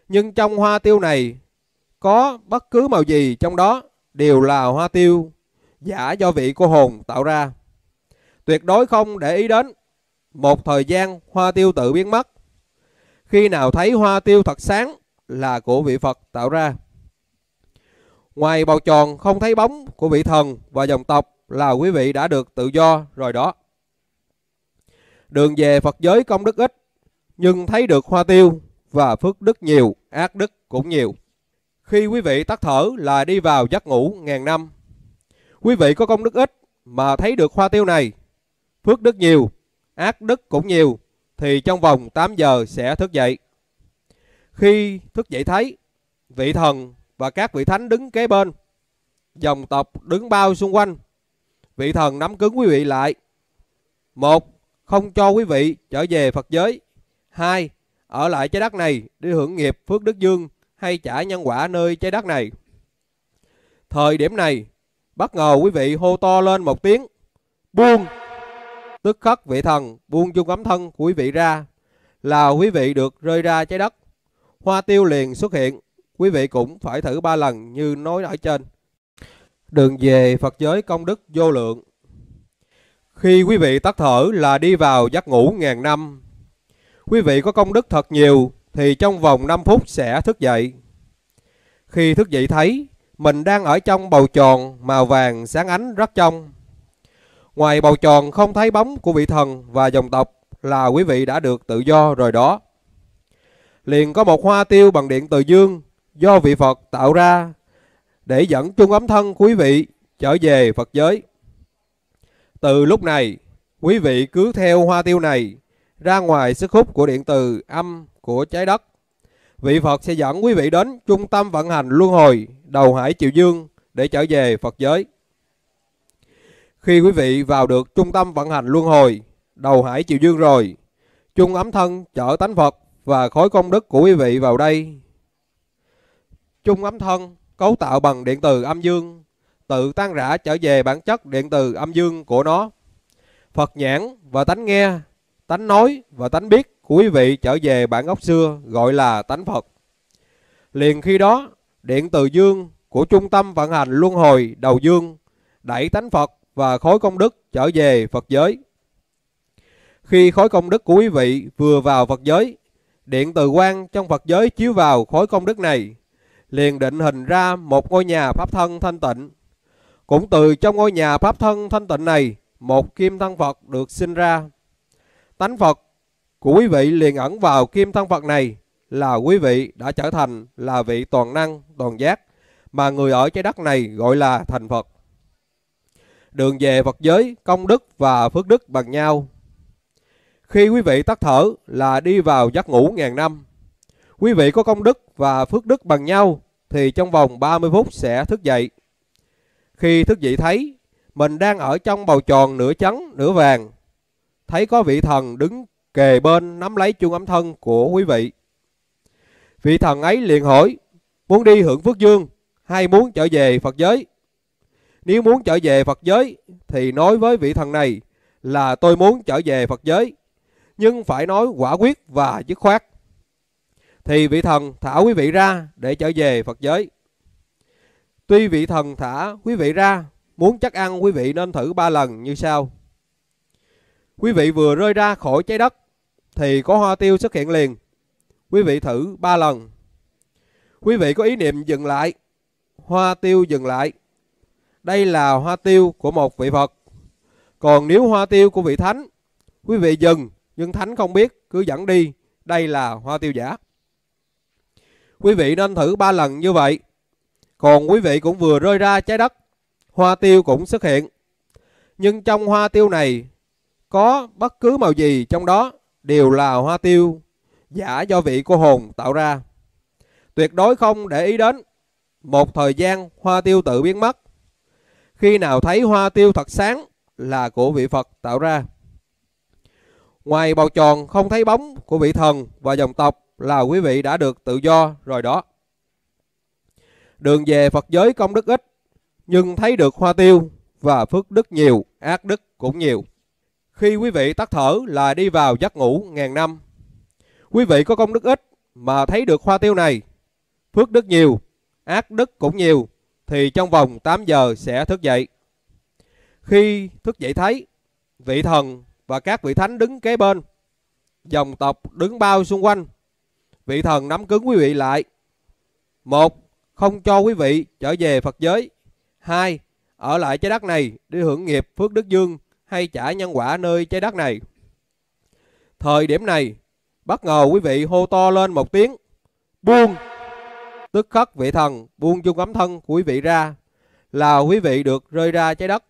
Nhưng trong hoa tiêu này có bất cứ màu gì trong đó đều là hoa tiêu giả do vị cô hồn tạo ra. Tuyệt đối không để ý đến. Một thời gian hoa tiêu tự biến mất. Khi nào thấy hoa tiêu thật sáng là của vị Phật tạo ra. Ngoài bầu tròn không thấy bóng của vị thần và dòng tộc là quý vị đã được tự do rồi đó. Đường về Phật giới công đức ít, nhưng thấy được hoa tiêu và phước đức nhiều, ác đức cũng nhiều. Khi quý vị tắt thở là đi vào giấc ngủ ngàn năm. Quý vị có công đức ít mà thấy được hoa tiêu này, phước đức nhiều, ác đức cũng nhiều, thì trong vòng 8 giờ sẽ thức dậy. Khi thức dậy thấy, vị thần và các vị thánh đứng kế bên, dòng tộc đứng bao xung quanh, vị thần nắm cứng quý vị lại. Một, không cho quý vị trở về Phật giới. Hai, ở lại trái đất này đi hưởng nghiệp phước đức dương hay trả nhân quả nơi trái đất này. Thời điểm này, bất ngờ quý vị hô to lên một tiếng, buông. Tức khắc vị thần buông chung ấm thân của quý vị ra, là quý vị được rơi ra trái đất. Hoa tiêu liền xuất hiện, quý vị cũng phải thử ba lần như nói ở trên đường về Phật giới công đức vô lượng. Khi quý vị tắt thở là đi vào giấc ngủ ngàn năm. Quý vị có công đức thật nhiều thì trong vòng 5 phút sẽ thức dậy. Khi thức dậy thấy mình đang ở trong bầu tròn màu vàng sáng ánh rất trong. Ngoài bầu tròn không thấy bóng của vị thần và dòng tộc là quý vị đã được tự do rồi đó. Liền có một hoa tiêu bằng điện từ dương do vị Phật tạo ra để dẫn chung ấm thân quý vị trở về Phật giới. Từ lúc này, quý vị cứ theo hoa tiêu này ra ngoài sức hút của điện từ âm của trái đất. Vị Phật sẽ dẫn quý vị đến trung tâm vận hành luân hồi đầu hải Triều Dương để trở về Phật giới. Khi quý vị vào được trung tâm vận hành luân hồi đầu hải Triều Dương rồi, chung ấm thân chở tánh Phật và khối công đức của quý vị vào đây. Chung ấm thân cấu tạo bằng điện từ âm dương, tự tan rã trở về bản chất điện từ âm dương của nó. Phật nhãn và tánh nghe, tánh nói và tánh biết của quý vị trở về bản gốc xưa gọi là tánh Phật. Liền khi đó, điện từ dương của trung tâm vận hành luân hồi đầu dương đẩy tánh Phật và khối công đức trở về Phật giới. Khi khối công đức của quý vị vừa vào Phật giới, điện từ quang trong Phật giới chiếu vào khối công đức này liền định hình ra một ngôi nhà pháp thân thanh tịnh. Cũng từ trong ngôi nhà pháp thân thanh tịnh này, một kim thân Phật được sinh ra. Tánh Phật của quý vị liền ẩn vào kim thân Phật này là quý vị đã trở thành là vị toàn năng, toàn giác mà người ở trái đất này gọi là thành Phật. Đường về Phật giới, công đức và phước đức bằng nhau. Khi quý vị tắt thở là đi vào giấc ngủ ngàn năm. Quý vị có công đức và phước đức bằng nhau thì trong vòng 30 phút sẽ thức dậy. Khi thức dậy thấy mình đang ở trong bầu tròn nửa trắng nửa vàng, thấy có vị thần đứng kề bên nắm lấy chuông ấm thân của quý vị. Vị thần ấy liền hỏi, muốn đi hưởng phước dương hay muốn trở về Phật giới? Nếu muốn trở về Phật giới thì nói với vị thần này là tôi muốn trở về Phật giới, nhưng phải nói quả quyết và dứt khoát thì vị thần thả quý vị ra để trở về Phật giới. Tuy vị thần thả quý vị ra, muốn chắc ăn quý vị nên thử ba lần như sau. Quý vị vừa rơi ra khỏi trái đất thì có hoa tiêu xuất hiện liền. Quý vị thử ba lần. Quý vị có ý niệm dừng lại, hoa tiêu dừng lại. Đây là hoa tiêu của một vị Phật. Còn nếu hoa tiêu của vị Thánh, quý vị dừng nhưng Thánh không biết cứ dẫn đi, đây là hoa tiêu giả. Quý vị nên thử 3 lần như vậy. Còn quý vị cũng vừa rơi ra trái đất, hoa tiêu cũng xuất hiện. Nhưng trong hoa tiêu này có bất cứ màu gì trong đó đều là hoa tiêu giả do vị cô hồn tạo ra. Tuyệt đối không để ý đến. Một thời gian hoa tiêu tự biến mất. Khi nào thấy hoa tiêu thật sáng là của vị Phật tạo ra. Ngoài bầu tròn không thấy bóng của vị thần và dòng tộc là quý vị đã được tự do rồi đó. Đường về Phật giới công đức ít, nhưng thấy được hoa tiêu và phước đức nhiều, ác đức cũng nhiều. Khi quý vị tắt thở là đi vào giấc ngủ ngàn năm. Quý vị có công đức ít mà thấy được hoa tiêu này, phước đức nhiều, ác đức cũng nhiều, thì trong vòng 8 giờ sẽ thức dậy. Khi thức dậy thấy, vị thần và các vị thánh đứng kế bên, dòng tộc đứng bao xung quanh, vị thần nắm cứng quý vị lại. Một, không cho quý vị trở về Phật giới. Hai, ở lại trái đất này để hưởng nghiệp phước đức dương hay trả nhân quả nơi trái đất này. Thời điểm này, bất ngờ quý vị hô to lên một tiếng, buông. Tức khắc vị thần buông chung ấm thân của quý vị ra, là quý vị được rơi ra trái đất.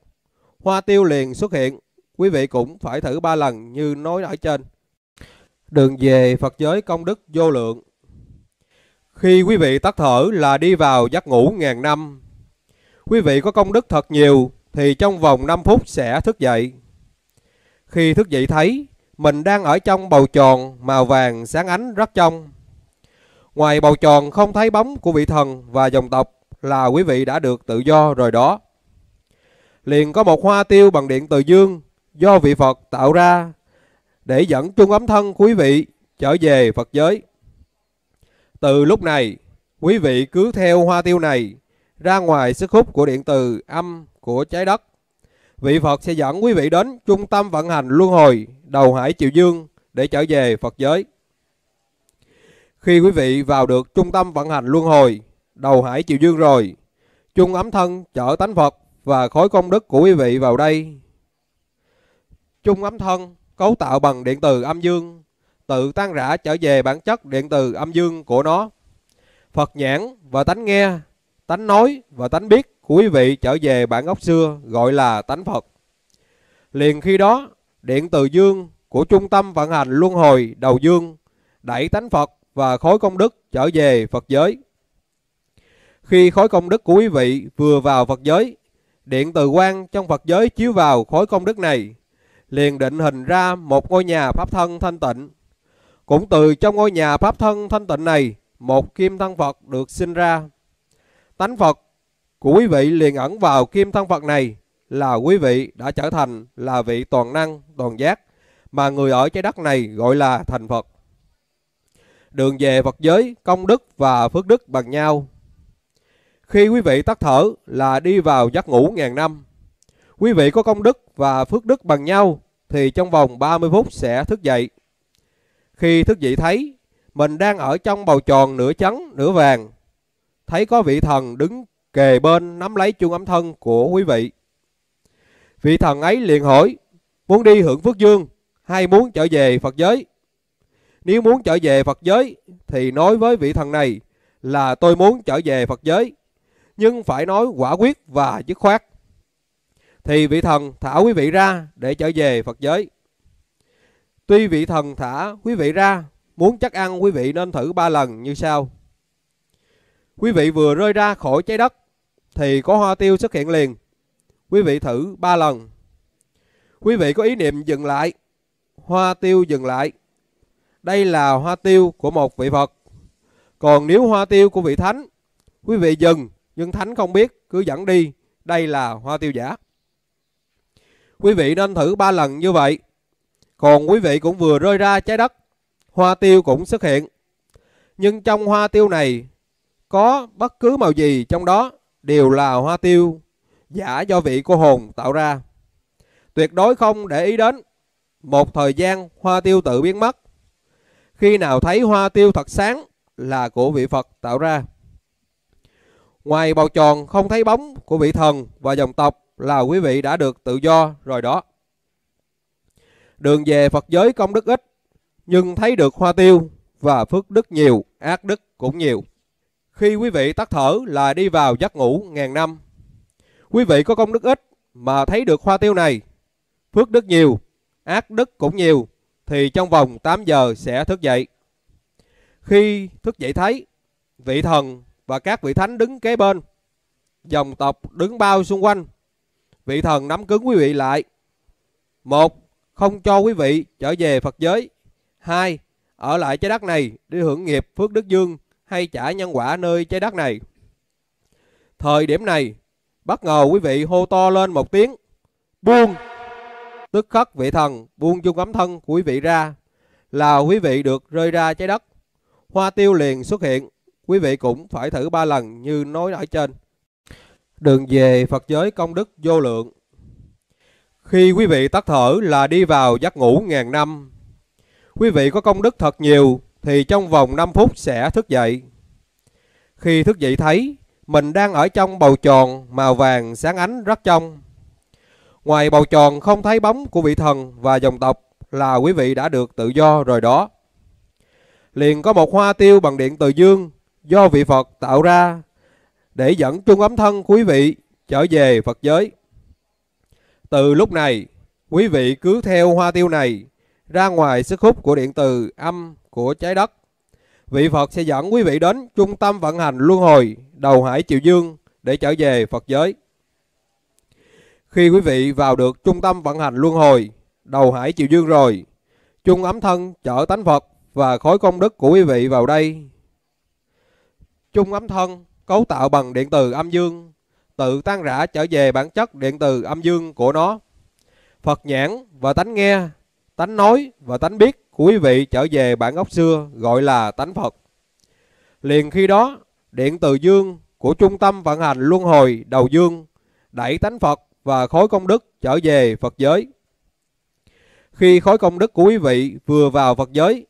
Hoa tiêu liền xuất hiện, quý vị cũng phải thử ba lần như nói ở trên đường về Phật giới công đức vô lượng. Khi quý vị tắt thở là đi vào giấc ngủ ngàn năm. Quý vị có công đức thật nhiều thì trong vòng 5 phút sẽ thức dậy. Khi thức dậy thấy mình đang ở trong bầu tròn màu vàng sáng ánh rất trong. Ngoài bầu tròn không thấy bóng của vị thần và dòng tộc là quý vị đã được tự do rồi đó. Liền có một hoa tiêu bằng điện từ dương do vị Phật tạo ra để dẫn chung ấm thân quý vị trở về Phật giới. Từ lúc này, quý vị cứ theo hoa tiêu này ra ngoài sức hút của điện từ âm của trái đất. Vị Phật sẽ dẫn quý vị đến trung tâm vận hành luân hồi đầu hải Triều Dương để trở về Phật giới. Khi quý vị vào được trung tâm vận hành luân hồi đầu hải Triều Dương rồi, chung ấm thân chở tánh Phật và khối công đức của quý vị vào đây. Chung ấm thân cấu tạo bằng điện từ âm dương, tự tan rã trở về bản chất điện từ âm dương của nó. Phật nhãn và tánh nghe, tánh nói và tánh biết của quý vị trở về bản gốc xưa gọi là tánh Phật. Liền khi đó, điện từ dương của trung tâm vận hành luân hồi đầu dương đẩy tánh Phật và khối công đức trở về Phật giới. Khi khối công đức của quý vị vừa vào Phật giới, điện từ quang trong Phật giới chiếu vào khối công đức này liền định hình ra một ngôi nhà pháp thân thanh tịnh. Cũng từ trong ngôi nhà pháp thân thanh tịnh này, một kim thân Phật được sinh ra. Tánh Phật của quý vị liền ẩn vào kim thân Phật này là quý vị đã trở thành là vị toàn năng, toàn giác mà người ở trái đất này gọi là thành Phật. Đường về Phật giới, công đức và phước đức bằng nhau. Khi quý vị tắt thở là đi vào giấc ngủ ngàn năm. Quý vị có công đức và phước đức bằng nhau thì trong vòng 30 phút sẽ thức dậy. Khi thức dậy thấy mình đang ở trong bầu tròn nửa trắng nửa vàng, thấy có vị thần đứng kề bên nắm lấy chuông ấm thân của quý vị. Vị thần ấy liền hỏi, muốn đi hưởng phước dương hay muốn trở về Phật giới? Nếu muốn trở về Phật giới thì nói với vị thần này là tôi muốn trở về Phật giới, nhưng phải nói quả quyết và dứt khoát thì vị thần thả quý vị ra để trở về Phật giới. Tuy vị thần thả quý vị ra, muốn chắc ăn quý vị nên thử ba lần như sau. Quý vị vừa rơi ra khỏi trái đất thì có hoa tiêu xuất hiện liền. Quý vị thử ba lần. Quý vị có ý niệm dừng lại, hoa tiêu dừng lại. Đây là hoa tiêu của một vị Phật. Còn nếu hoa tiêu của vị Thánh, quý vị dừng nhưng Thánh không biết cứ dẫn đi, đây là hoa tiêu giả. Quý vị nên thử 3 lần như vậy. Còn quý vị cũng vừa rơi ra trái đất, hoa tiêu cũng xuất hiện. Nhưng trong hoa tiêu này có bất cứ màu gì trong đó đều là hoa tiêu giả do vị cô hồn tạo ra. Tuyệt đối không để ý đến. Một thời gian hoa tiêu tự biến mất. Khi nào thấy hoa tiêu thật sáng là của vị Phật tạo ra. Ngoài bầu tròn không thấy bóng của vị thần và dòng tộc là quý vị đã được tự do rồi đó. Đường về Phật giới công đức ít, nhưng thấy được hoa tiêu và phước đức nhiều, ác đức cũng nhiều. Khi quý vị tắt thở là đi vào giấc ngủ ngàn năm. Quý vị có công đức ít mà thấy được hoa tiêu này, phước đức nhiều, ác đức cũng nhiều, thì trong vòng 8 giờ sẽ thức dậy. Khi thức dậy thấy, vị thần và các vị thánh đứng kế bên, dòng tộc đứng bao xung quanh, vị thần nắm cứng quý vị lại. Một, không cho quý vị trở về Phật giới. Hai, ở lại trái đất này để hưởng nghiệp phước đức dương hay trả nhân quả nơi trái đất này. Thời điểm này, bất ngờ quý vị hô to lên một tiếng. Buông! Tức khắc vị thần buông chung ấm thân của quý vị ra là quý vị được rơi ra trái đất. Hoa tiêu liền xuất hiện, quý vị cũng phải thử ba lần như nói ở trên đường về Phật giới công đức vô lượng. Khi quý vị tắt thở là đi vào giấc ngủ ngàn năm. Quý vị có công đức thật nhiều thì trong vòng 5 phút sẽ thức dậy. Khi thức dậy thấy mình đang ở trong bầu tròn màu vàng sáng ánh rất trong. Ngoài bầu tròn không thấy bóng của vị thần và dòng tộc là quý vị đã được tự do rồi đó. Liền có một hoa tiêu bằng điện từ dương do vị Phật tạo ra để dẫn chung ấm thân quý vị trở về Phật giới. Từ lúc này, quý vị cứ theo hoa tiêu này ra ngoài sức hút của điện từ âm của trái đất. Vị Phật sẽ dẫn quý vị đến trung tâm vận hành luân hồi đầu hải Triều Dương để trở về Phật giới. Khi quý vị vào được trung tâm vận hành luân hồi đầu hải Triều Dương rồi, chung ấm thân chở tánh Phật và khối công đức của quý vị vào đây. Chung ấm thân cấu tạo bằng điện từ âm dương, tự tan rã trở về bản chất điện từ âm dương của nó. Phật nhãn và tánh nghe, tánh nói và tánh biết của quý vị trở về bản gốc xưa gọi là tánh Phật. Liền khi đó, điện từ dương của trung tâm vận hành luân hồi đầu dương đẩy tánh Phật và khối công đức trở về Phật giới. Khi khối công đức của quý vị vừa vào Phật giới,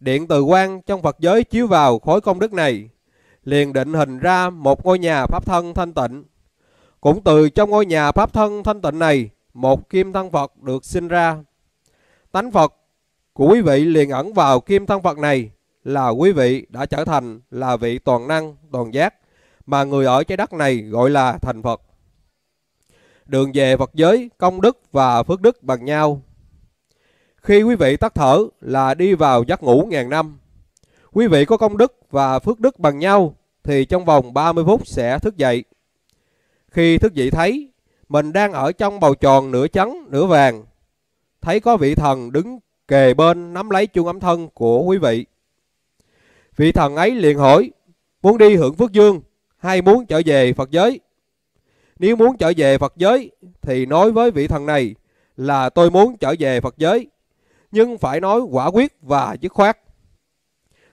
điện từ quang trong Phật giới chiếu vào khối công đức này liền định hình ra một ngôi nhà pháp thân thanh tịnh. Cũng từ trong ngôi nhà pháp thân thanh tịnh này, một kim thân Phật được sinh ra. Tánh Phật của quý vị liền ẩn vào kim thân Phật này là quý vị đã trở thành là vị toàn năng, toàn giác mà người ở trái đất này gọi là thành Phật. Đường về Phật giới, công đức và phước đức bằng nhau. Khi quý vị tắt thở là đi vào giấc ngủ ngàn năm. Quý vị có công đức và phước đức bằng nhau thì trong vòng 30 phút sẽ thức dậy. Khi thức dậy thấy mình đang ở trong bầu tròn nửa trắng nửa vàng. Thấy có vị thần đứng kề bên nắm lấy chuông ấm thân của quý vị. Vị thần ấy liền hỏi, muốn đi hưởng phước dương hay muốn trở về Phật giới? Nếu muốn trở về Phật giới thì nói với vị thần này là tôi muốn trở về Phật giới, nhưng phải nói quả quyết và dứt khoát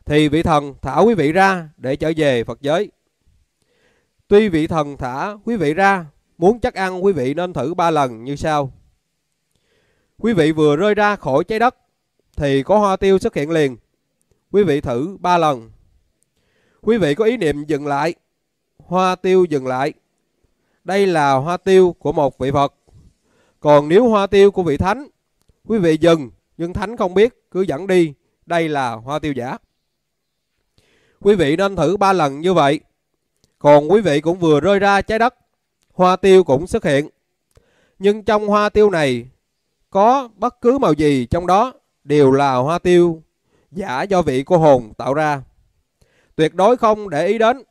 thì vị thần thả quý vị ra để trở về Phật giới. Tuy vị thần thả quý vị ra, muốn chắc ăn quý vị nên thử ba lần như sau. Quý vị vừa rơi ra khỏi trái đất thì có hoa tiêu xuất hiện liền. Quý vị thử ba lần. Quý vị có ý niệm dừng lại. Hoa tiêu dừng lại. Đây là hoa tiêu của một vị Phật. Còn nếu hoa tiêu của vị Thánh, quý vị dừng nhưng Thánh không biết cứ dẫn đi. Đây là hoa tiêu giả. Quý vị nên thử 3 lần như vậy. Còn quý vị cũng vừa rơi ra trái đất, hoa tiêu cũng xuất hiện. Nhưng trong hoa tiêu này có bất cứ màu gì trong đó đều là hoa tiêu giả do vị cô hồn tạo ra. Tuyệt đối không để ý đến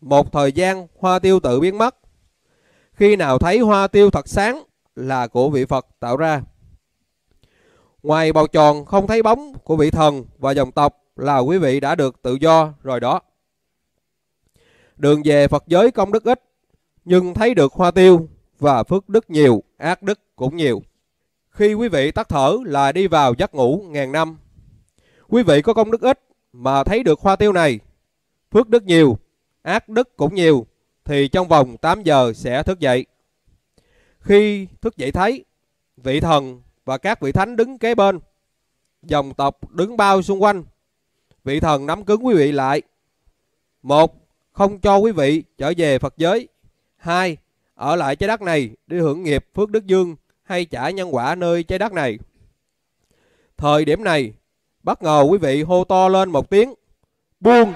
một thời gian hoa tiêu tự biến mất. Khi nào thấy hoa tiêu thật sáng là của vị Phật tạo ra. Ngoài bầu tròn không thấy bóng của vị thần và dòng tộc là quý vị đã được tự do rồi đó. Đường về Phật giới công đức ít, nhưng thấy được hoa tiêu và phước đức nhiều, ác đức cũng nhiều. Khi quý vị tắt thở là đi vào giấc ngủ ngàn năm. Quý vị có công đức ít mà thấy được hoa tiêu này, phước đức nhiều, ác đức cũng nhiều, thì trong vòng 8 giờ sẽ thức dậy. Khi thức dậy thấy, vị thần và các vị thánh đứng kế bên, dòng tộc đứng bao xung quanh, vị thần nắm cứng quý vị lại. Một, không cho quý vị trở về Phật giới. Hai, ở lại trái đất này đi hưởng nghiệp phước đức dương hay trả nhân quả nơi trái đất này. Thời điểm này, bất ngờ quý vị hô to lên một tiếng. Buông!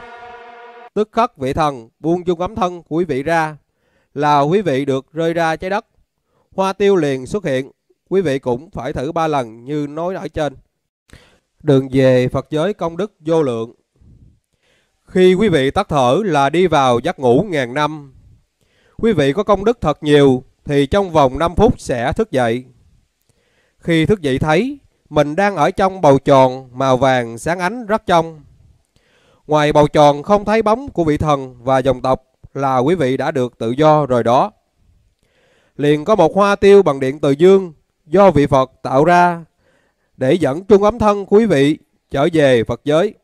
Tức khắc vị thần buông chung ấm thân của quý vị ra là quý vị được rơi ra trái đất. Hoa tiêu liền xuất hiện, quý vị cũng phải thử ba lần như nói ở trên đường về Phật giới công đức vô lượng. Khi quý vị tắt thở là đi vào giấc ngủ ngàn năm. Quý vị có công đức thật nhiều thì trong vòng 5 phút sẽ thức dậy. Khi thức dậy thấy mình đang ở trong bầu tròn màu vàng sáng ánh rất trong. Ngoài bầu tròn không thấy bóng của vị thần và dòng tộc là quý vị đã được tự do rồi đó. Liền có một hoa tiêu bằng điện từ dương do vị Phật tạo ra để dẫn chung ấm thân quý vị trở về Phật giới.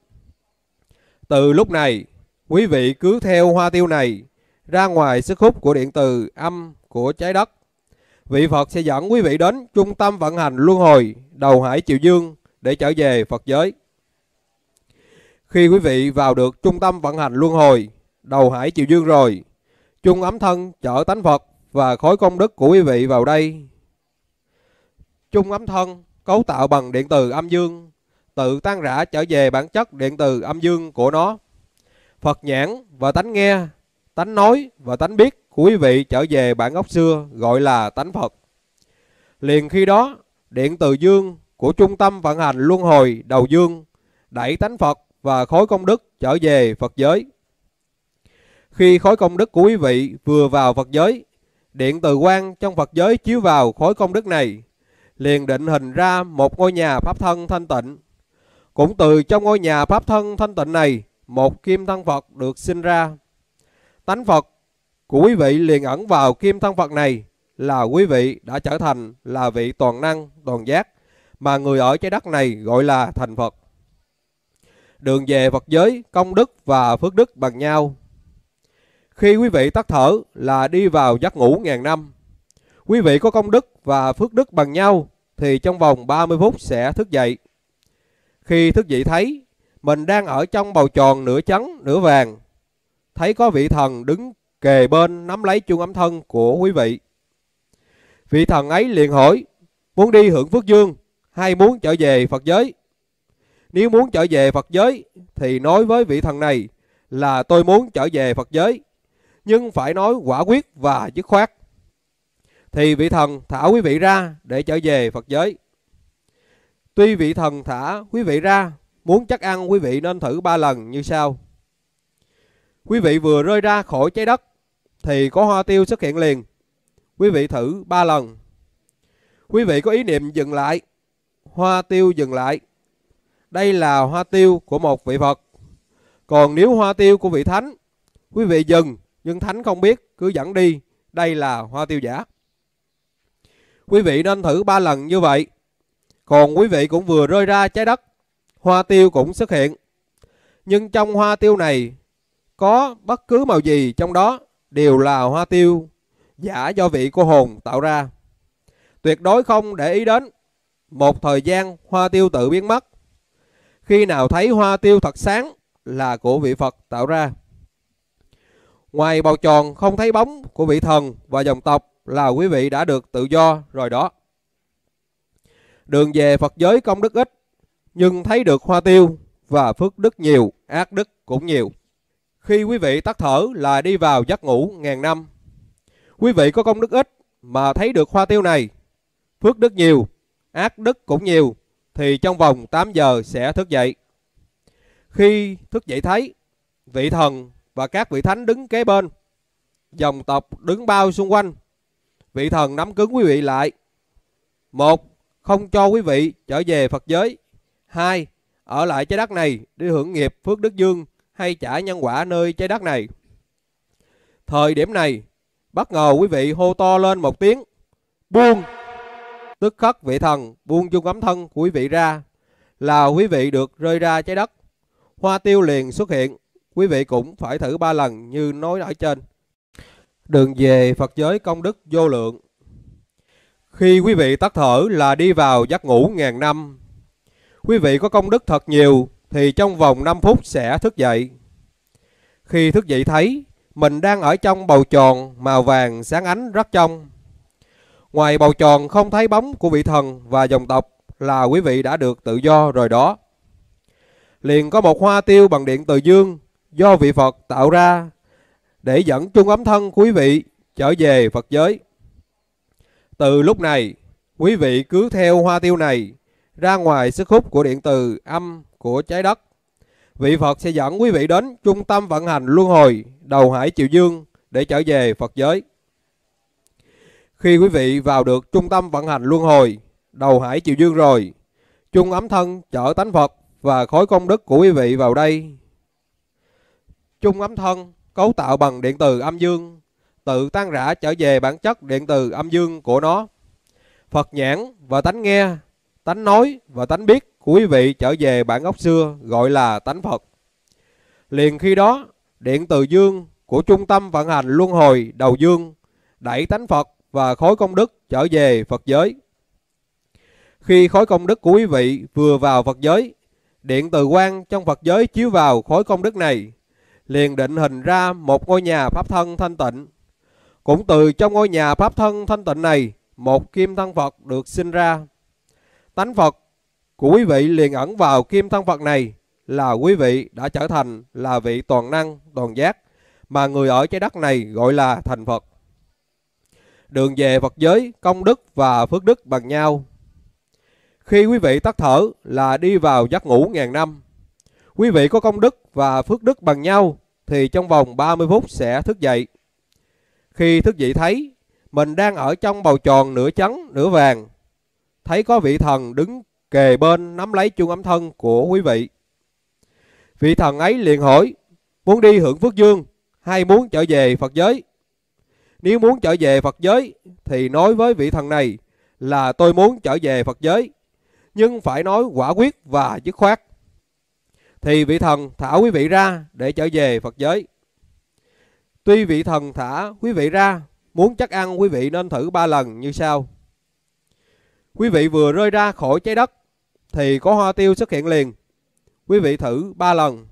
Từ lúc này, quý vị cứ theo hoa tiêu này ra ngoài sức hút của điện từ âm của trái đất. Vị Phật sẽ dẫn quý vị đến trung tâm vận hành luân hồi đầu hải chiều dương để trở về Phật giới. Khi quý vị vào được trung tâm vận hành luân hồi đầu hải chiều dương rồi, chung ấm thân chở tánh Phật và khối công đức của quý vị vào đây. Chung ấm thân cấu tạo bằng điện từ âm dương, tự tan rã trở về bản chất điện từ âm dương của nó. Phật nhãn và tánh nghe, tánh nói và tánh biết của quý vị trở về bản gốc xưa gọi là tánh Phật. Liền khi đó, điện từ dương của trung tâm vận hành luân hồi đầu dương đẩy tánh Phật và khối công đức trở về Phật giới. Khi khối công đức của quý vị vừa vào Phật giới, điện từ quang trong Phật giới chiếu vào khối công đức này liền định hình ra một ngôi nhà pháp thân thanh tịnh. Cũng từ trong ngôi nhà pháp thân thanh tịnh này, một kim thân Phật được sinh ra. Tánh Phật của quý vị liền ẩn vào kim thân Phật này là quý vị đã trở thành là vị toàn năng, toàn giác mà người ở trái đất này gọi là thành Phật. Đường về Phật giới, công đức và phước đức bằng nhau. Khi quý vị tắt thở là đi vào giấc ngủ ngàn năm. Quý vị có công đức và phước đức bằng nhau thì trong vòng 30 phút sẽ thức dậy. Khi thức dậy thấy mình đang ở trong bầu tròn nửa trắng nửa vàng, thấy có vị thần đứng kề bên nắm lấy chuông ấm thân của quý vị. Vị thần ấy liền hỏi, muốn đi hưởng phước dương hay muốn trở về Phật giới? Nếu muốn trở về Phật giới thì nói với vị thần này là tôi muốn trở về Phật giới, nhưng phải nói quả quyết và dứt khoát thì vị thần thả quý vị ra để trở về Phật giới. Tuy vị thần thả quý vị ra, muốn chắc ăn quý vị nên thử ba lần như sau. Quý vị vừa rơi ra khỏi trái đất thì có hoa tiêu xuất hiện liền. Quý vị thử ba lần. Quý vị có ý niệm dừng lại. Hoa tiêu dừng lại. Đây là hoa tiêu của một vị Phật. Còn nếu hoa tiêu của vị Thánh, quý vị dừng nhưng Thánh không biết cứ dẫn đi. Đây là hoa tiêu giả. Quý vị nên thử 3 lần như vậy. Còn quý vị cũng vừa rơi ra trái đất, hoa tiêu cũng xuất hiện. Nhưng trong hoa tiêu này có bất cứ màu gì trong đó đều là hoa tiêu giả do vị cô hồn tạo ra. Tuyệt đối không để ý đến một thời gian hoa tiêu tự biến mất. Khi nào thấy hoa tiêu thật sáng là của vị Phật tạo ra. Ngoài bầu tròn không thấy bóng của vị thần và dòng tộc là quý vị đã được tự do rồi đó. Đường về Phật giới công đức ít, nhưng thấy được hoa tiêu và phước đức nhiều, ác đức cũng nhiều. Khi quý vị tắt thở là đi vào giấc ngủ ngàn năm. Quý vị có công đức ít mà thấy được hoa tiêu này, phước đức nhiều, ác đức cũng nhiều, thì trong vòng 8 giờ sẽ thức dậy. Khi thức dậy thấy, vị thần và các vị thánh đứng kế bên, dòng tộc đứng bao xung quanh, vị thần nắm cứng quý vị lại. Một, không cho quý vị trở về Phật giới. Hai, ở lại trái đất này đi hưởng nghiệp phước đức dương hay trả nhân quả nơi trái đất này. Thời điểm này, bất ngờ quý vị hô to lên một tiếng, buông. Tức khắc vị thần buông dung ấm thân của quý vị ra, là quý vị được rơi ra trái đất. Hoa tiêu liền xuất hiện, quý vị cũng phải thử ba lần như nói ở trên đường về Phật giới công đức vô lượng. Khi quý vị tắt thở là đi vào giấc ngủ ngàn năm. Quý vị có công đức thật nhiều thì trong vòng 5 phút sẽ thức dậy. Khi thức dậy thấy mình đang ở trong bầu tròn màu vàng sáng ánh rất trong. Ngoài bầu tròn không thấy bóng của vị thần và dòng tộc là quý vị đã được tự do rồi đó. Liền có một hoa tiêu bằng điện từ dương do vị Phật tạo ra để dẫn chung ấm thân quý vị trở về Phật giới. Từ lúc này, quý vị cứ theo hoa tiêu này ra ngoài sức hút của điện từ âm của trái đất. Vị Phật sẽ dẫn quý vị đến trung tâm vận hành luân hồi đầu hải Triều Dương để trở về Phật giới. Khi quý vị vào được trung tâm vận hành luân hồi đầu hải Triều Dương rồi, chung ấm thân chở tánh Phật và khối công đức của quý vị vào đây. Chung ấm thân cấu tạo bằng điện từ âm dương, tự tan rã trở về bản chất điện từ âm dương của nó. Phật nhãn và tánh nghe, tánh nói và tánh biết của quý vị trở về bản gốc xưa gọi là tánh Phật. Liền khi đó, điện từ dương của trung tâm vận hành luân hồi đầu dương đẩy tánh Phật và khối công đức trở về Phật giới. Khi khối công đức của quý vị vừa vào Phật giới, điện từ quang trong Phật giới chiếu vào khối công đức này liền định hình ra một ngôi nhà pháp thân thanh tịnh. Cũng từ trong ngôi nhà pháp thân thanh tịnh này, một kim thân Phật được sinh ra. Tánh Phật của quý vị liền ẩn vào kim thân Phật này là quý vị đã trở thành là vị toàn năng, toàn giác mà người ở trái đất này gọi là thành Phật. Đường về Phật giới, công đức và phước đức bằng nhau. Khi quý vị tắt thở là đi vào giấc ngủ ngàn năm. Quý vị có công đức và phước đức bằng nhau thì trong vòng 30 phút sẽ thức dậy. Khi thức dậy thấy mình đang ở trong bầu tròn nửa trắng nửa vàng. Thấy có vị thần đứng kề bên nắm lấy chuông ấm thân của quý vị. Vị thần ấy liền hỏi, muốn đi hưởng phước dương hay muốn trở về Phật giới? Nếu muốn trở về Phật giới thì nói với vị thần này là tôi muốn trở về Phật giới, nhưng phải nói quả quyết và dứt khoát thì vị thần thả quý vị ra để trở về Phật giới. Tuy vị thần thả quý vị ra, muốn chắc ăn quý vị nên thử ba lần như sau. Quý vị vừa rơi ra khỏi trái đất thì có hoa tiêu xuất hiện liền. Quý vị thử ba lần.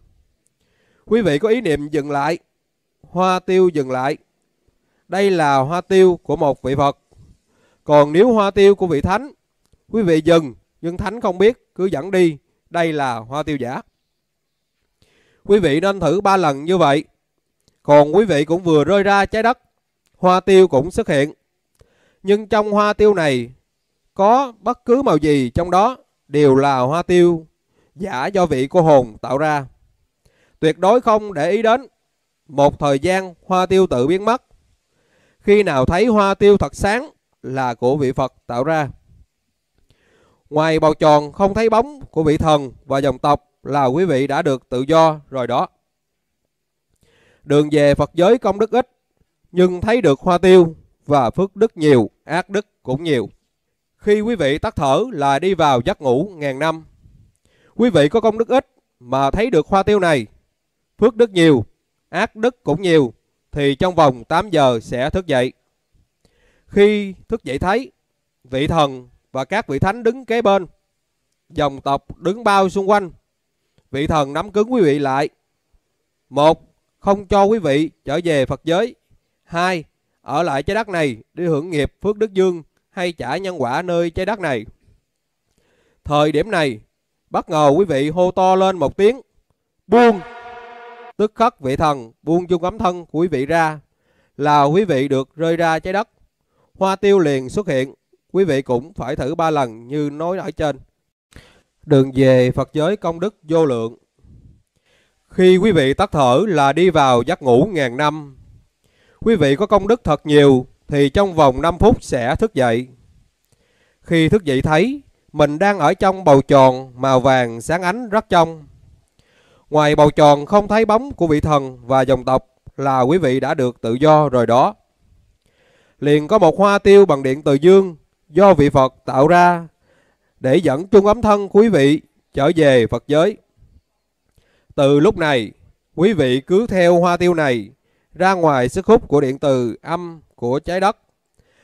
Quý vị có ý niệm dừng lại, hoa tiêu dừng lại. Đây là hoa tiêu của một vị Phật. Còn nếu hoa tiêu của vị thánh, quý vị dừng nhưng thánh không biết cứ dẫn đi, đây là hoa tiêu giả. Quý vị nên thử 3 lần như vậy. Còn quý vị cũng vừa rơi ra trái đất, hoa tiêu cũng xuất hiện. Nhưng trong hoa tiêu này có bất cứ màu gì trong đó đều là hoa tiêu giả do vị cô hồn tạo ra. Tuyệt đối không để ý đến một thời gian hoa tiêu tự biến mất. Khi nào thấy hoa tiêu thật sáng là của vị Phật tạo ra. Ngoài bầu tròn không thấy bóng của vị thần và dòng tộc, là quý vị đã được tự do rồi đó. Đường về Phật giới công đức ít, nhưng thấy được hoa tiêu và phước đức nhiều, ác đức cũng nhiều. Khi quý vị tắt thở là đi vào giấc ngủ ngàn năm. Quý vị có công đức ít mà thấy được hoa tiêu này, phước đức nhiều, ác đức cũng nhiều, thì trong vòng 8 giờ sẽ thức dậy. Khi thức dậy thấy, vị thần và các vị thánh đứng kế bên, dòng tộc đứng bao xung quanh vị thần nắm cứng quý vị lại. Một, không cho quý vị trở về Phật giới. Hai, ở lại trái đất này đi hưởng nghiệp phước đức dương hay trả nhân quả nơi trái đất này. Thời điểm này, bất ngờ quý vị hô to lên một tiếng, buông. Tức khắc vị thần buông chung ấm thân của quý vị ra, là quý vị được rơi ra trái đất. Hoa tiêu liền xuất hiện, quý vị cũng phải thử ba lần như nói ở trên đường về Phật giới công đức vô lượng. Khi quý vị tắt thở là đi vào giấc ngủ ngàn năm. Quý vị có công đức thật nhiều thì trong vòng 5 phút sẽ thức dậy. Khi thức dậy thấy mình đang ở trong bầu tròn màu vàng sáng ánh rất trong. Ngoài bầu tròn không thấy bóng của vị thần và dòng tộc là quý vị đã được tự do rồi đó. Liền có một hoa tiêu bằng điện từ dương do vị Phật tạo ra để dẫn chung ấm thân quý vị trở về Phật giới. Từ lúc này, quý vị cứ theo hoa tiêu này ra ngoài sức hút của điện từ âm của trái đất.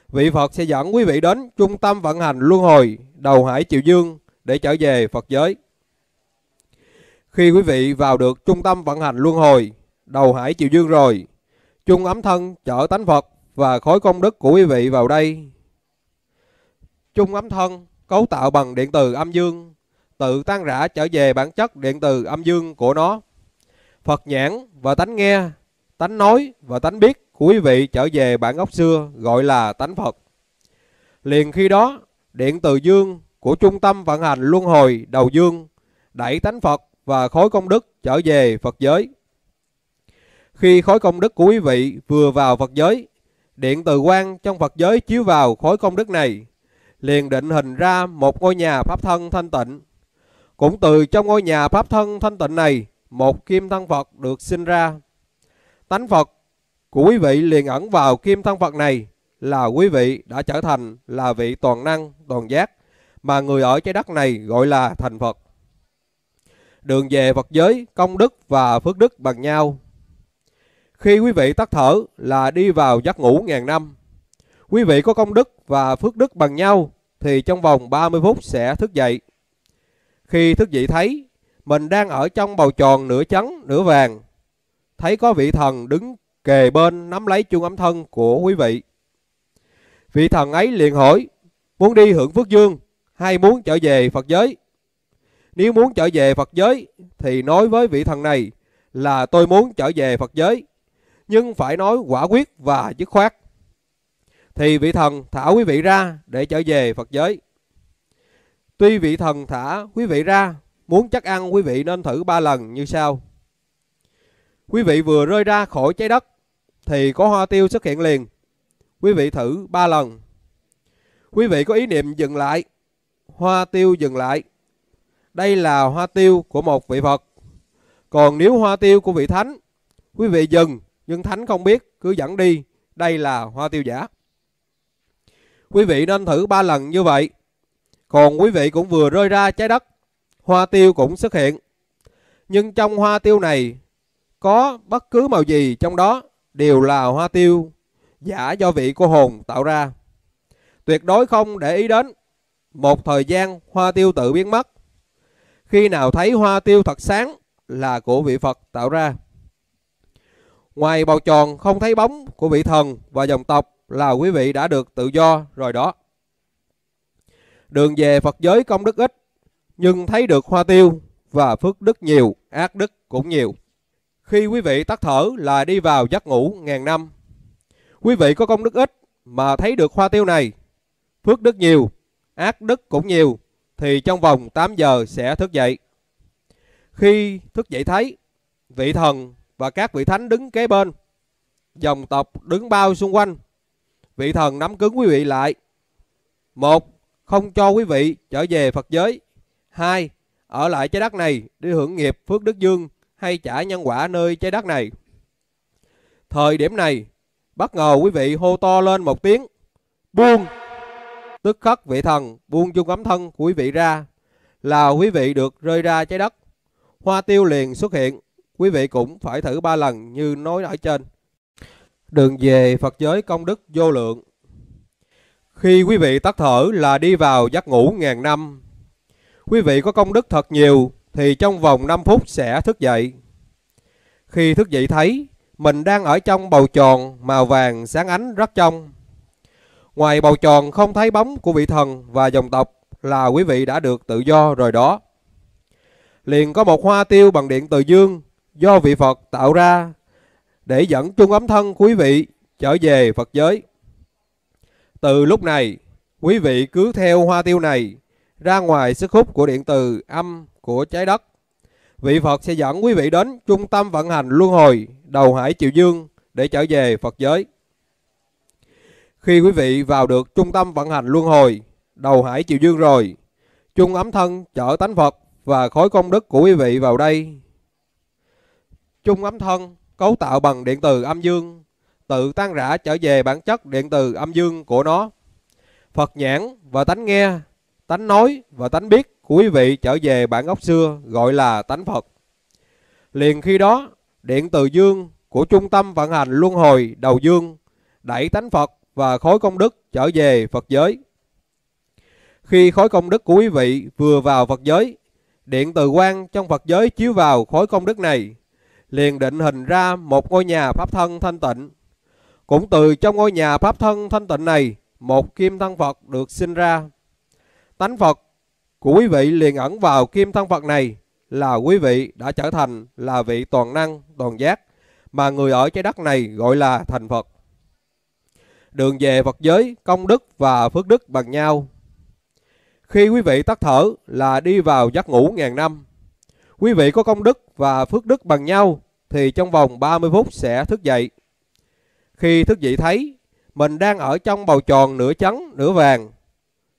Vị Phật sẽ dẫn quý vị đến trung tâm vận hành luân hồi đầu hải Triều Dương để trở về Phật giới. Khi quý vị vào được trung tâm vận hành luân hồi đầu hải Triều Dương rồi, chung ấm thân chở tánh Phật và khối công đức của quý vị vào đây. Chung ấm thân cấu tạo bằng điện từ âm dương, tự tan rã trở về bản chất điện từ âm dương của nó. Phật nhãn và tánh nghe, tánh nói và tánh biết của quý vị trở về bản gốc xưa gọi là tánh Phật. Liền khi đó, điện từ dương của trung tâm vận hành luân hồi đầu dương đẩy tánh Phật và khối công đức trở về Phật giới. Khi khối công đức của quý vị vừa vào Phật giới, điện từ quang trong Phật giới chiếu vào khối công đức này liền định hình ra một ngôi nhà pháp thân thanh tịnh. Cũng từ trong ngôi nhà pháp thân thanh tịnh này, một kim thân Phật được sinh ra. Tánh Phật của quý vị liền ẩn vào kim thân Phật này là quý vị đã trở thành là vị toàn năng, toàn giác mà người ở trái đất này gọi là thành Phật. Đường về Phật giới, công đức và phước đức bằng nhau. Khi quý vị tắt thở là đi vào giấc ngủ ngàn năm. Quý vị có công đức và phước đức bằng nhau thì trong vòng 30 phút sẽ thức dậy. Khi thức dậy thấy mình đang ở trong bầu tròn nửa trắng nửa vàng. Thấy có vị thần đứng kề bên nắm lấy chuông ấm thân của quý vị. Vị thần ấy liền hỏi, muốn đi hưởng phước dương hay muốn trở về Phật giới? Nếu muốn trở về Phật giới thì nói với vị thần này là tôi muốn trở về Phật giới, nhưng phải nói quả quyết và dứt khoát thì vị thần thả quý vị ra để trở về Phật giới. Tuy vị thần thả quý vị ra, muốn chắc ăn quý vị nên thử ba lần như sau. Quý vị vừa rơi ra khỏi trái đất thì có hoa tiêu xuất hiện liền. Quý vị thử ba lần. Quý vị có ý niệm dừng lại, hoa tiêu dừng lại. Đây là hoa tiêu của một vị Phật. Còn nếu hoa tiêu của vị thánh, quý vị dừng nhưng thánh không biết cứ dẫn đi, đây là hoa tiêu giả. Quý vị nên thử 3 lần như vậy. Còn quý vị cũng vừa rơi ra trái đất, hoa tiêu cũng xuất hiện. Nhưng trong hoa tiêu này có bất cứ màu gì trong đó đều là hoa tiêu giả do vị cô hồn tạo ra. Tuyệt đối không để ý đến. Một thời gian hoa tiêu tự biến mất. Khi nào thấy hoa tiêu thật sáng là của vị Phật tạo ra. Ngoài bầu tròn không thấy bóng của vị thần và dòng tộc là quý vị đã được tự do rồi đó. Đường về Phật giới công đức ít, nhưng thấy được hoa tiêu và phước đức nhiều, ác đức cũng nhiều. Khi quý vị tắt thở là đi vào giấc ngủ ngàn năm. Quý vị có công đức ít mà thấy được hoa tiêu này, phước đức nhiều, ác đức cũng nhiều, thì trong vòng 8 giờ sẽ thức dậy. Khi thức dậy thấy, vị thần và các vị thánh đứng kế bên, dòng tộc đứng bao xung quanh vị thần nắm cứng quý vị lại. Một, không cho quý vị trở về Phật giới. Hai, ở lại trái đất này đi hưởng nghiệp phước đức dương hay trả nhân quả nơi trái đất này. Thời điểm này, bất ngờ quý vị hô to lên một tiếng, buông. Tức khắc vị thần buông chung ấm thân của quý vị ra, là quý vị được rơi ra trái đất. Hoa tiêu liền xuất hiện, quý vị cũng phải thử ba lần như nói ở trên đường về Phật giới công đức vô lượng. Khi quý vị tắt thở là đi vào giấc ngủ ngàn năm. Quý vị có công đức thật nhiều thì trong vòng 5 phút sẽ thức dậy. Khi thức dậy thấy mình đang ở trong bầu tròn màu vàng sáng ánh rất trong. Ngoài bầu tròn không thấy bóng của vị thần và dòng tộc là quý vị đã được tự do rồi đó. Liền có một hoa tiêu bằng điện từ dương do vị Phật tạo ra để dẫn trung ấm thân quý vị trở về Phật giới. Từ lúc này, quý vị cứ theo hoa tiêu này ra ngoài sức hút của điện từ âm của trái đất. Vị Phật sẽ dẫn quý vị đến trung tâm vận hành luân hồi đầu hải Triều Dương để trở về Phật giới. Khi quý vị vào được trung tâm vận hành luân hồi đầu hải Triều Dương rồi, trung ấm thân chở tánh Phật và khối công đức của quý vị vào đây. Trung ấm thân cấu tạo bằng điện từ âm dương, tự tan rã trở về bản chất điện từ âm dương của nó. Phật nhãn và tánh nghe, tánh nói và tánh biết của quý vị trở về bản gốc xưa gọi là tánh Phật. Liền khi đó, điện từ dương của trung tâm vận hành luân hồi đầu dương đẩy tánh Phật và khối công đức trở về Phật giới. Khi khối công đức của quý vị vừa vào Phật giới, điện từ quang trong Phật giới chiếu vào khối công đức này liền định hình ra một ngôi nhà pháp thân thanh tịnh. Cũng từ trong ngôi nhà pháp thân thanh tịnh này, một kim thân Phật được sinh ra. Tánh Phật của quý vị liền ẩn vào kim thân Phật này là quý vị đã trở thành là vị toàn năng, toàn giác mà người ở trái đất này gọi là thành Phật. Đường về Phật giới, công đức và phước đức bằng nhau. Khi quý vị tắt thở là đi vào giấc ngủ ngàn năm. Quý vị có công đức và phước đức bằng nhau thì trong vòng 30 phút sẽ thức dậy. Khi thức dậy thấy mình đang ở trong bầu tròn nửa trắng nửa vàng.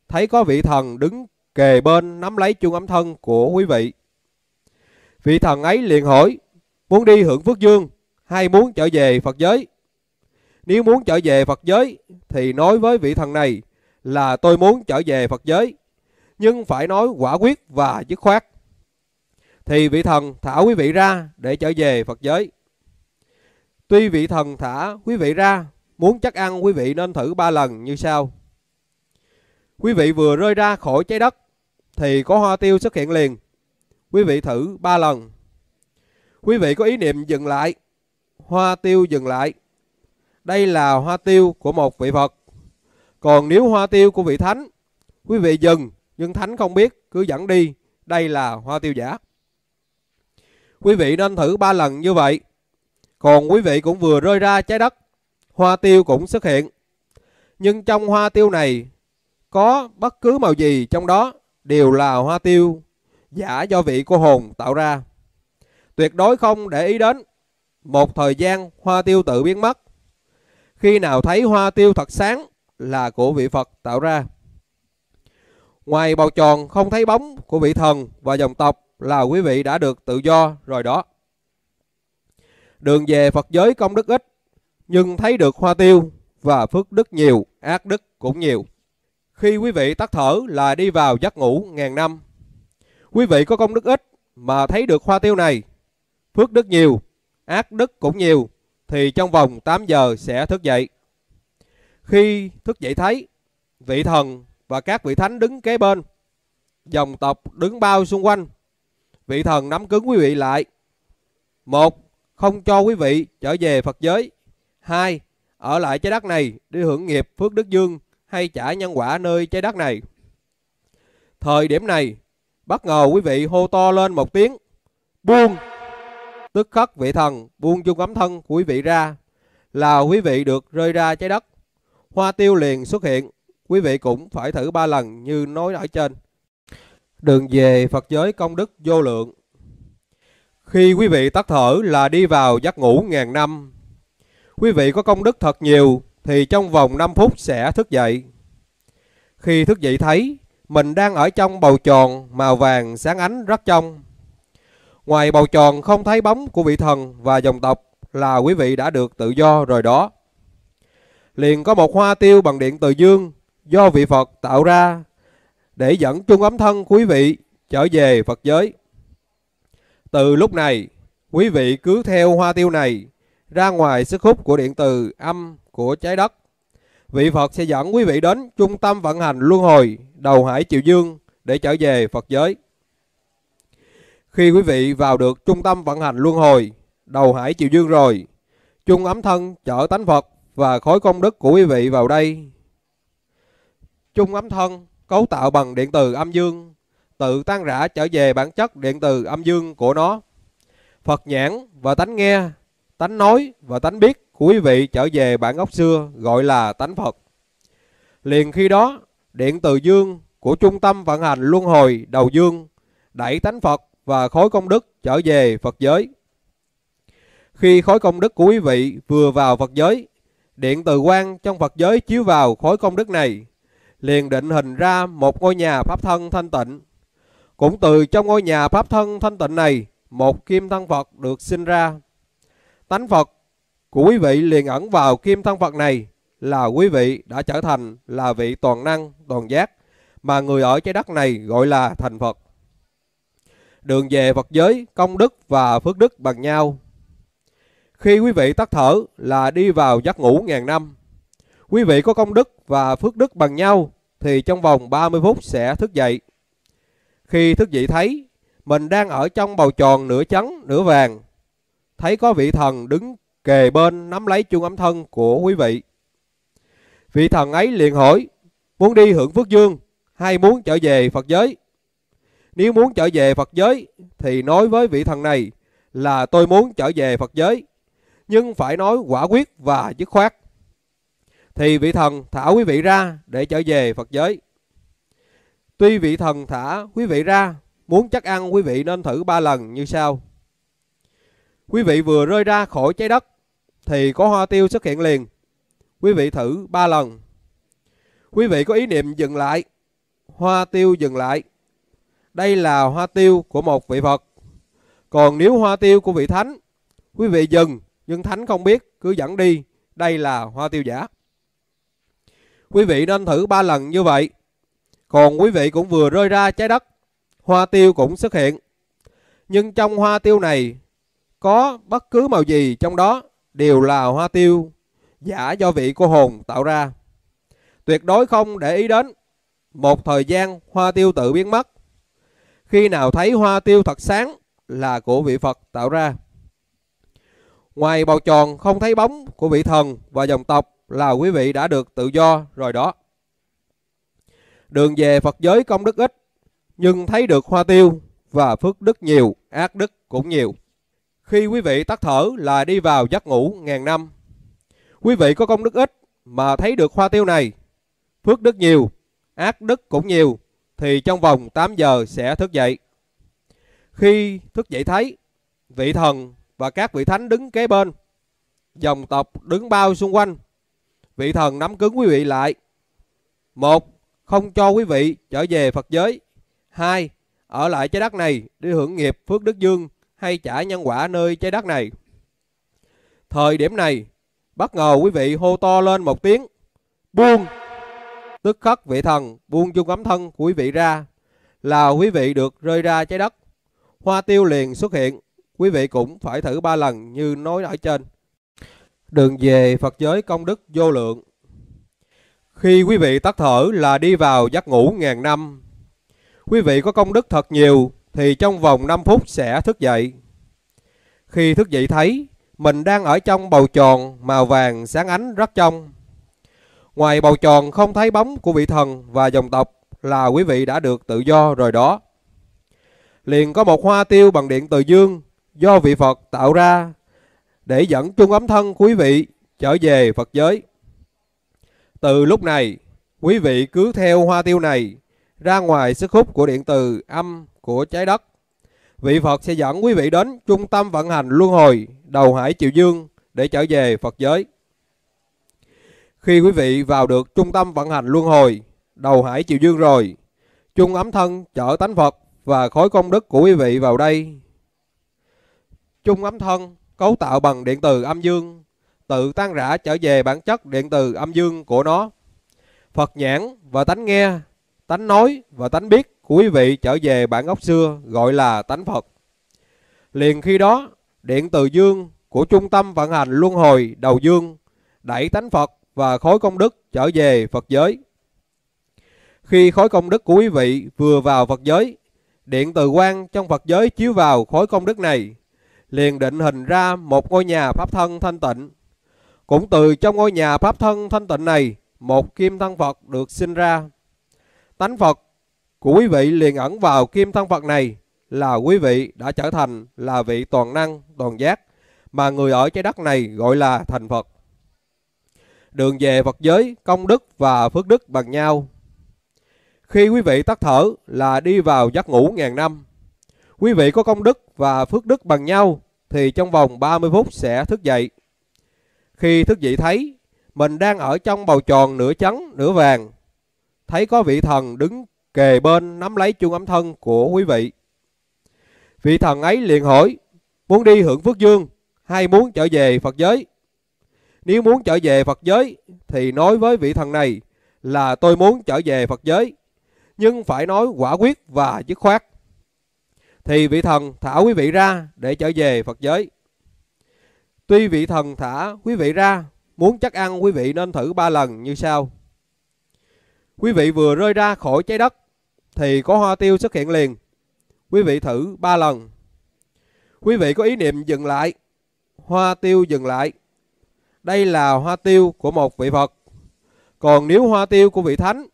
Thấy có vị thần đứng kề bên nắm lấy chuông ấm thân của quý vị. Vị thần ấy liền hỏi, muốn đi hưởng phước dương hay muốn trở về Phật giới? Nếu muốn trở về Phật giới thì nói với vị thần này là tôi muốn trở về Phật giới, nhưng phải nói quả quyết và dứt khoát thì vị thần thả quý vị ra để trở về Phật giới. Tuy vị thần thả quý vị ra, muốn chắc ăn quý vị nên thử ba lần như sau. Quý vị vừa rơi ra khỏi trái đất thì có hoa tiêu xuất hiện liền. Quý vị thử ba lần. Quý vị có ý niệm dừng lại, hoa tiêu dừng lại. Đây là hoa tiêu của một vị Phật. Còn nếu hoa tiêu của vị thánh, quý vị dừng nhưng thánh không biết cứ dẫn đi, đây là hoa tiêu giả. Quý vị nên thử 3 lần như vậy. Còn quý vị cũng vừa rơi ra trái đất, hoa tiêu cũng xuất hiện. Nhưng trong hoa tiêu này có bất cứ màu gì trong đó đều là hoa tiêu giả do vị cô hồn tạo ra. Tuyệt đối không để ý đến. Một thời gian hoa tiêu tự biến mất. Khi nào thấy hoa tiêu thật sáng là của vị Phật tạo ra. Ngoài bầu tròn không thấy bóng của vị thần và dòng tộc là quý vị đã được tự do rồi đó. Đường về Phật giới công đức ít, nhưng thấy được hoa tiêu và phước đức nhiều, ác đức cũng nhiều. Khi quý vị tắt thở là đi vào giấc ngủ ngàn năm. Quý vị có công đức ít mà thấy được hoa tiêu này, phước đức nhiều, ác đức cũng nhiều, thì trong vòng 8 giờ sẽ thức dậy. Khi thức dậy thấy, vị thần và các vị thánh đứng kế bên, dòng tộc đứng bao xung quanh, vị thần nắm cứng quý vị lại. Một, không cho quý vị trở về Phật giới. Hai, ở lại trái đất này đi hưởng nghiệp phước đức dương hay trả nhân quả nơi trái đất này. Thời điểm này, bất ngờ quý vị hô to lên một tiếng, buông. Tức khắc vị thần buông chung ấm thân của quý vị ra, là quý vị được rơi ra trái đất. Hoa tiêu liền xuất hiện, quý vị cũng phải thử ba lần như nói ở trên đường về Phật giới công đức vô lượng. Khi quý vị tắt thở là đi vào giấc ngủ ngàn năm. Quý vị có công đức thật nhiều thì trong vòng 5 phút sẽ thức dậy. Khi thức dậy thấy mình đang ở trong bầu tròn màu vàng sáng ánh rất trong. Ngoài bầu tròn không thấy bóng của vị thần và dòng tộc là quý vị đã được tự do rồi đó. Liền có một hoa tiêu bằng điện từ dương do vị Phật tạo ra để dẫn trung ấm thân quý vị trở về Phật giới. Từ lúc này, quý vị cứ theo hoa tiêu này ra ngoài sức hút của điện từ âm của trái đất. Vị Phật sẽ dẫn quý vị đến trung tâm vận hành luân hồi đầu hải Triều Dương để trở về Phật giới. Khi quý vị vào được trung tâm vận hành luân hồi đầu hải Triều Dương rồi, chung ấm thân chở tánh Phật và khối công đức của quý vị vào đây. Chung ấm thân cấu tạo bằng điện từ âm dương, tự tan rã trở về bản chất điện từ âm dương của nó. Phật nhãn và tánh nghe, tánh nói và tánh biết của quý vị trở về bản gốc xưa gọi là tánh Phật. Liền khi đó, điện từ dương của trung tâm vận hành luân hồi đầu dương đẩy tánh Phật và khối công đức trở về Phật giới. Khi khối công đức của quý vị vừa vào Phật giới, điện từ quang trong Phật giới chiếu vào khối công đức này liền định hình ra một ngôi nhà pháp thân thanh tịnh. Cũng từ trong ngôi nhà pháp thân thanh tịnh này, một kim thân Phật được sinh ra. Tánh Phật của quý vị liền ẩn vào kim thân Phật này là quý vị đã trở thành là vị toàn năng, toàn giác mà người ở trái đất này gọi là thành Phật. Đường về Phật giới, công đức và phước đức bằng nhau. Khi quý vị tắt thở là đi vào giấc ngủ ngàn năm. Quý vị có công đức và phước đức bằng nhau thì trong vòng 30 phút sẽ thức dậy. Khi thức dậy thấy mình đang ở trong bầu tròn nửa trắng nửa vàng, thấy có vị thần đứng kề bên nắm lấy chuông ấm thân của quý vị. Vị thần ấy liền hỏi, muốn đi hưởng phước dương hay muốn trở về Phật giới? Nếu muốn trở về Phật giới thì nói với vị thần này là tôi muốn trở về Phật giới, nhưng phải nói quả quyết và dứt khoát thì vị thần thả quý vị ra để trở về Phật giới. Tuy vị thần thả quý vị ra, muốn chắc ăn quý vị nên thử ba lần như sau. Quý vị vừa rơi ra khỏi trái đất thì có hoa tiêu xuất hiện liền. Quý vị thử ba lần. Quý vị có ý niệm dừng lại, hoa tiêu dừng lại. Đây là hoa tiêu của một vị Phật. Còn nếu hoa tiêu của vị Thánh, quý vị dừng nhưng Thánh không biết cứ dẫn đi, đây là hoa tiêu giả. Quý vị nên thử 3 lần như vậy. Còn quý vị cũng vừa rơi ra trái đất, hoa tiêu cũng xuất hiện. Nhưng trong hoa tiêu này có bất cứ màu gì trong đó đều là hoa tiêu giả do vị cô hồn tạo ra. Tuyệt đối không để ý đến. Một thời gian hoa tiêu tự biến mất. Khi nào thấy hoa tiêu thật sáng là của vị Phật tạo ra. Ngoài bầu tròn không thấy bóng của vị thần và dòng tộc là quý vị đã được tự do rồi đó. Đường về Phật giới công đức ít, nhưng thấy được hoa tiêu và phước đức nhiều, ác đức cũng nhiều. Khi quý vị tắt thở là đi vào giấc ngủ ngàn năm. Quý vị có công đức ít mà thấy được hoa tiêu này, phước đức nhiều, ác đức cũng nhiều, thì trong vòng 8 giờ sẽ thức dậy. Khi thức dậy thấy, vị thần và các vị thánh đứng kế bên, dòng tộc đứng bao xung quanh vị thần nắm cứng quý vị lại. Một, không cho quý vị trở về Phật giới. Hai, ở lại trái đất này đi hưởng nghiệp phước đức dương hay trả nhân quả nơi trái đất này. Thời điểm này, bất ngờ quý vị hô to lên một tiếng, buông. Tức khắc vị thần buông chung ấm thân của quý vị ra, là quý vị được rơi ra trái đất. Hoa tiêu liền xuất hiện, quý vị cũng phải thử ba lần như nói ở trên đường về Phật giới công đức vô lượng. Khi quý vị tắt thở là đi vào giấc ngủ ngàn năm. Quý vị có công đức thật nhiều thì trong vòng 5 phút sẽ thức dậy. Khi thức dậy thấy mình đang ở trong bầu tròn màu vàng sáng ánh rất trong. Ngoài bầu tròn không thấy bóng của vị thần và dòng tộc là quý vị đã được tự do rồi đó. Liền có một hoa tiêu bằng điện từ dương do vị Phật tạo ra để dẫn trung ấm thân quý vị trở về Phật giới. Từ lúc này, quý vị cứ theo hoa tiêu này ra ngoài sức hút của điện từ âm của trái đất. Vị Phật sẽ dẫn quý vị đến trung tâm vận hành luân hồi đầu hải chiều dương để trở về Phật giới. Khi quý vị vào được trung tâm vận hành luân hồi đầu hải chiều dương rồi, chung ấm thân chở tánh Phật và khối công đức của quý vị vào đây. Chung ấm thân cấu tạo bằng điện từ âm dương, tự tan rã trở về bản chất điện từ âm dương của nó. Phật nhãn và tánh nghe, tánh nói và tánh biết của quý vị trở về bản gốc xưa gọi là tánh Phật. Liền khi đó, điện từ dương của trung tâm vận hành luân hồi đầu dương đẩy tánh Phật và khối công đức trở về Phật giới. Khi khối công đức của quý vị vừa vào Phật giới, điện từ quang trong Phật giới chiếu vào khối công đức này liền định hình ra một ngôi nhà pháp thân thanh tịnh. Cũng từ trong ngôi nhà pháp thân thanh tịnh này, một kim thân Phật được sinh ra. Tánh Phật của quý vị liền ẩn vào kim thân Phật này là quý vị đã trở thành là vị toàn năng, toàn giác mà người ở trái đất này gọi là thành Phật. Đường về Phật giới, công đức và phước đức bằng nhau. Khi quý vị tắt thở là đi vào giấc ngủ ngàn năm. Quý vị có công đức và phước đức bằng nhau thì trong vòng 30 phút sẽ thức dậy. Khi thức dậy thấy mình đang ở trong bầu tròn nửa trắng nửa vàng, thấy có vị thần đứng kề bên nắm lấy chung ấm thân của quý vị. Vị thần ấy liền hỏi, muốn đi hưởng phước dương hay muốn trở về Phật giới? Nếu muốn trở về Phật giới thì nói với vị thần này là tôi muốn trở về Phật giới, nhưng phải nói quả quyết và dứt khoát thì vị thần thả quý vị ra để trở về Phật giới. Tuy vị thần thả quý vị ra, muốn chắc ăn quý vị nên thử ba lần như sau. Quý vị vừa rơi ra khỏi trái đất thì có hoa tiêu xuất hiện liền. Quý vị thử ba lần. Quý vị có ý niệm dừng lại, hoa tiêu dừng lại. Đây là hoa tiêu của một vị Phật. Còn nếu hoa tiêu của vị Thánh,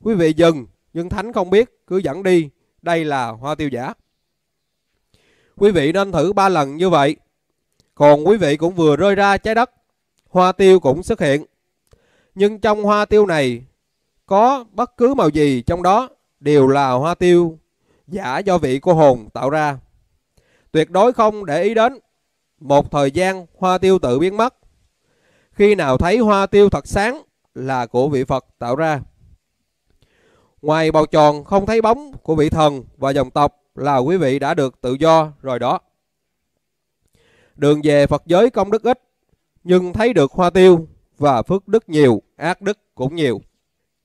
quý vị dừng nhưng Thánh không biết cứ dẫn đi, đây là hoa tiêu giả. Quý vị nên thử 3 lần như vậy. Còn quý vị cũng vừa rơi ra trái đất, hoa tiêu cũng xuất hiện. Nhưng trong hoa tiêu này, có bất cứ màu gì trong đó đều là hoa tiêu giả do vị của hồn tạo ra. Tuyệt đối không để ý đến. Một thời gian hoa tiêu tự biến mất. Khi nào thấy hoa tiêu thật sáng là của vị Phật tạo ra. Ngoài bầu tròn không thấy bóng của vị thần và dòng tộc là quý vị đã được tự do rồi đó. Đường về Phật giới công đức ít, nhưng thấy được hoa tiêu và phước đức nhiều, ác đức cũng nhiều.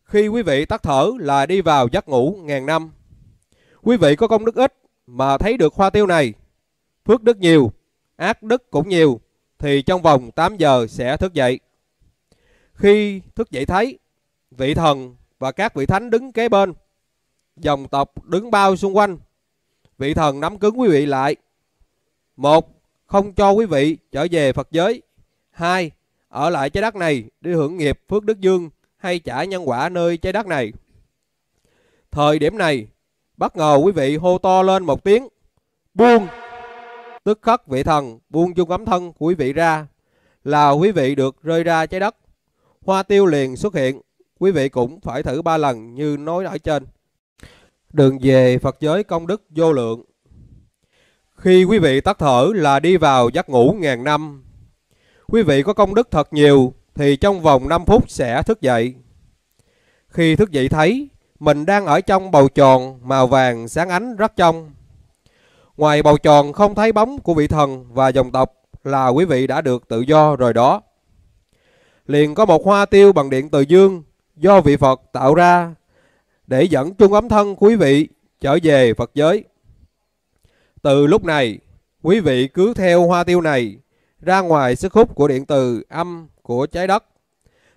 Khi quý vị tắt thở là đi vào giấc ngủ ngàn năm. Quý vị có công đức ít mà thấy được hoa tiêu này, phước đức nhiều, ác đức cũng nhiều, thì trong vòng 8 giờ sẽ thức dậy. Khi thức dậy thấy, vị thần và các vị thánh đứng kế bên, dòng tộc đứng bao xung quanh vị thần nắm cứng quý vị lại. Một, không cho quý vị trở về Phật giới. Hai, ở lại trái đất này đi hưởng nghiệp phước đức dương hay trả nhân quả nơi trái đất này. Thời điểm này, bất ngờ quý vị hô to lên một tiếng, buông. Tức khắc vị thần buông chung ấm thân của quý vị ra, là quý vị được rơi ra trái đất. Hoa tiêu liền xuất hiện, quý vị cũng phải thử ba lần như nói ở trên đường về Phật giới công đức vô lượng. Khi quý vị tắt thở là đi vào giấc ngủ ngàn năm. Quý vị có công đức thật nhiều thì trong vòng 5 phút sẽ thức dậy. Khi thức dậy thấy mình đang ở trong bầu tròn màu vàng sáng ánh rất trong. Ngoài bầu tròn không thấy bóng của vị thần và dòng tộc là quý vị đã được tự do rồi đó. Liền có một hoa tiêu bằng điện từ dương do vị Phật tạo ra để dẫn trung ấm thân quý vị trở về Phật giới. Từ lúc này, quý vị cứ theo hoa tiêu này ra ngoài sức hút của điện từ âm của trái đất.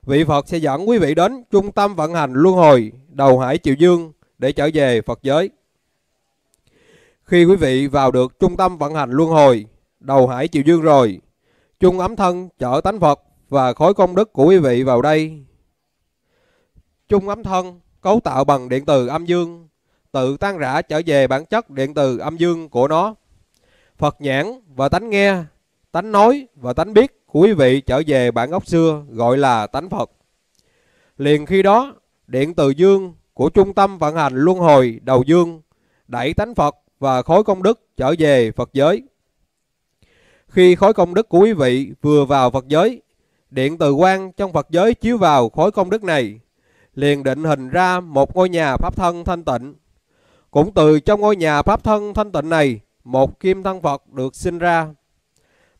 Vị Phật sẽ dẫn quý vị đến trung tâm vận hành luân hồi đầu hải chiều dương để trở về Phật giới. Khi quý vị vào được trung tâm vận hành luân hồi đầu hải chiều dương rồi, chung ấm thân chở tánh Phật và khối công đức của quý vị vào đây. Chung ấm thân cấu tạo bằng điện từ âm dương, tự tan rã trở về bản chất điện từ âm dương của nó. Phật nhãn và tánh nghe, tánh nói và tánh biết của quý vị trở về bản gốc xưa gọi là tánh Phật. Liền khi đó, điện từ dương của trung tâm vận hành luân hồi đầu dương đẩy tánh Phật và khối công đức trở về Phật giới. Khi khối công đức của quý vị vừa vào Phật giới, điện từ quang trong Phật giới chiếu vào khối công đức này liền định hình ra một ngôi nhà pháp thân thanh tịnh. Cũng từ trong ngôi nhà pháp thân thanh tịnh này, một kim thân Phật được sinh ra.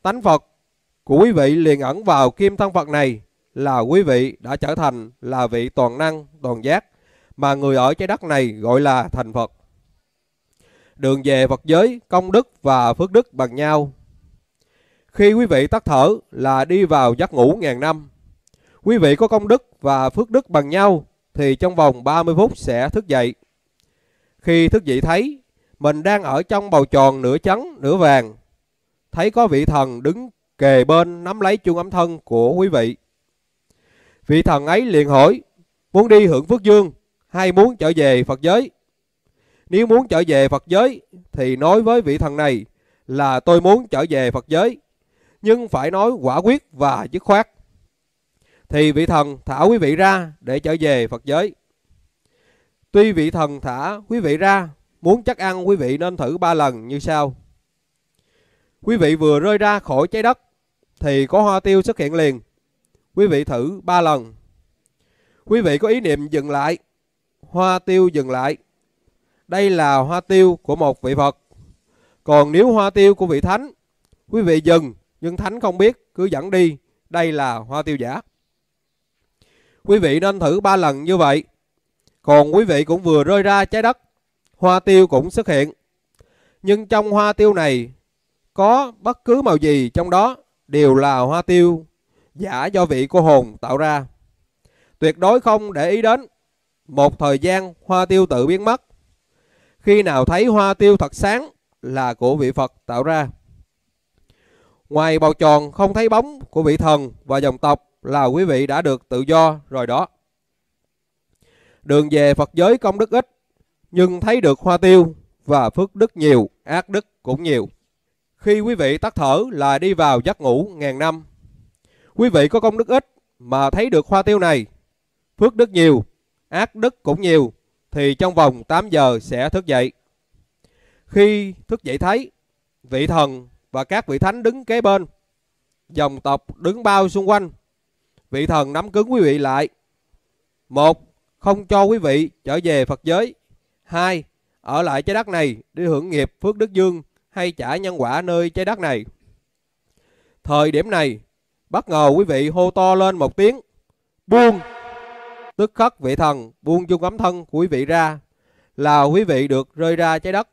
Tánh Phật của quý vị liền ẩn vào kim thân Phật này là quý vị đã trở thành là vị toàn năng, toàn giác mà người ở trái đất này gọi là thành Phật. Đường về Phật giới, công đức và phước đức bằng nhau. Khi quý vị tắt thở là đi vào giấc ngủ ngàn năm. Quý vị có công đức và phước đức bằng nhau thì trong vòng 30 phút sẽ thức dậy. Khi thức dậy thấy mình đang ở trong bầu tròn nửa trắng nửa vàng, thấy có vị thần đứng kề bên nắm lấy chuông ấm thân của quý vị. Vị thần ấy liền hỏi, muốn đi hưởng phước dương hay muốn trở về Phật giới? Nếu muốn trở về Phật giới thì nói với vị thần này là tôi muốn trở về Phật giới, nhưng phải nói quả quyết và dứt khoát thì vị thần thả quý vị ra để trở về Phật giới. Tuy vị thần thả quý vị ra, muốn chắc ăn quý vị nên thử ba lần như sau. Quý vị vừa rơi ra khỏi trái đất thì có hoa tiêu xuất hiện liền. Quý vị thử ba lần. Quý vị có ý niệm dừng lại, hoa tiêu dừng lại. Đây là hoa tiêu của một vị Phật. Còn nếu hoa tiêu của vị Thánh, quý vị dừng nhưng Thánh không biết cứ dẫn đi, đây là hoa tiêu giả. Quý vị nên thử 3 lần như vậy. Còn quý vị cũng vừa rơi ra trái đất, hoa tiêu cũng xuất hiện. Nhưng trong hoa tiêu này có bất cứ màu gì trong đó đều là hoa tiêu giả do vị cô hồn tạo ra. Tuyệt đối không để ý đến. Một thời gian hoa tiêu tự biến mất. Khi nào thấy hoa tiêu thật sáng là của vị Phật tạo ra. Ngoài bầu tròn không thấy bóng của vị thần và dòng tộc là quý vị đã được tự do rồi đó. Đường về Phật giới công đức ít, nhưng thấy được hoa tiêu và phước đức nhiều, ác đức cũng nhiều. Khi quý vị tắt thở là đi vào giấc ngủ ngàn năm. Quý vị có công đức ít mà thấy được hoa tiêu này, phước đức nhiều, ác đức cũng nhiều, thì trong vòng 8 giờ sẽ thức dậy. Khi thức dậy thấy, vị thần và các vị thánh đứng kế bên, dòng tộc đứng bao xung quanh, vị thần nắm cứng quý vị lại. Một, không cho quý vị trở về Phật giới. Hai, ở lại trái đất này để hưởng nghiệp phước đức dương hay trả nhân quả nơi trái đất này. Thời điểm này, bất ngờ quý vị hô to lên một tiếng. Buông! Tức khắc vị thần buông chung ấm thân của quý vị ra là quý vị được rơi ra trái đất.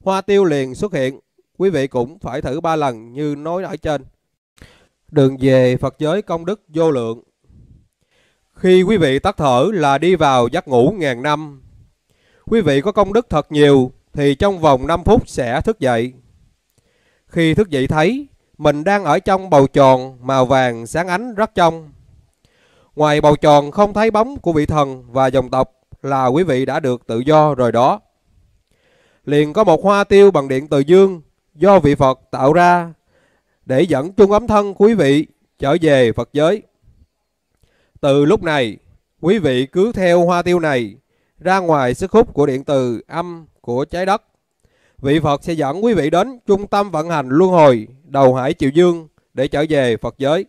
Hoa tiêu liền xuất hiện, quý vị cũng phải thử ba lần như nói ở trên đường về Phật giới công đức vô lượng. Khi quý vị tắt thở là đi vào giấc ngủ ngàn năm. Quý vị có công đức thật nhiều thì trong vòng 5 phút sẽ thức dậy. Khi thức dậy thấy mình đang ở trong bầu tròn màu vàng sáng ánh rất trong. Ngoài bầu tròn không thấy bóng của vị thần và dòng tộc là quý vị đã được tự do rồi đó. Liền có một hoa tiêu bằng điện từ dương do vị Phật tạo ra để dẫn chung ấm thân quý vị trở về Phật giới. Từ lúc này, quý vị cứ theo hoa tiêu này ra ngoài sức hút của điện từ âm của trái đất. Vị Phật sẽ dẫn quý vị đến trung tâm vận hành luân hồi đầu hải chiều dương để trở về Phật giới.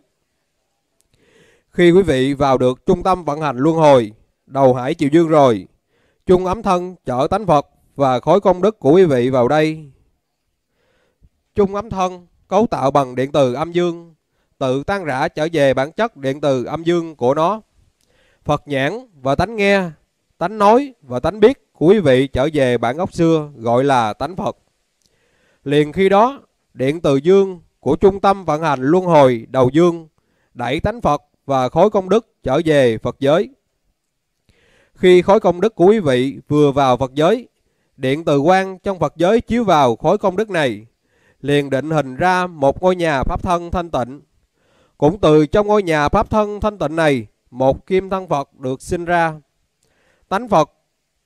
Khi quý vị vào được trung tâm vận hành luân hồi đầu hải chiều dương rồi, chung ấm thân chở tánh Phật và khối công đức của quý vị vào đây. Chung ấm thân cấu tạo bằng điện từ âm dương, tự tan rã trở về bản chất điện từ âm dương của nó. Phật nhãn và tánh nghe, tánh nói và tánh biết của quý vị trở về bản gốc xưa gọi là tánh Phật. Liền khi đó, điện từ dương của trung tâm vận hành luân hồi đầu dương đẩy tánh Phật và khối công đức trở về Phật giới. Khi khối công đức của quý vị vừa vào Phật giới, điện từ quang trong Phật giới chiếu vào khối công đức này liền định hình ra một ngôi nhà pháp thân thanh tịnh. Cũng từ trong ngôi nhà pháp thân thanh tịnh này, một kim thân Phật được sinh ra. Tánh Phật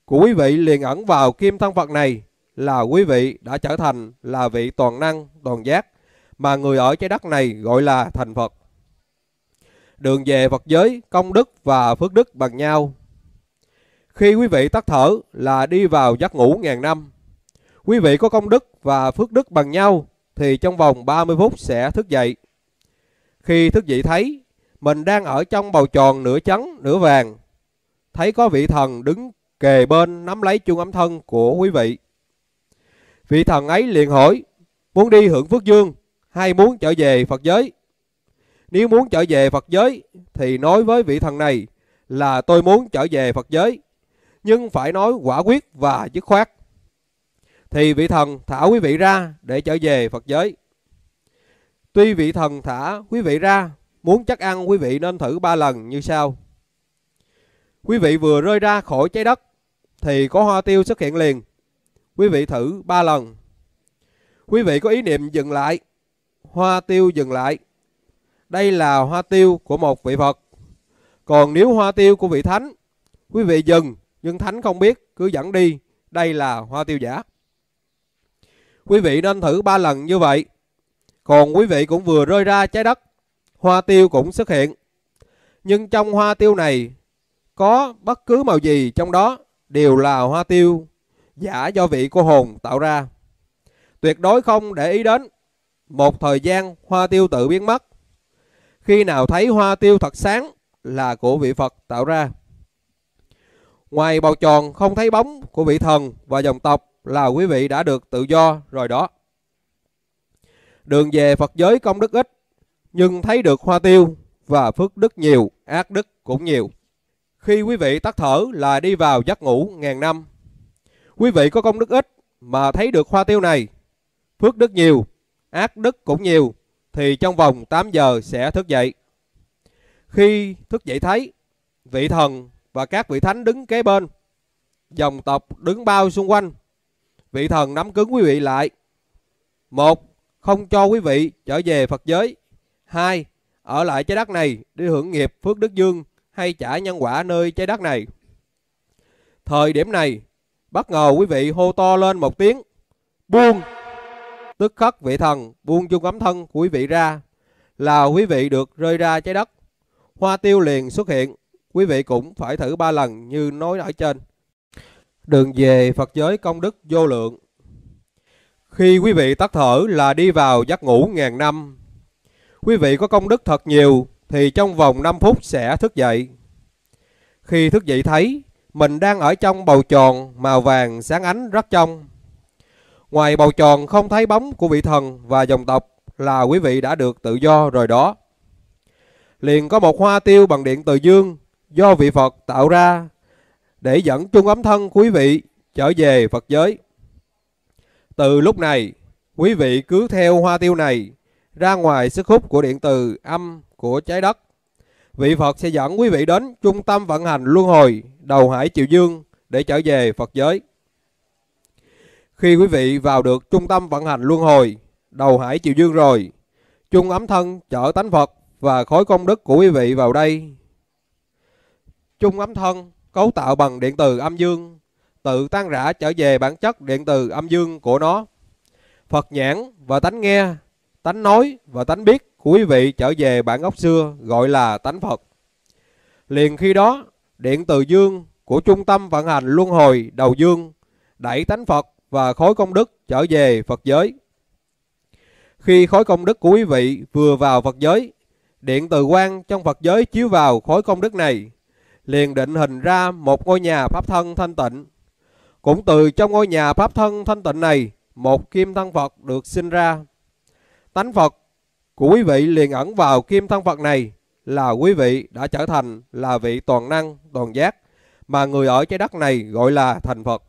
của quý vị liền ẩn vào kim thân Phật này là quý vị đã trở thành là vị toàn năng, toàn giác mà người ở trái đất này gọi là thành Phật. Đường về Phật giới, công đức và phước đức bằng nhau. Khi quý vị tắt thở là đi vào giấc ngủ ngàn năm. Quý vị có công đức và phước đức bằng nhau thì trong vòng 30 phút sẽ thức dậy. Khi thức dậy thấy mình đang ở trong bầu tròn nửa trắng nửa vàng, thấy có vị thần đứng kề bên nắm lấy chung ấm thân của quý vị. Vị thần ấy liền hỏi, muốn đi hưởng phước dương hay muốn trở về Phật giới? Nếu muốn trở về Phật giới thì nói với vị thần này là tôi muốn trở về Phật giới, nhưng phải nói quả quyết và dứt khoát thì vị thần thả quý vị ra để trở về Phật giới. Tuy vị thần thả quý vị ra, muốn chắc ăn quý vị nên thử ba lần như sau. Quý vị vừa rơi ra khỏi trái đất thì có hoa tiêu xuất hiện liền. Quý vị thử ba lần. Quý vị có ý niệm dừng lại. Hoa tiêu dừng lại. Đây là hoa tiêu của một vị Phật. Còn nếu hoa tiêu của vị Thánh, quý vị dừng nhưng Thánh không biết cứ dẫn đi. Đây là hoa tiêu giả. Quý vị nên thử 3 lần như vậy. Còn quý vị cũng vừa rơi ra trái đất, hoa tiêu cũng xuất hiện. Nhưng trong hoa tiêu này có bất cứ màu gì trong đó đều là hoa tiêu giả do vị cô hồn tạo ra. Tuyệt đối không để ý đến. Một thời gian hoa tiêu tự biến mất. Khi nào thấy hoa tiêu thật sáng là của vị Phật tạo ra. Ngoài bầu tròn không thấy bóng của vị thần và dòng tộc là quý vị đã được tự do rồi đó. Đường về Phật giới công đức ít, nhưng thấy được hoa tiêu và phước đức nhiều, ác đức cũng nhiều. Khi quý vị tắt thở là đi vào giấc ngủ ngàn năm. Quý vị có công đức ít mà thấy được hoa tiêu này, phước đức nhiều, ác đức cũng nhiều, thì trong vòng 8 giờ sẽ thức dậy. Khi thức dậy thấy, vị thần và các vị thánh đứng kế bên, dòng tộc đứng bao xung quanh, vị thần nắm cứng quý vị lại. Một, không cho quý vị trở về Phật giới. Hai, ở lại trái đất này để hưởng nghiệp phước đức dương hay trả nhân quả nơi trái đất này. Thời điểm này, bất ngờ quý vị hô to lên một tiếng. Buông! Tức khắc vị thần buông chung ấm thân của quý vị ra là quý vị được rơi ra trái đất. Hoa tiêu liền xuất hiện, quý vị cũng phải thử ba lần như nói ở trên. Đường về Phật giới công đức vô lượng. Khi quý vị tắt thở là đi vào giấc ngủ ngàn năm. Quý vị có công đức thật nhiều thì trong vòng 5 phút sẽ thức dậy. Khi thức dậy thấy mình đang ở trong bầu tròn màu vàng sáng ánh rất trong. Ngoài bầu tròn không thấy bóng của vị thần và dòng tộc là quý vị đã được tự do rồi đó. Liền có một hoa tiêu bằng điện từ dương do vị Phật tạo ra để dẫn chung ấm thân quý vị trở về Phật giới. Từ lúc này, quý vị cứ theo hoa tiêu này ra ngoài sức hút của điện từ âm của trái đất. Vị Phật sẽ dẫn quý vị đến trung tâm vận hành luân hồi đầu hải chiều dương để trở về Phật giới. Khi quý vị vào được trung tâm vận hành luân hồi đầu hải chiều dương rồi, chung ấm thân chở tánh Phật và khối công đức của quý vị vào đây. Chung ấm thân cấu tạo bằng điện từ âm dương, tự tan rã trở về bản chất điện từ âm dương của nó. Phật nhãn và tánh nghe, tánh nói và tánh biết của quý vị trở về bản gốc xưa gọi là tánh Phật. Liền khi đó, điện từ dương của trung tâm vận hành luân hồi đầu dương đẩy tánh Phật và khối công đức trở về Phật giới. Khi khối công đức của quý vị vừa vào Phật giới, điện từ quang trong Phật giới chiếu vào khối công đức này liền định hình ra một ngôi nhà pháp thân thanh tịnh. Cũng từ trong ngôi nhà pháp thân thanh tịnh này, một kim thân Phật được sinh ra. Tánh Phật của quý vị liền ẩn vào kim thân Phật này là quý vị đã trở thành là vị toàn năng, toàn giác mà người ở trái đất này gọi là thành Phật.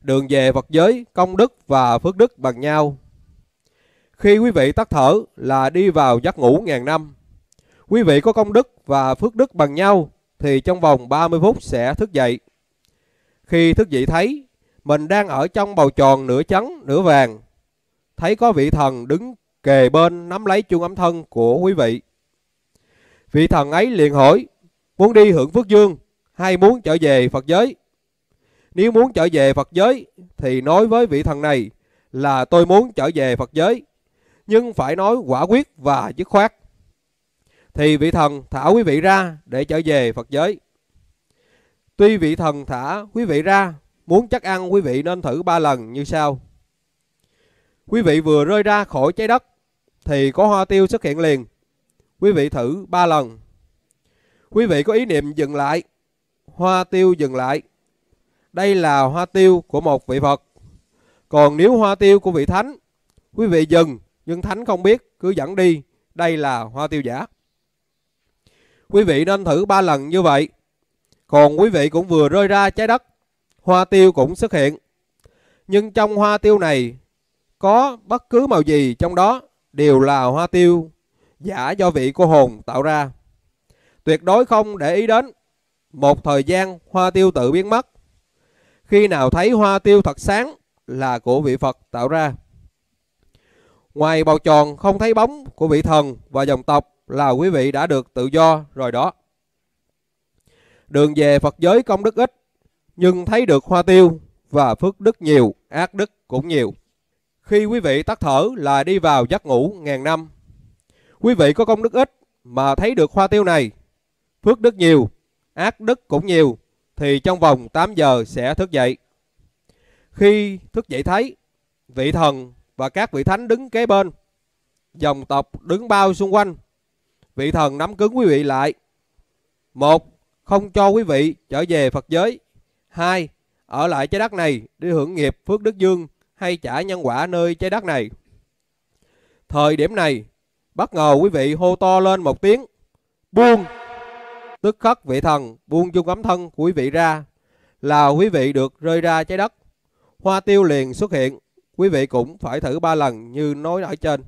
Đường về Phật giới, công đức và phước đức bằng nhau. Khi quý vị tắt thở là đi vào giấc ngủ ngàn năm. Quý vị có công đức và phước đức bằng nhau thì trong vòng 30 phút sẽ thức dậy. Khi thức dậy thấy mình đang ở trong bầu tròn nửa trắng nửa vàng, thấy có vị thần đứng kề bên nắm lấy chuông ấm thân của quý vị. Vị thần ấy liền hỏi, muốn đi hưởng phước dương hay muốn trở về Phật giới? Nếu muốn trở về Phật giới thì nói với vị thần này là tôi muốn trở về Phật giới, nhưng phải nói quả quyết và dứt khoát thì vị thần thả quý vị ra để trở về Phật giới. Tuy vị thần thả quý vị ra, muốn chắc ăn quý vị nên thử ba lần như sau. Quý vị vừa rơi ra khỏi trái đất thì có hoa tiêu xuất hiện liền. Quý vị thử ba lần. Quý vị có ý niệm dừng lại, hoa tiêu dừng lại. Đây là hoa tiêu của một vị Phật. Còn nếu hoa tiêu của vị thánh, quý vị dừng nhưng thánh không biết cứ dẫn đi, đây là hoa tiêu giả. Quý vị nên thử 3 lần như vậy. Còn quý vị cũng vừa rơi ra trái đất, hoa tiêu cũng xuất hiện. Nhưng trong hoa tiêu này có bất cứ màu gì trong đó đều là hoa tiêu giả do vị cô hồn tạo ra. Tuyệt đối không để ý đến. Một thời gian hoa tiêu tự biến mất. Khi nào thấy hoa tiêu thật sáng là của vị Phật tạo ra. Ngoài bầu tròn không thấy bóng của vị thần và dòng tộc là quý vị đã được tự do rồi đó. Đường về Phật giới công đức ít, nhưng thấy được hoa tiêu và phước đức nhiều, ác đức cũng nhiều. Khi quý vị tắt thở là đi vào giấc ngủ ngàn năm. Quý vị có công đức ít mà thấy được hoa tiêu này, phước đức nhiều, ác đức cũng nhiều, thì trong vòng 8 giờ sẽ thức dậy. Khi thức dậy thấy, vị thần và các vị thánh đứng kế bên, dòng tộc đứng bao xung quanh, vị thần nắm cứng quý vị lại. Một, không cho quý vị trở về Phật giới. Hai, ở lại trái đất này để hưởng nghiệp phước đức dương hay trả nhân quả nơi trái đất này. Thời điểm này, bất ngờ quý vị hô to lên một tiếng, buông. Tức khắc vị thần buông dung ấm thân của quý vị ra, là quý vị được rơi ra trái đất. Hoa tiêu liền xuất hiện, quý vị cũng phải thử ba lần như nói ở trên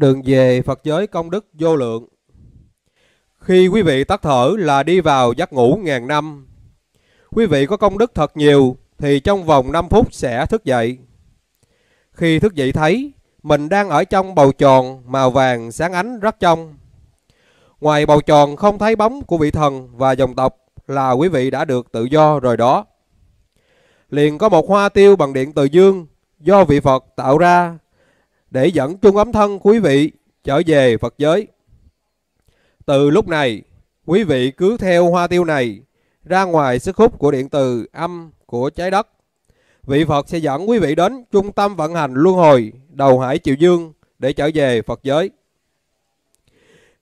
đường về Phật giới công đức vô lượng. Khi quý vị tắt thở là đi vào giấc ngủ ngàn năm. Quý vị có công đức thật nhiều thì trong vòng 5 phút sẽ thức dậy. Khi thức dậy thấy mình đang ở trong bầu tròn màu vàng sáng ánh rất trong. Ngoài bầu tròn không thấy bóng của vị thần và dòng tộc là quý vị đã được tự do rồi đó. Liền có một hoa tiêu bằng điện từ dương do vị Phật tạo ra để dẫn trung ấm thân quý vị trở về Phật giới. Từ lúc này, quý vị cứ theo hoa tiêu này ra ngoài sức hút của điện từ âm của trái đất. Vị Phật sẽ dẫn quý vị đến trung tâm vận hành luân hồi đầu hải Triều Dương để trở về Phật giới.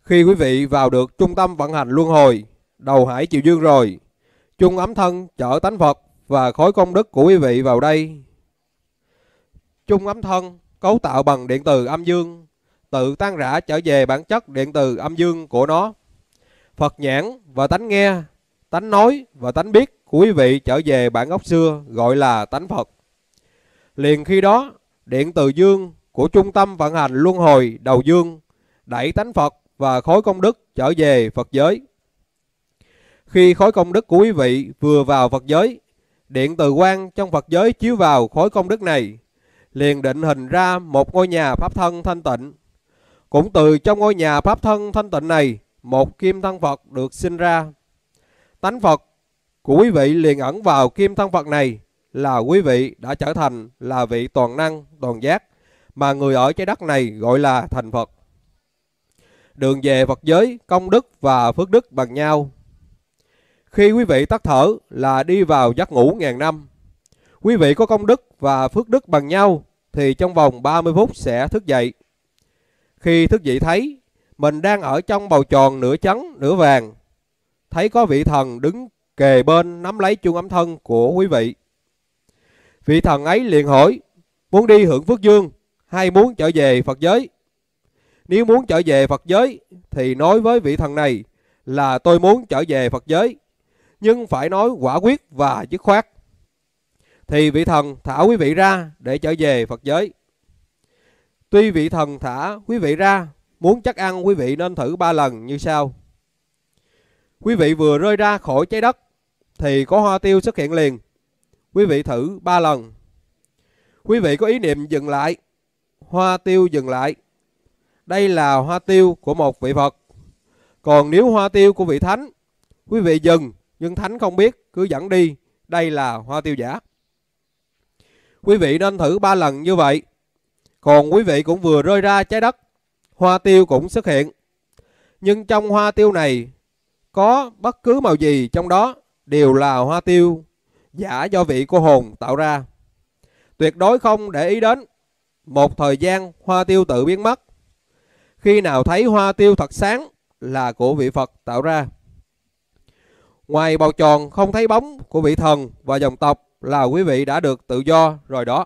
Khi quý vị vào được trung tâm vận hành luân hồi đầu hải Triều Dương rồi, trung ấm thân chở tánh Phật và khối công đức của quý vị vào đây. Trung ấm thân cấu tạo bằng điện từ âm dương, tự tan rã trở về bản chất điện từ âm dương của nó. Phật nhãn và tánh nghe, tánh nói và tánh biết của quý vị trở về bản gốc xưa gọi là tánh Phật. Liền khi đó, điện từ dương của trung tâm vận hành luân hồi đầu dương đẩy tánh Phật và khối công đức trở về Phật giới. Khi khối công đức của quý vị vừa vào Phật giới, điện từ quang trong Phật giới chiếu vào khối công đức này liền định hình ra một ngôi nhà pháp thân thanh tịnh. Cũng từ trong ngôi nhà pháp thân thanh tịnh này, một kim thân Phật được sinh ra. Tánh Phật của quý vị liền ẩn vào kim thân Phật này là quý vị đã trở thành là vị toàn năng, toàn giác mà người ở trái đất này gọi là thành Phật. Đường về Phật giới, công đức và phước đức bằng nhau. Khi quý vị tắt thở là đi vào giấc ngủ ngàn năm. Quý vị có công đức và phước đức bằng nhau thì trong vòng 30 phút sẽ thức dậy. Khi thức dậy thấy mình đang ở trong bầu tròn nửa trắng nửa vàng, thấy có vị thần đứng kề bên nắm lấy chuông ấm thân của quý vị. Vị thần ấy liền hỏi, muốn đi hưởng phước dương hay muốn trở về Phật giới? Nếu muốn trở về Phật giới thì nói với vị thần này là tôi muốn trở về Phật giới, nhưng phải nói quả quyết và dứt khoát thì vị thần thả quý vị ra để trở về Phật giới. Tuy vị thần thả quý vị ra, muốn chắc ăn quý vị nên thử ba lần như sau. Quý vị vừa rơi ra khỏi trái đất thì có hoa tiêu xuất hiện liền. Quý vị thử ba lần. Quý vị có ý niệm dừng lại. Hoa tiêu dừng lại. Đây là hoa tiêu của một vị Phật. Còn nếu hoa tiêu của vị Thánh, quý vị dừng nhưng Thánh không biết cứ dẫn đi. Đây là hoa tiêu giả. Quý vị nên thử 3 lần như vậy. Còn quý vị cũng vừa rơi ra trái đất, hoa tiêu cũng xuất hiện. Nhưng trong hoa tiêu này có bất cứ màu gì trong đó đều là hoa tiêu giả do vị cô hồn tạo ra. Tuyệt đối không để ý đến. Một thời gian hoa tiêu tự biến mất. Khi nào thấy hoa tiêu thật sáng là của vị Phật tạo ra. Ngoài bầu tròn không thấy bóng của vị thần và dòng tộc là quý vị đã được tự do rồi đó.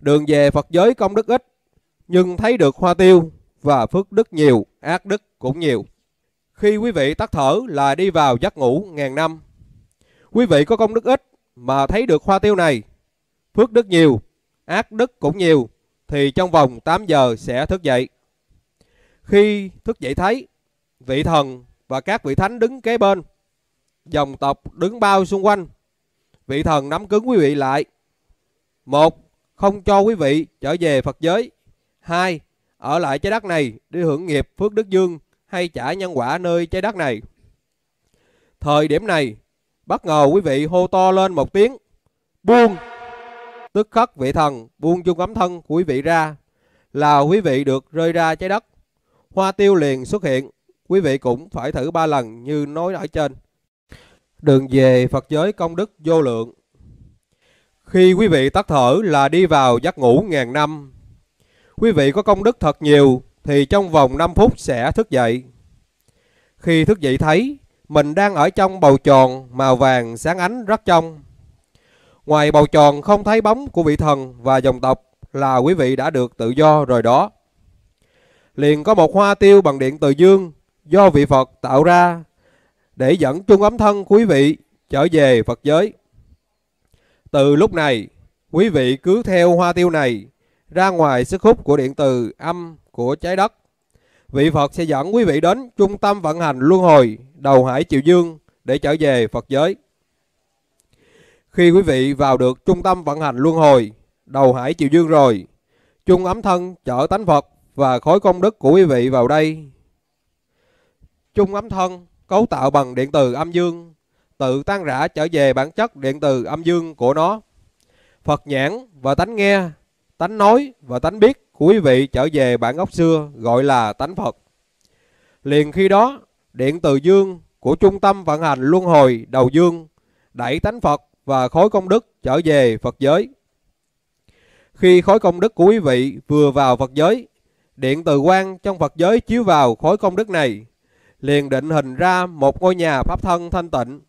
Đường về Phật giới công đức ít, nhưng thấy được hoa tiêu và phước đức nhiều, ác đức cũng nhiều. Khi quý vị tắt thở là đi vào giấc ngủ ngàn năm. Quý vị có công đức ít mà thấy được hoa tiêu này, phước đức nhiều, ác đức cũng nhiều, thì trong vòng 8 giờ sẽ thức dậy. Khi thức dậy thấy, vị thần và các vị thánh đứng kế bên, dòng tộc đứng bao xung quanh, vị thần nắm cứng quý vị lại. Một, không cho quý vị trở về Phật giới. Hai, ở lại trái đất này để hưởng nghiệp phước đức dương hay trả nhân quả nơi trái đất này. Thời điểm này, bất ngờ quý vị hô to lên một tiếng, buông. Tức khắc vị thần buông chung ấm thân của quý vị ra, là quý vị được rơi ra trái đất. Hoa tiêu liền xuất hiện, quý vị cũng phải thử ba lần như nói ở trên đường về Phật giới công đức vô lượng. Khi quý vị tắt thở là đi vào giấc ngủ ngàn năm. Quý vị có công đức thật nhiều thì trong vòng 5 phút sẽ thức dậy. Khi thức dậy thấy mình đang ở trong bầu tròn màu vàng sáng ánh rất trong. Ngoài bầu tròn không thấy bóng của vị thần và dòng tộc là quý vị đã được tự do rồi đó. Liền có một hoa tiêu bằng điện từ dương do vị Phật tạo ra để dẫn chung ấm thân quý vị trở về Phật giới. Từ lúc này, quý vị cứ theo hoa tiêu này ra ngoài sức hút của điện từ âm của trái đất. Vị Phật sẽ dẫn quý vị đến trung tâm vận hành luân hồi đầu hải Triều Dương để trở về Phật giới. Khi quý vị vào được trung tâm vận hành luân hồi đầu hải Triều Dương rồi, chung ấm thân chở tánh Phật và khối công đức của quý vị vào đây. Chung ấm thân cấu tạo bằng điện từ âm dương, tự tan rã trở về bản chất điện từ âm dương của nó. Phật nhãn và tánh nghe, tánh nói và tánh biết của quý vị trở về bản gốc xưa gọi là tánh Phật. Liền khi đó, điện từ dương của trung tâm vận hành luân hồi đầu dương đẩy tánh Phật và khối công đức trở về Phật giới. Khi khối công đức của quý vị vừa vào Phật giới, điện từ quang trong Phật giới chiếu vào khối công đức này liền định hình ra một ngôi nhà pháp thân thanh tịnh.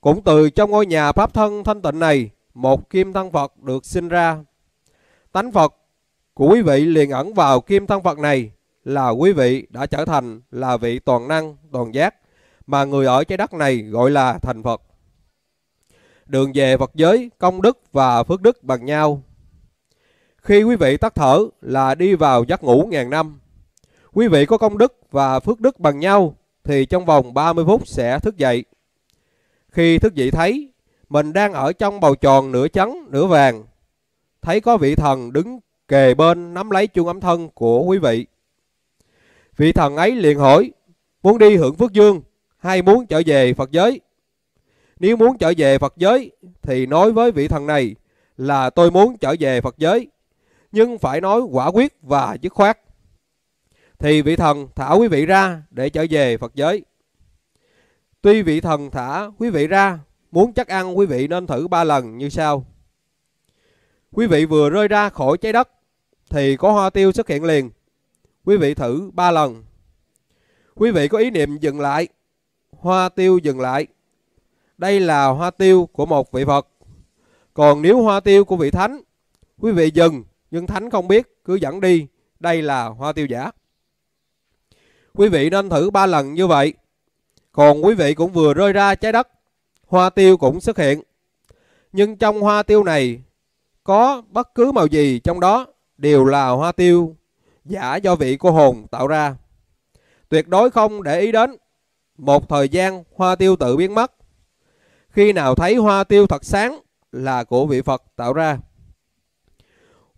Cũng từ trong ngôi nhà pháp thân thanh tịnh này, một kim thân Phật được sinh ra. Tánh Phật của quý vị liền ẩn vào kim thân Phật này là quý vị đã trở thành là vị toàn năng, toàn giác mà người ở trái đất này gọi là thành Phật. Đường về Phật giới, công đức và phước đức bằng nhau. Khi quý vị tắt thở là đi vào giấc ngủ ngàn năm. Quý vị có công đức và phước đức bằng nhau thì trong vòng 30 phút sẽ thức dậy. Khi thức dậy thấy mình đang ở trong bầu tròn nửa trắng nửa vàng, thấy có vị thần đứng kề bên nắm lấy chuông ấm thân của quý vị. Vị thần ấy liền hỏi, muốn đi hưởng phước dương hay muốn trở về Phật giới? Nếu muốn trở về Phật giới thì nói với vị thần này là tôi muốn trở về Phật giới, nhưng phải nói quả quyết và dứt khoát thì vị thần thả quý vị ra để trở về Phật giới. Tuy vị thần thả quý vị ra, muốn chắc ăn quý vị nên thử ba lần như sau. Quý vị vừa rơi ra khỏi trái đất thì có hoa tiêu xuất hiện liền. Quý vị thử ba lần. Quý vị có ý niệm dừng lại. Hoa tiêu dừng lại. Đây là hoa tiêu của một vị Phật. Còn nếu hoa tiêu của vị Thánh, quý vị dừng nhưng Thánh không biết cứ dẫn đi. Đây là hoa tiêu giả. Quý vị nên thử 3 lần như vậy. Còn quý vị cũng vừa rơi ra trái đất, hoa tiêu cũng xuất hiện. Nhưng trong hoa tiêu này có bất cứ màu gì trong đó đều là hoa tiêu giả do vị cô hồn tạo ra. Tuyệt đối không để ý đến. Một thời gian hoa tiêu tự biến mất. Khi nào thấy hoa tiêu thật sáng là của vị Phật tạo ra.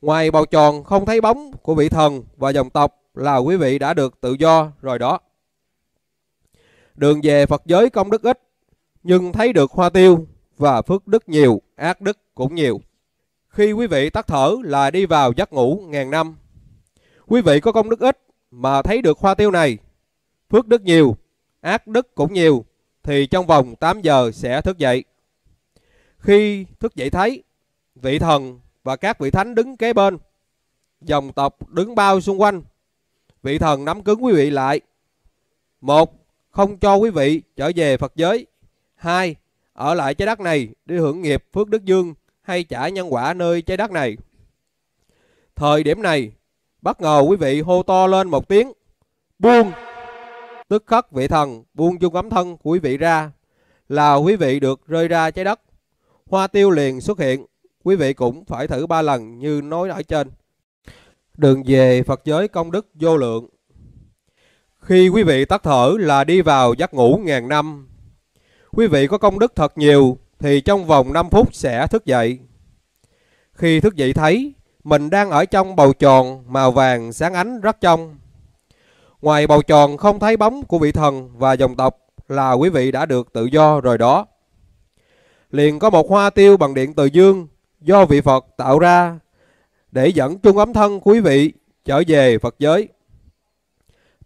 Ngoài bầu tròn không thấy bóng của vị thần và dòng tộc là quý vị đã được tự do rồi đó. Đường về Phật giới công đức ít, nhưng thấy được hoa tiêu và phước đức nhiều, ác đức cũng nhiều. Khi quý vị tắt thở là đi vào giấc ngủ ngàn năm. Quý vị có công đức ít mà thấy được hoa tiêu này, phước đức nhiều, ác đức cũng nhiều, thì trong vòng 8 giờ sẽ thức dậy. Khi thức dậy thấy, vị thần và các vị thánh đứng kế bên, dòng tộc đứng bao xung quanh, vị thần nắm cứng quý vị lại. Một, không cho quý vị trở về Phật giới. Hai, ở lại trái đất này đi hưởng nghiệp phước đức dương hay trả nhân quả nơi trái đất này. Thời điểm này, bất ngờ quý vị hô to lên một tiếng, buông. Tức khắc vị thần buông chung ấm thân của quý vị ra, là quý vị được rơi ra trái đất. Hoa tiêu liền xuất hiện, quý vị cũng phải thử ba lần như nói ở trên. Đường về Phật giới công đức vô lượng. Khi quý vị tắt thở là đi vào giấc ngủ ngàn năm. Quý vị có công đức thật nhiều thì trong vòng 5 phút sẽ thức dậy. Khi thức dậy thấy mình đang ở trong bầu tròn màu vàng sáng ánh rất trong. Ngoài bầu tròn không thấy bóng của vị thần và dòng tộc là quý vị đã được tự do rồi đó. Liền có một hoa tiêu bằng điện từ dương do vị Phật tạo ra để dẫn chung ấm thân quý vị trở về Phật giới.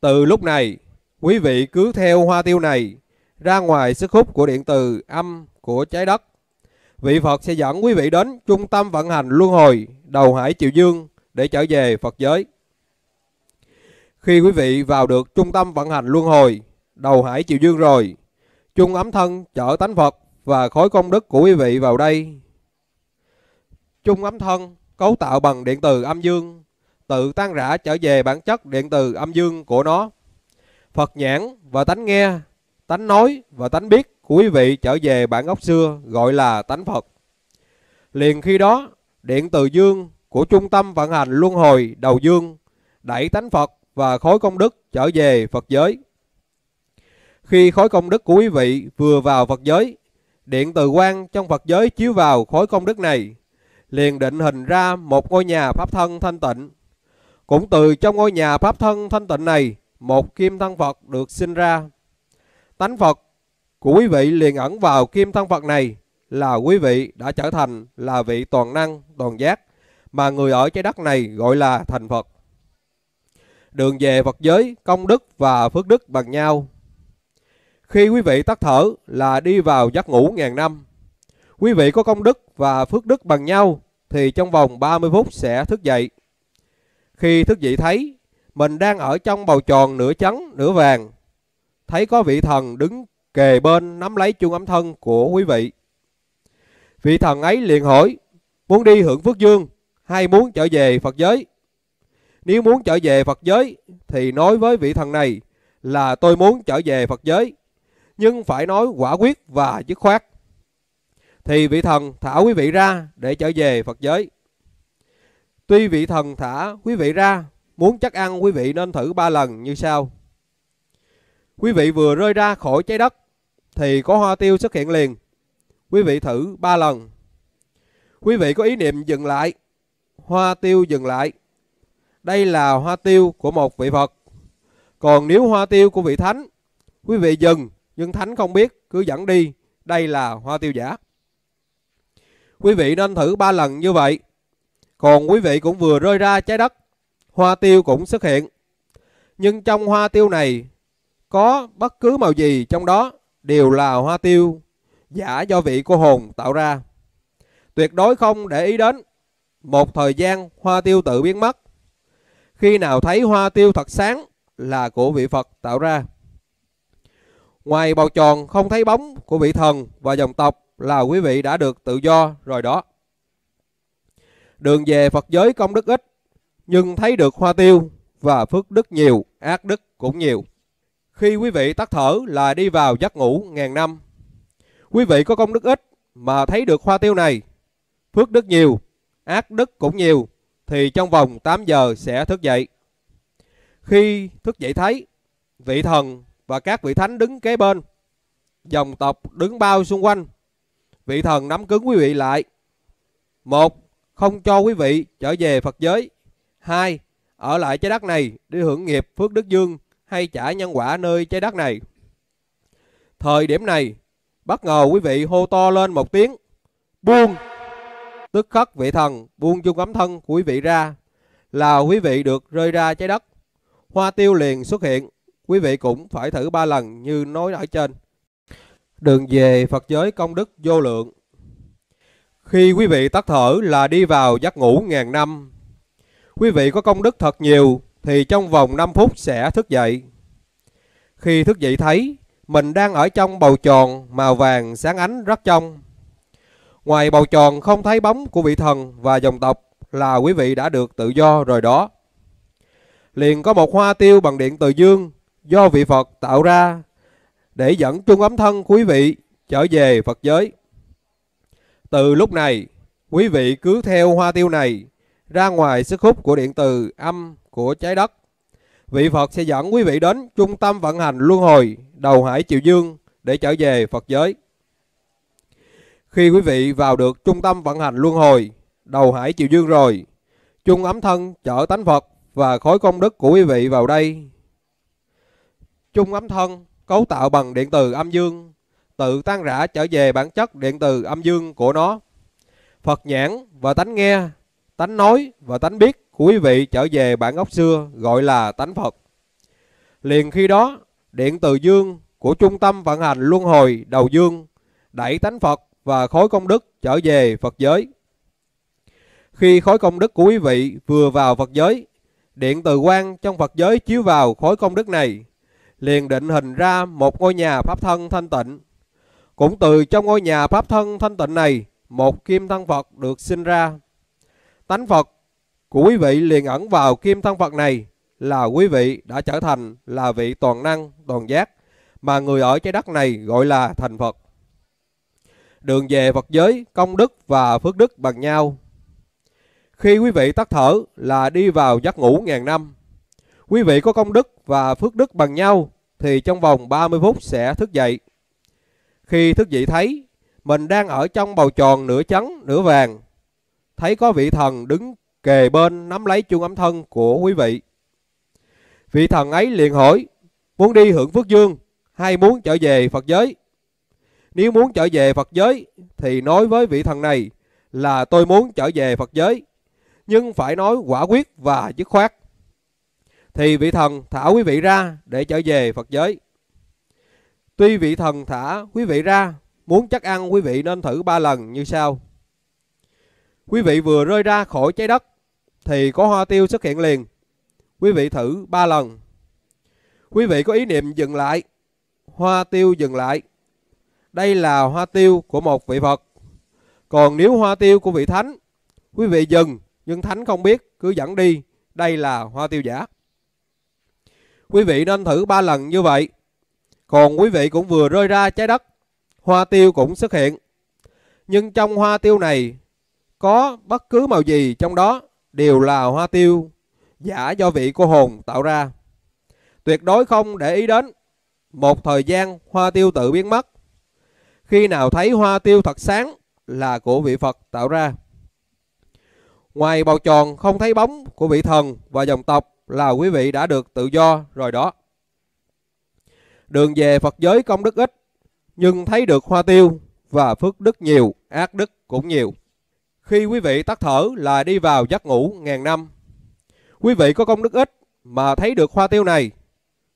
Từ lúc này, quý vị cứ theo hoa tiêu này ra ngoài sức hút của điện từ âm của trái đất. Vị Phật sẽ dẫn quý vị đến trung tâm vận hành luân hồi đầu hải Triều Dương để trở về Phật giới. Khi quý vị vào được trung tâm vận hành luân hồi đầu hải Triều Dương rồi, chung ấm thân chở tánh Phật và khối công đức của quý vị vào đây. Chung ấm thân cấu tạo bằng điện từ âm dương, tự tan rã trở về bản chất điện từ âm dương của nó. Phật nhãn và tánh nghe, tánh nói và tánh biết của quý vị trở về bản gốc xưa gọi là tánh Phật. Liền khi đó, điện từ dương của trung tâm vận hành luân hồi đầu dương đẩy tánh Phật và khối công đức trở về Phật giới. Khi khối công đức của quý vị vừa vào Phật giới, điện từ quang trong Phật giới chiếu vào khối công đức này liền định hình ra một ngôi nhà pháp thân thanh tịnh. Cũng từ trong ngôi nhà pháp thân thanh tịnh này, một kim thân Phật được sinh ra. Tánh Phật của quý vị liền ẩn vào kim thân Phật này là quý vị đã trở thành là vị toàn năng, toàn giác mà người ở trái đất này gọi là thành Phật. Đường về Phật giới, công đức và phước đức bằng nhau. Khi quý vị tắt thở là đi vào giấc ngủ ngàn năm. Quý vị có công đức và phước đức bằng nhau thì trong vòng 30 phút sẽ thức dậy. Khi thức dậy thấy mình đang ở trong bầu tròn nửa trắng nửa vàng, thấy có vị thần đứng kề bên nắm lấy chuông ấm thân của quý vị. Vị thần ấy liền hỏi, muốn đi hưởng phước dương hay muốn trở về Phật giới? Nếu muốn trở về Phật giới thì nói với vị thần này là tôi muốn trở về Phật giới, nhưng phải nói quả quyết và dứt khoát thì vị thần thả quý vị ra để trở về Phật giới. Tuy vị thần thả quý vị ra, muốn chắc ăn quý vị nên thử ba lần như sau. Quý vị vừa rơi ra khỏi trái đất thì có hoa tiêu xuất hiện liền. Quý vị thử ba lần. Quý vị có ý niệm dừng lại. Hoa tiêu dừng lại. Đây là hoa tiêu của một vị Phật. Còn nếu hoa tiêu của vị Thánh, quý vị dừng nhưng Thánh không biết cứ dẫn đi. Đây là hoa tiêu giả. Quý vị nên thử 3 lần như vậy. Còn quý vị cũng vừa rơi ra trái đất, hoa tiêu cũng xuất hiện. Nhưng trong hoa tiêu này, có bất cứ màu gì trong đó đều là hoa tiêu giả do vị cô hồn tạo ra. Tuyệt đối không để ý đến. Một thời gian hoa tiêu tự biến mất. Khi nào thấy hoa tiêu thật sáng là của vị Phật tạo ra. Ngoài bầu tròn không thấy bóng của vị thần và dòng tộc là quý vị đã được tự do rồi đó. Đường về Phật giới công đức ít, nhưng thấy được hoa tiêu và phước đức nhiều, ác đức cũng nhiều. Khi quý vị tắt thở là đi vào giấc ngủ ngàn năm. Quý vị có công đức ít mà thấy được hoa tiêu này, phước đức nhiều, ác đức cũng nhiều, thì trong vòng 8 giờ sẽ thức dậy. Khi thức dậy thấy, vị thần và các vị thánh đứng kế bên, dòng tộc đứng bao xung quanh, vị thần nắm cứng quý vị lại. Một, không cho quý vị trở về Phật giới. Hai, ở lại trái đất này đi hưởng nghiệp phước đức dương hay trả nhân quả nơi trái đất này. Thời điểm này, bất ngờ quý vị hô to lên một tiếng, buông. Tức khắc vị thần buông chung ấm thân của quý vị ra, là quý vị được rơi ra trái đất. Hoa tiêu liền xuất hiện, quý vị cũng phải thử ba lần như nói ở trên. Đường về Phật giới công đức vô lượng. Khi quý vị tắt thở là đi vào giấc ngủ ngàn năm. Quý vị có công đức thật nhiều thì trong vòng 5 phút sẽ thức dậy. Khi thức dậy thấy mình đang ở trong bầu tròn màu vàng sáng ánh rất trong. Ngoài bầu tròn không thấy bóng của vị thần và dòng tộc là quý vị đã được tự do rồi đó. Liền có một hoa tiêu bằng điện từ dương do vị Phật tạo ra để dẫn trung ấm thân quý vị trở về Phật giới. Từ lúc này, quý vị cứ theo hoa tiêu này ra ngoài sức hút của điện từ âm của trái đất. Vị Phật sẽ dẫn quý vị đến trung tâm vận hành luân hồi đầu hải chiều dương để trở về Phật giới. Khi quý vị vào được trung tâm vận hành luân hồi đầu hải chiều dương rồi, trung ấm thân chở tánh Phật và khối công đức của quý vị vào đây. Trung ấm thân cấu tạo bằng điện từ âm dương, tự tan rã trở về bản chất điện từ âm dương của nó. Phật nhãn và tánh nghe, tánh nói và tánh biết của quý vị trở về bản gốc xưa gọi là tánh Phật. Liền khi đó, điện từ dương của trung tâm vận hành luân hồi đầu dương đẩy tánh Phật và khối công đức trở về Phật giới. Khi khối công đức của quý vị vừa vào Phật giới, điện từ quang trong Phật giới chiếu vào khối công đức này liền định hình ra một ngôi nhà pháp thân thanh tịnh. Cũng từ trong ngôi nhà pháp thân thanh tịnh này, một kim thân Phật được sinh ra. Tánh Phật của quý vị liền ẩn vào kim thân Phật này là quý vị đã trở thành là vị toàn năng, toàn giác mà người ở trái đất này gọi là thành Phật. Đường về Phật giới, công đức và phước đức bằng nhau. Khi quý vị tắt thở là đi vào giấc ngủ ngàn năm. Quý vị có công đức và phước đức bằng nhau thì trong vòng 30 phút sẽ thức dậy. Khi thức dậy thấy mình đang ở trong bầu tròn nửa trắng nửa vàng, thấy có vị thần đứng kề bên nắm lấy chuông ấm thân của quý vị. Vị thần ấy liền hỏi, muốn đi hưởng phước dương hay muốn trở về Phật giới? Nếu muốn trở về Phật giới thì nói với vị thần này là tôi muốn trở về Phật giới, nhưng phải nói quả quyết và dứt khoát thì vị thần thả quý vị ra để trở về Phật giới. Tuy vị thần thả quý vị ra, muốn chắc ăn quý vị nên thử ba lần như sau. Quý vị vừa rơi ra khỏi trái đất thì có hoa tiêu xuất hiện liền. Quý vị thử ba lần. Quý vị có ý niệm dừng lại. Hoa tiêu dừng lại. Đây là hoa tiêu của một vị Phật. Còn nếu hoa tiêu của vị Thánh, quý vị dừng nhưng Thánh không biết cứ dẫn đi. Đây là hoa tiêu giả. Quý vị nên thử 3 lần như vậy. Còn quý vị cũng vừa rơi ra trái đất, hoa tiêu cũng xuất hiện. Nhưng trong hoa tiêu này có bất cứ màu gì trong đó đều là hoa tiêu giả do vị cô hồn tạo ra. Tuyệt đối không để ý đến. Một thời gian hoa tiêu tự biến mất. Khi nào thấy hoa tiêu thật sáng là của vị Phật tạo ra. Ngoài bầu tròn không thấy bóng của vị thần và dòng tộc là quý vị đã được tự do rồi đó. Đường về Phật giới công đức ít, nhưng thấy được hoa tiêu và phước đức nhiều, ác đức cũng nhiều. Khi quý vị tắt thở là đi vào giấc ngủ ngàn năm. Quý vị có công đức ít mà thấy được hoa tiêu này,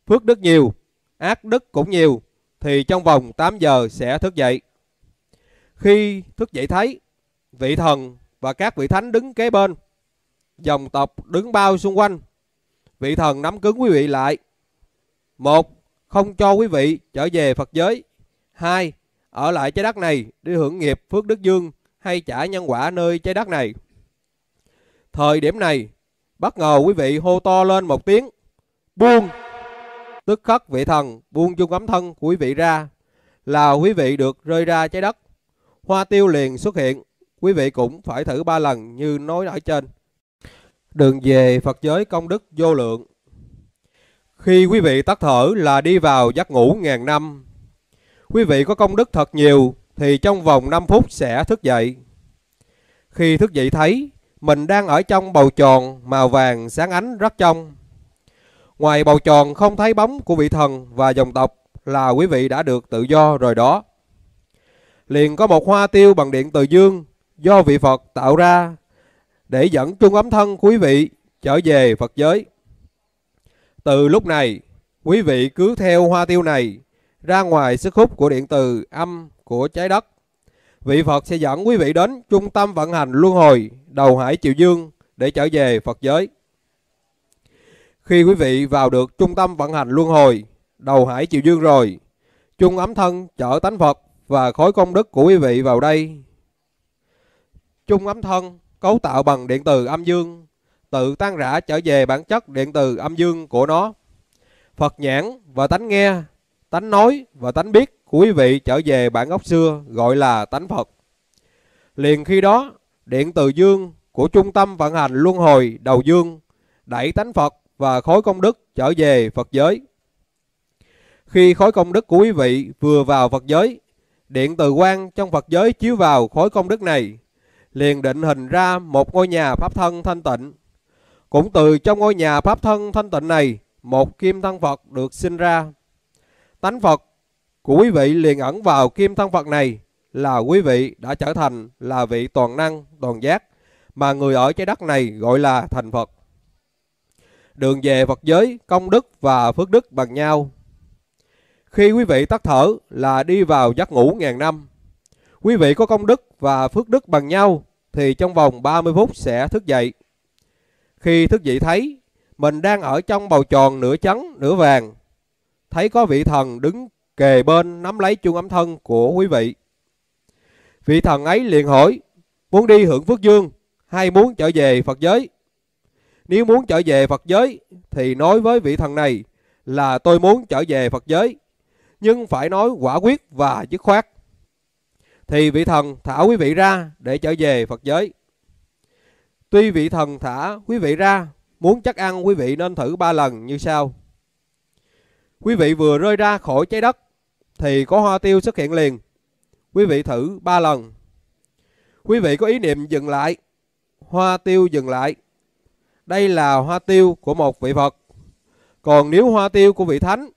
phước đức nhiều, ác đức cũng nhiều, thì trong vòng 8 giờ sẽ thức dậy. Khi thức dậy thấy, vị thần và các vị thánh đứng kế bên, dòng tộc đứng bao xung quanh, vị thần nắm cứng quý vị lại. Một, không cho quý vị trở về Phật giới. Hai, ở lại trái đất này đi hưởng nghiệp phước đức dương hay trả nhân quả nơi trái đất này. Thời điểm này, bất ngờ quý vị hô to lên một tiếng, buông. Tức khắc vị thần buông chung ấm thân của quý vị ra, là quý vị được rơi ra trái đất. Hoa tiêu liền xuất hiện, quý vị cũng phải thử ba lần như nói ở trên. Đường về Phật giới công đức vô lượng. Khi quý vị tắt thở là đi vào giấc ngủ ngàn năm. Quý vị có công đức thật nhiều thì trong vòng 5 phút sẽ thức dậy. Khi thức dậy thấy mình đang ở trong bầu tròn màu vàng sáng ánh rất trong. Ngoài bầu tròn không thấy bóng của vị thần và dòng tộc là quý vị đã được tự do rồi đó. Liền có một hoa tiêu bằng điện từ dương do vị Phật tạo ra để dẫn trung ấm thân quý vị trở về Phật giới. Từ lúc này, quý vị cứ theo hoa tiêu này ra ngoài sức hút của điện từ âm của trái đất. Vị Phật sẽ dẫn quý vị đến trung tâm vận hành luân hồi đầu hải Triều Dương để trở về Phật giới. Khi quý vị vào được trung tâm vận hành luân hồi đầu hải Triều Dương rồi, trung ấm thân chở tánh Phật và khối công đức của quý vị vào đây. Trung ấm thân cấu tạo bằng điện từ âm dương, tự tan rã trở về bản chất điện từ âm dương của nó. Phật nhãn và tánh nghe, tánh nói và tánh biết của quý vị trở về bản gốc xưa gọi là tánh Phật. Liền khi đó, điện từ dương của trung tâm vận hành luân hồi đầu dương đẩy tánh Phật và khối công đức trở về Phật giới. Khi khối công đức của quý vị vừa vào Phật giới, điện từ quang trong Phật giới chiếu vào khối công đức này liền định hình ra một ngôi nhà pháp thân thanh tịnh. Cũng từ trong ngôi nhà pháp thân thanh tịnh này, một kim thân Phật được sinh ra. Tánh Phật của quý vị liền ẩn vào kim thân Phật này là quý vị đã trở thành là vị toàn năng, toàn giác mà người ở trái đất này gọi là thành Phật. Đường về Phật giới, công đức và phước đức bằng nhau. Khi quý vị tắt thở là đi vào giấc ngủ ngàn năm. Quý vị có công đức và phước đức bằng nhau thì trong vòng 30 phút sẽ thức dậy. Khi thức dậy thấy mình đang ở trong bầu tròn nửa trắng nửa vàng, thấy có vị thần đứng kề bên nắm lấy chuông ấm thân của quý vị. Vị thần ấy liền hỏi, muốn đi hưởng phước dương hay muốn trở về Phật giới? Nếu muốn trở về Phật giới thì nói với vị thần này là tôi muốn trở về Phật giới, nhưng phải nói quả quyết và dứt khoát thì vị thần thả quý vị ra để trở về Phật giới. Tuy vị thần thả quý vị ra, muốn chắc ăn quý vị nên thử ba lần như sau. Quý vị vừa rơi ra khỏi trái đất thì có hoa tiêu xuất hiện liền. Quý vị thử ba lần. Quý vị có ý niệm dừng lại, hoa tiêu dừng lại. Đây là hoa tiêu của một vị Phật. Còn nếu hoa tiêu của vị thánh,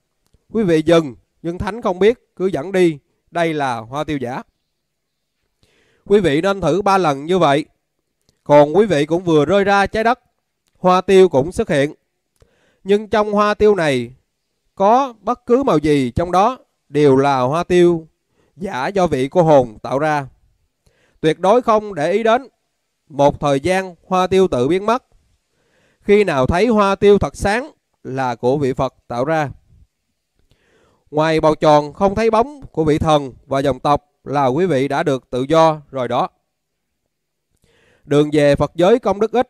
quý vị dừng nhưng thánh không biết cứ dẫn đi, đây là hoa tiêu giả. Quý vị nên thử 3 lần như vậy. Còn quý vị cũng vừa rơi ra trái đất, hoa tiêu cũng xuất hiện. Nhưng trong hoa tiêu này, có bất cứ màu gì trong đó đều là hoa tiêu giả do vị cô hồn tạo ra. Tuyệt đối không để ý đến. Một thời gian hoa tiêu tự biến mất. Khi nào thấy hoa tiêu thật sáng là của vị Phật tạo ra. Ngoài bầu tròn không thấy bóng của vị thần và dòng tộc là quý vị đã được tự do rồi đó. Đường về Phật giới công đức ít,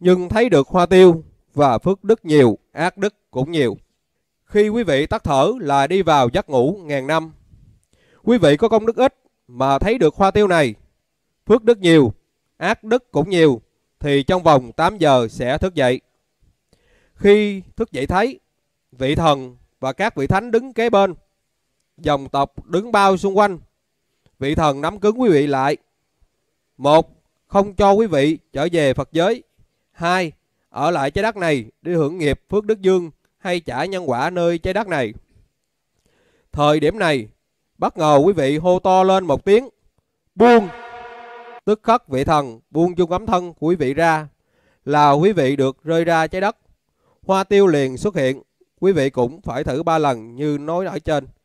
nhưng thấy được hoa tiêu và phước đức nhiều, ác đức cũng nhiều. Khi quý vị tắt thở là đi vào giấc ngủ ngàn năm. Quý vị có công đức ít mà thấy được hoa tiêu này, phước đức nhiều, ác đức cũng nhiều, thì trong vòng 8 giờ sẽ thức dậy. Khi thức dậy thấy, vị thần và các vị thánh đứng kế bên, dòng tộc đứng bao xung quanh, vị thần nắm cứng quý vị lại. Một, không cho quý vị trở về Phật giới. Hai, ở lại trái đất này đi hưởng nghiệp phước đức dương hay trả nhân quả nơi trái đất này. Thời điểm này, bất ngờ quý vị hô to lên một tiếng, buông. Tức khắc vị thần buông chung ấm thân của quý vị ra, là quý vị được rơi ra trái đất. Hoa tiêu liền xuất hiện, quý vị cũng phải thử ba lần như nói ở trên.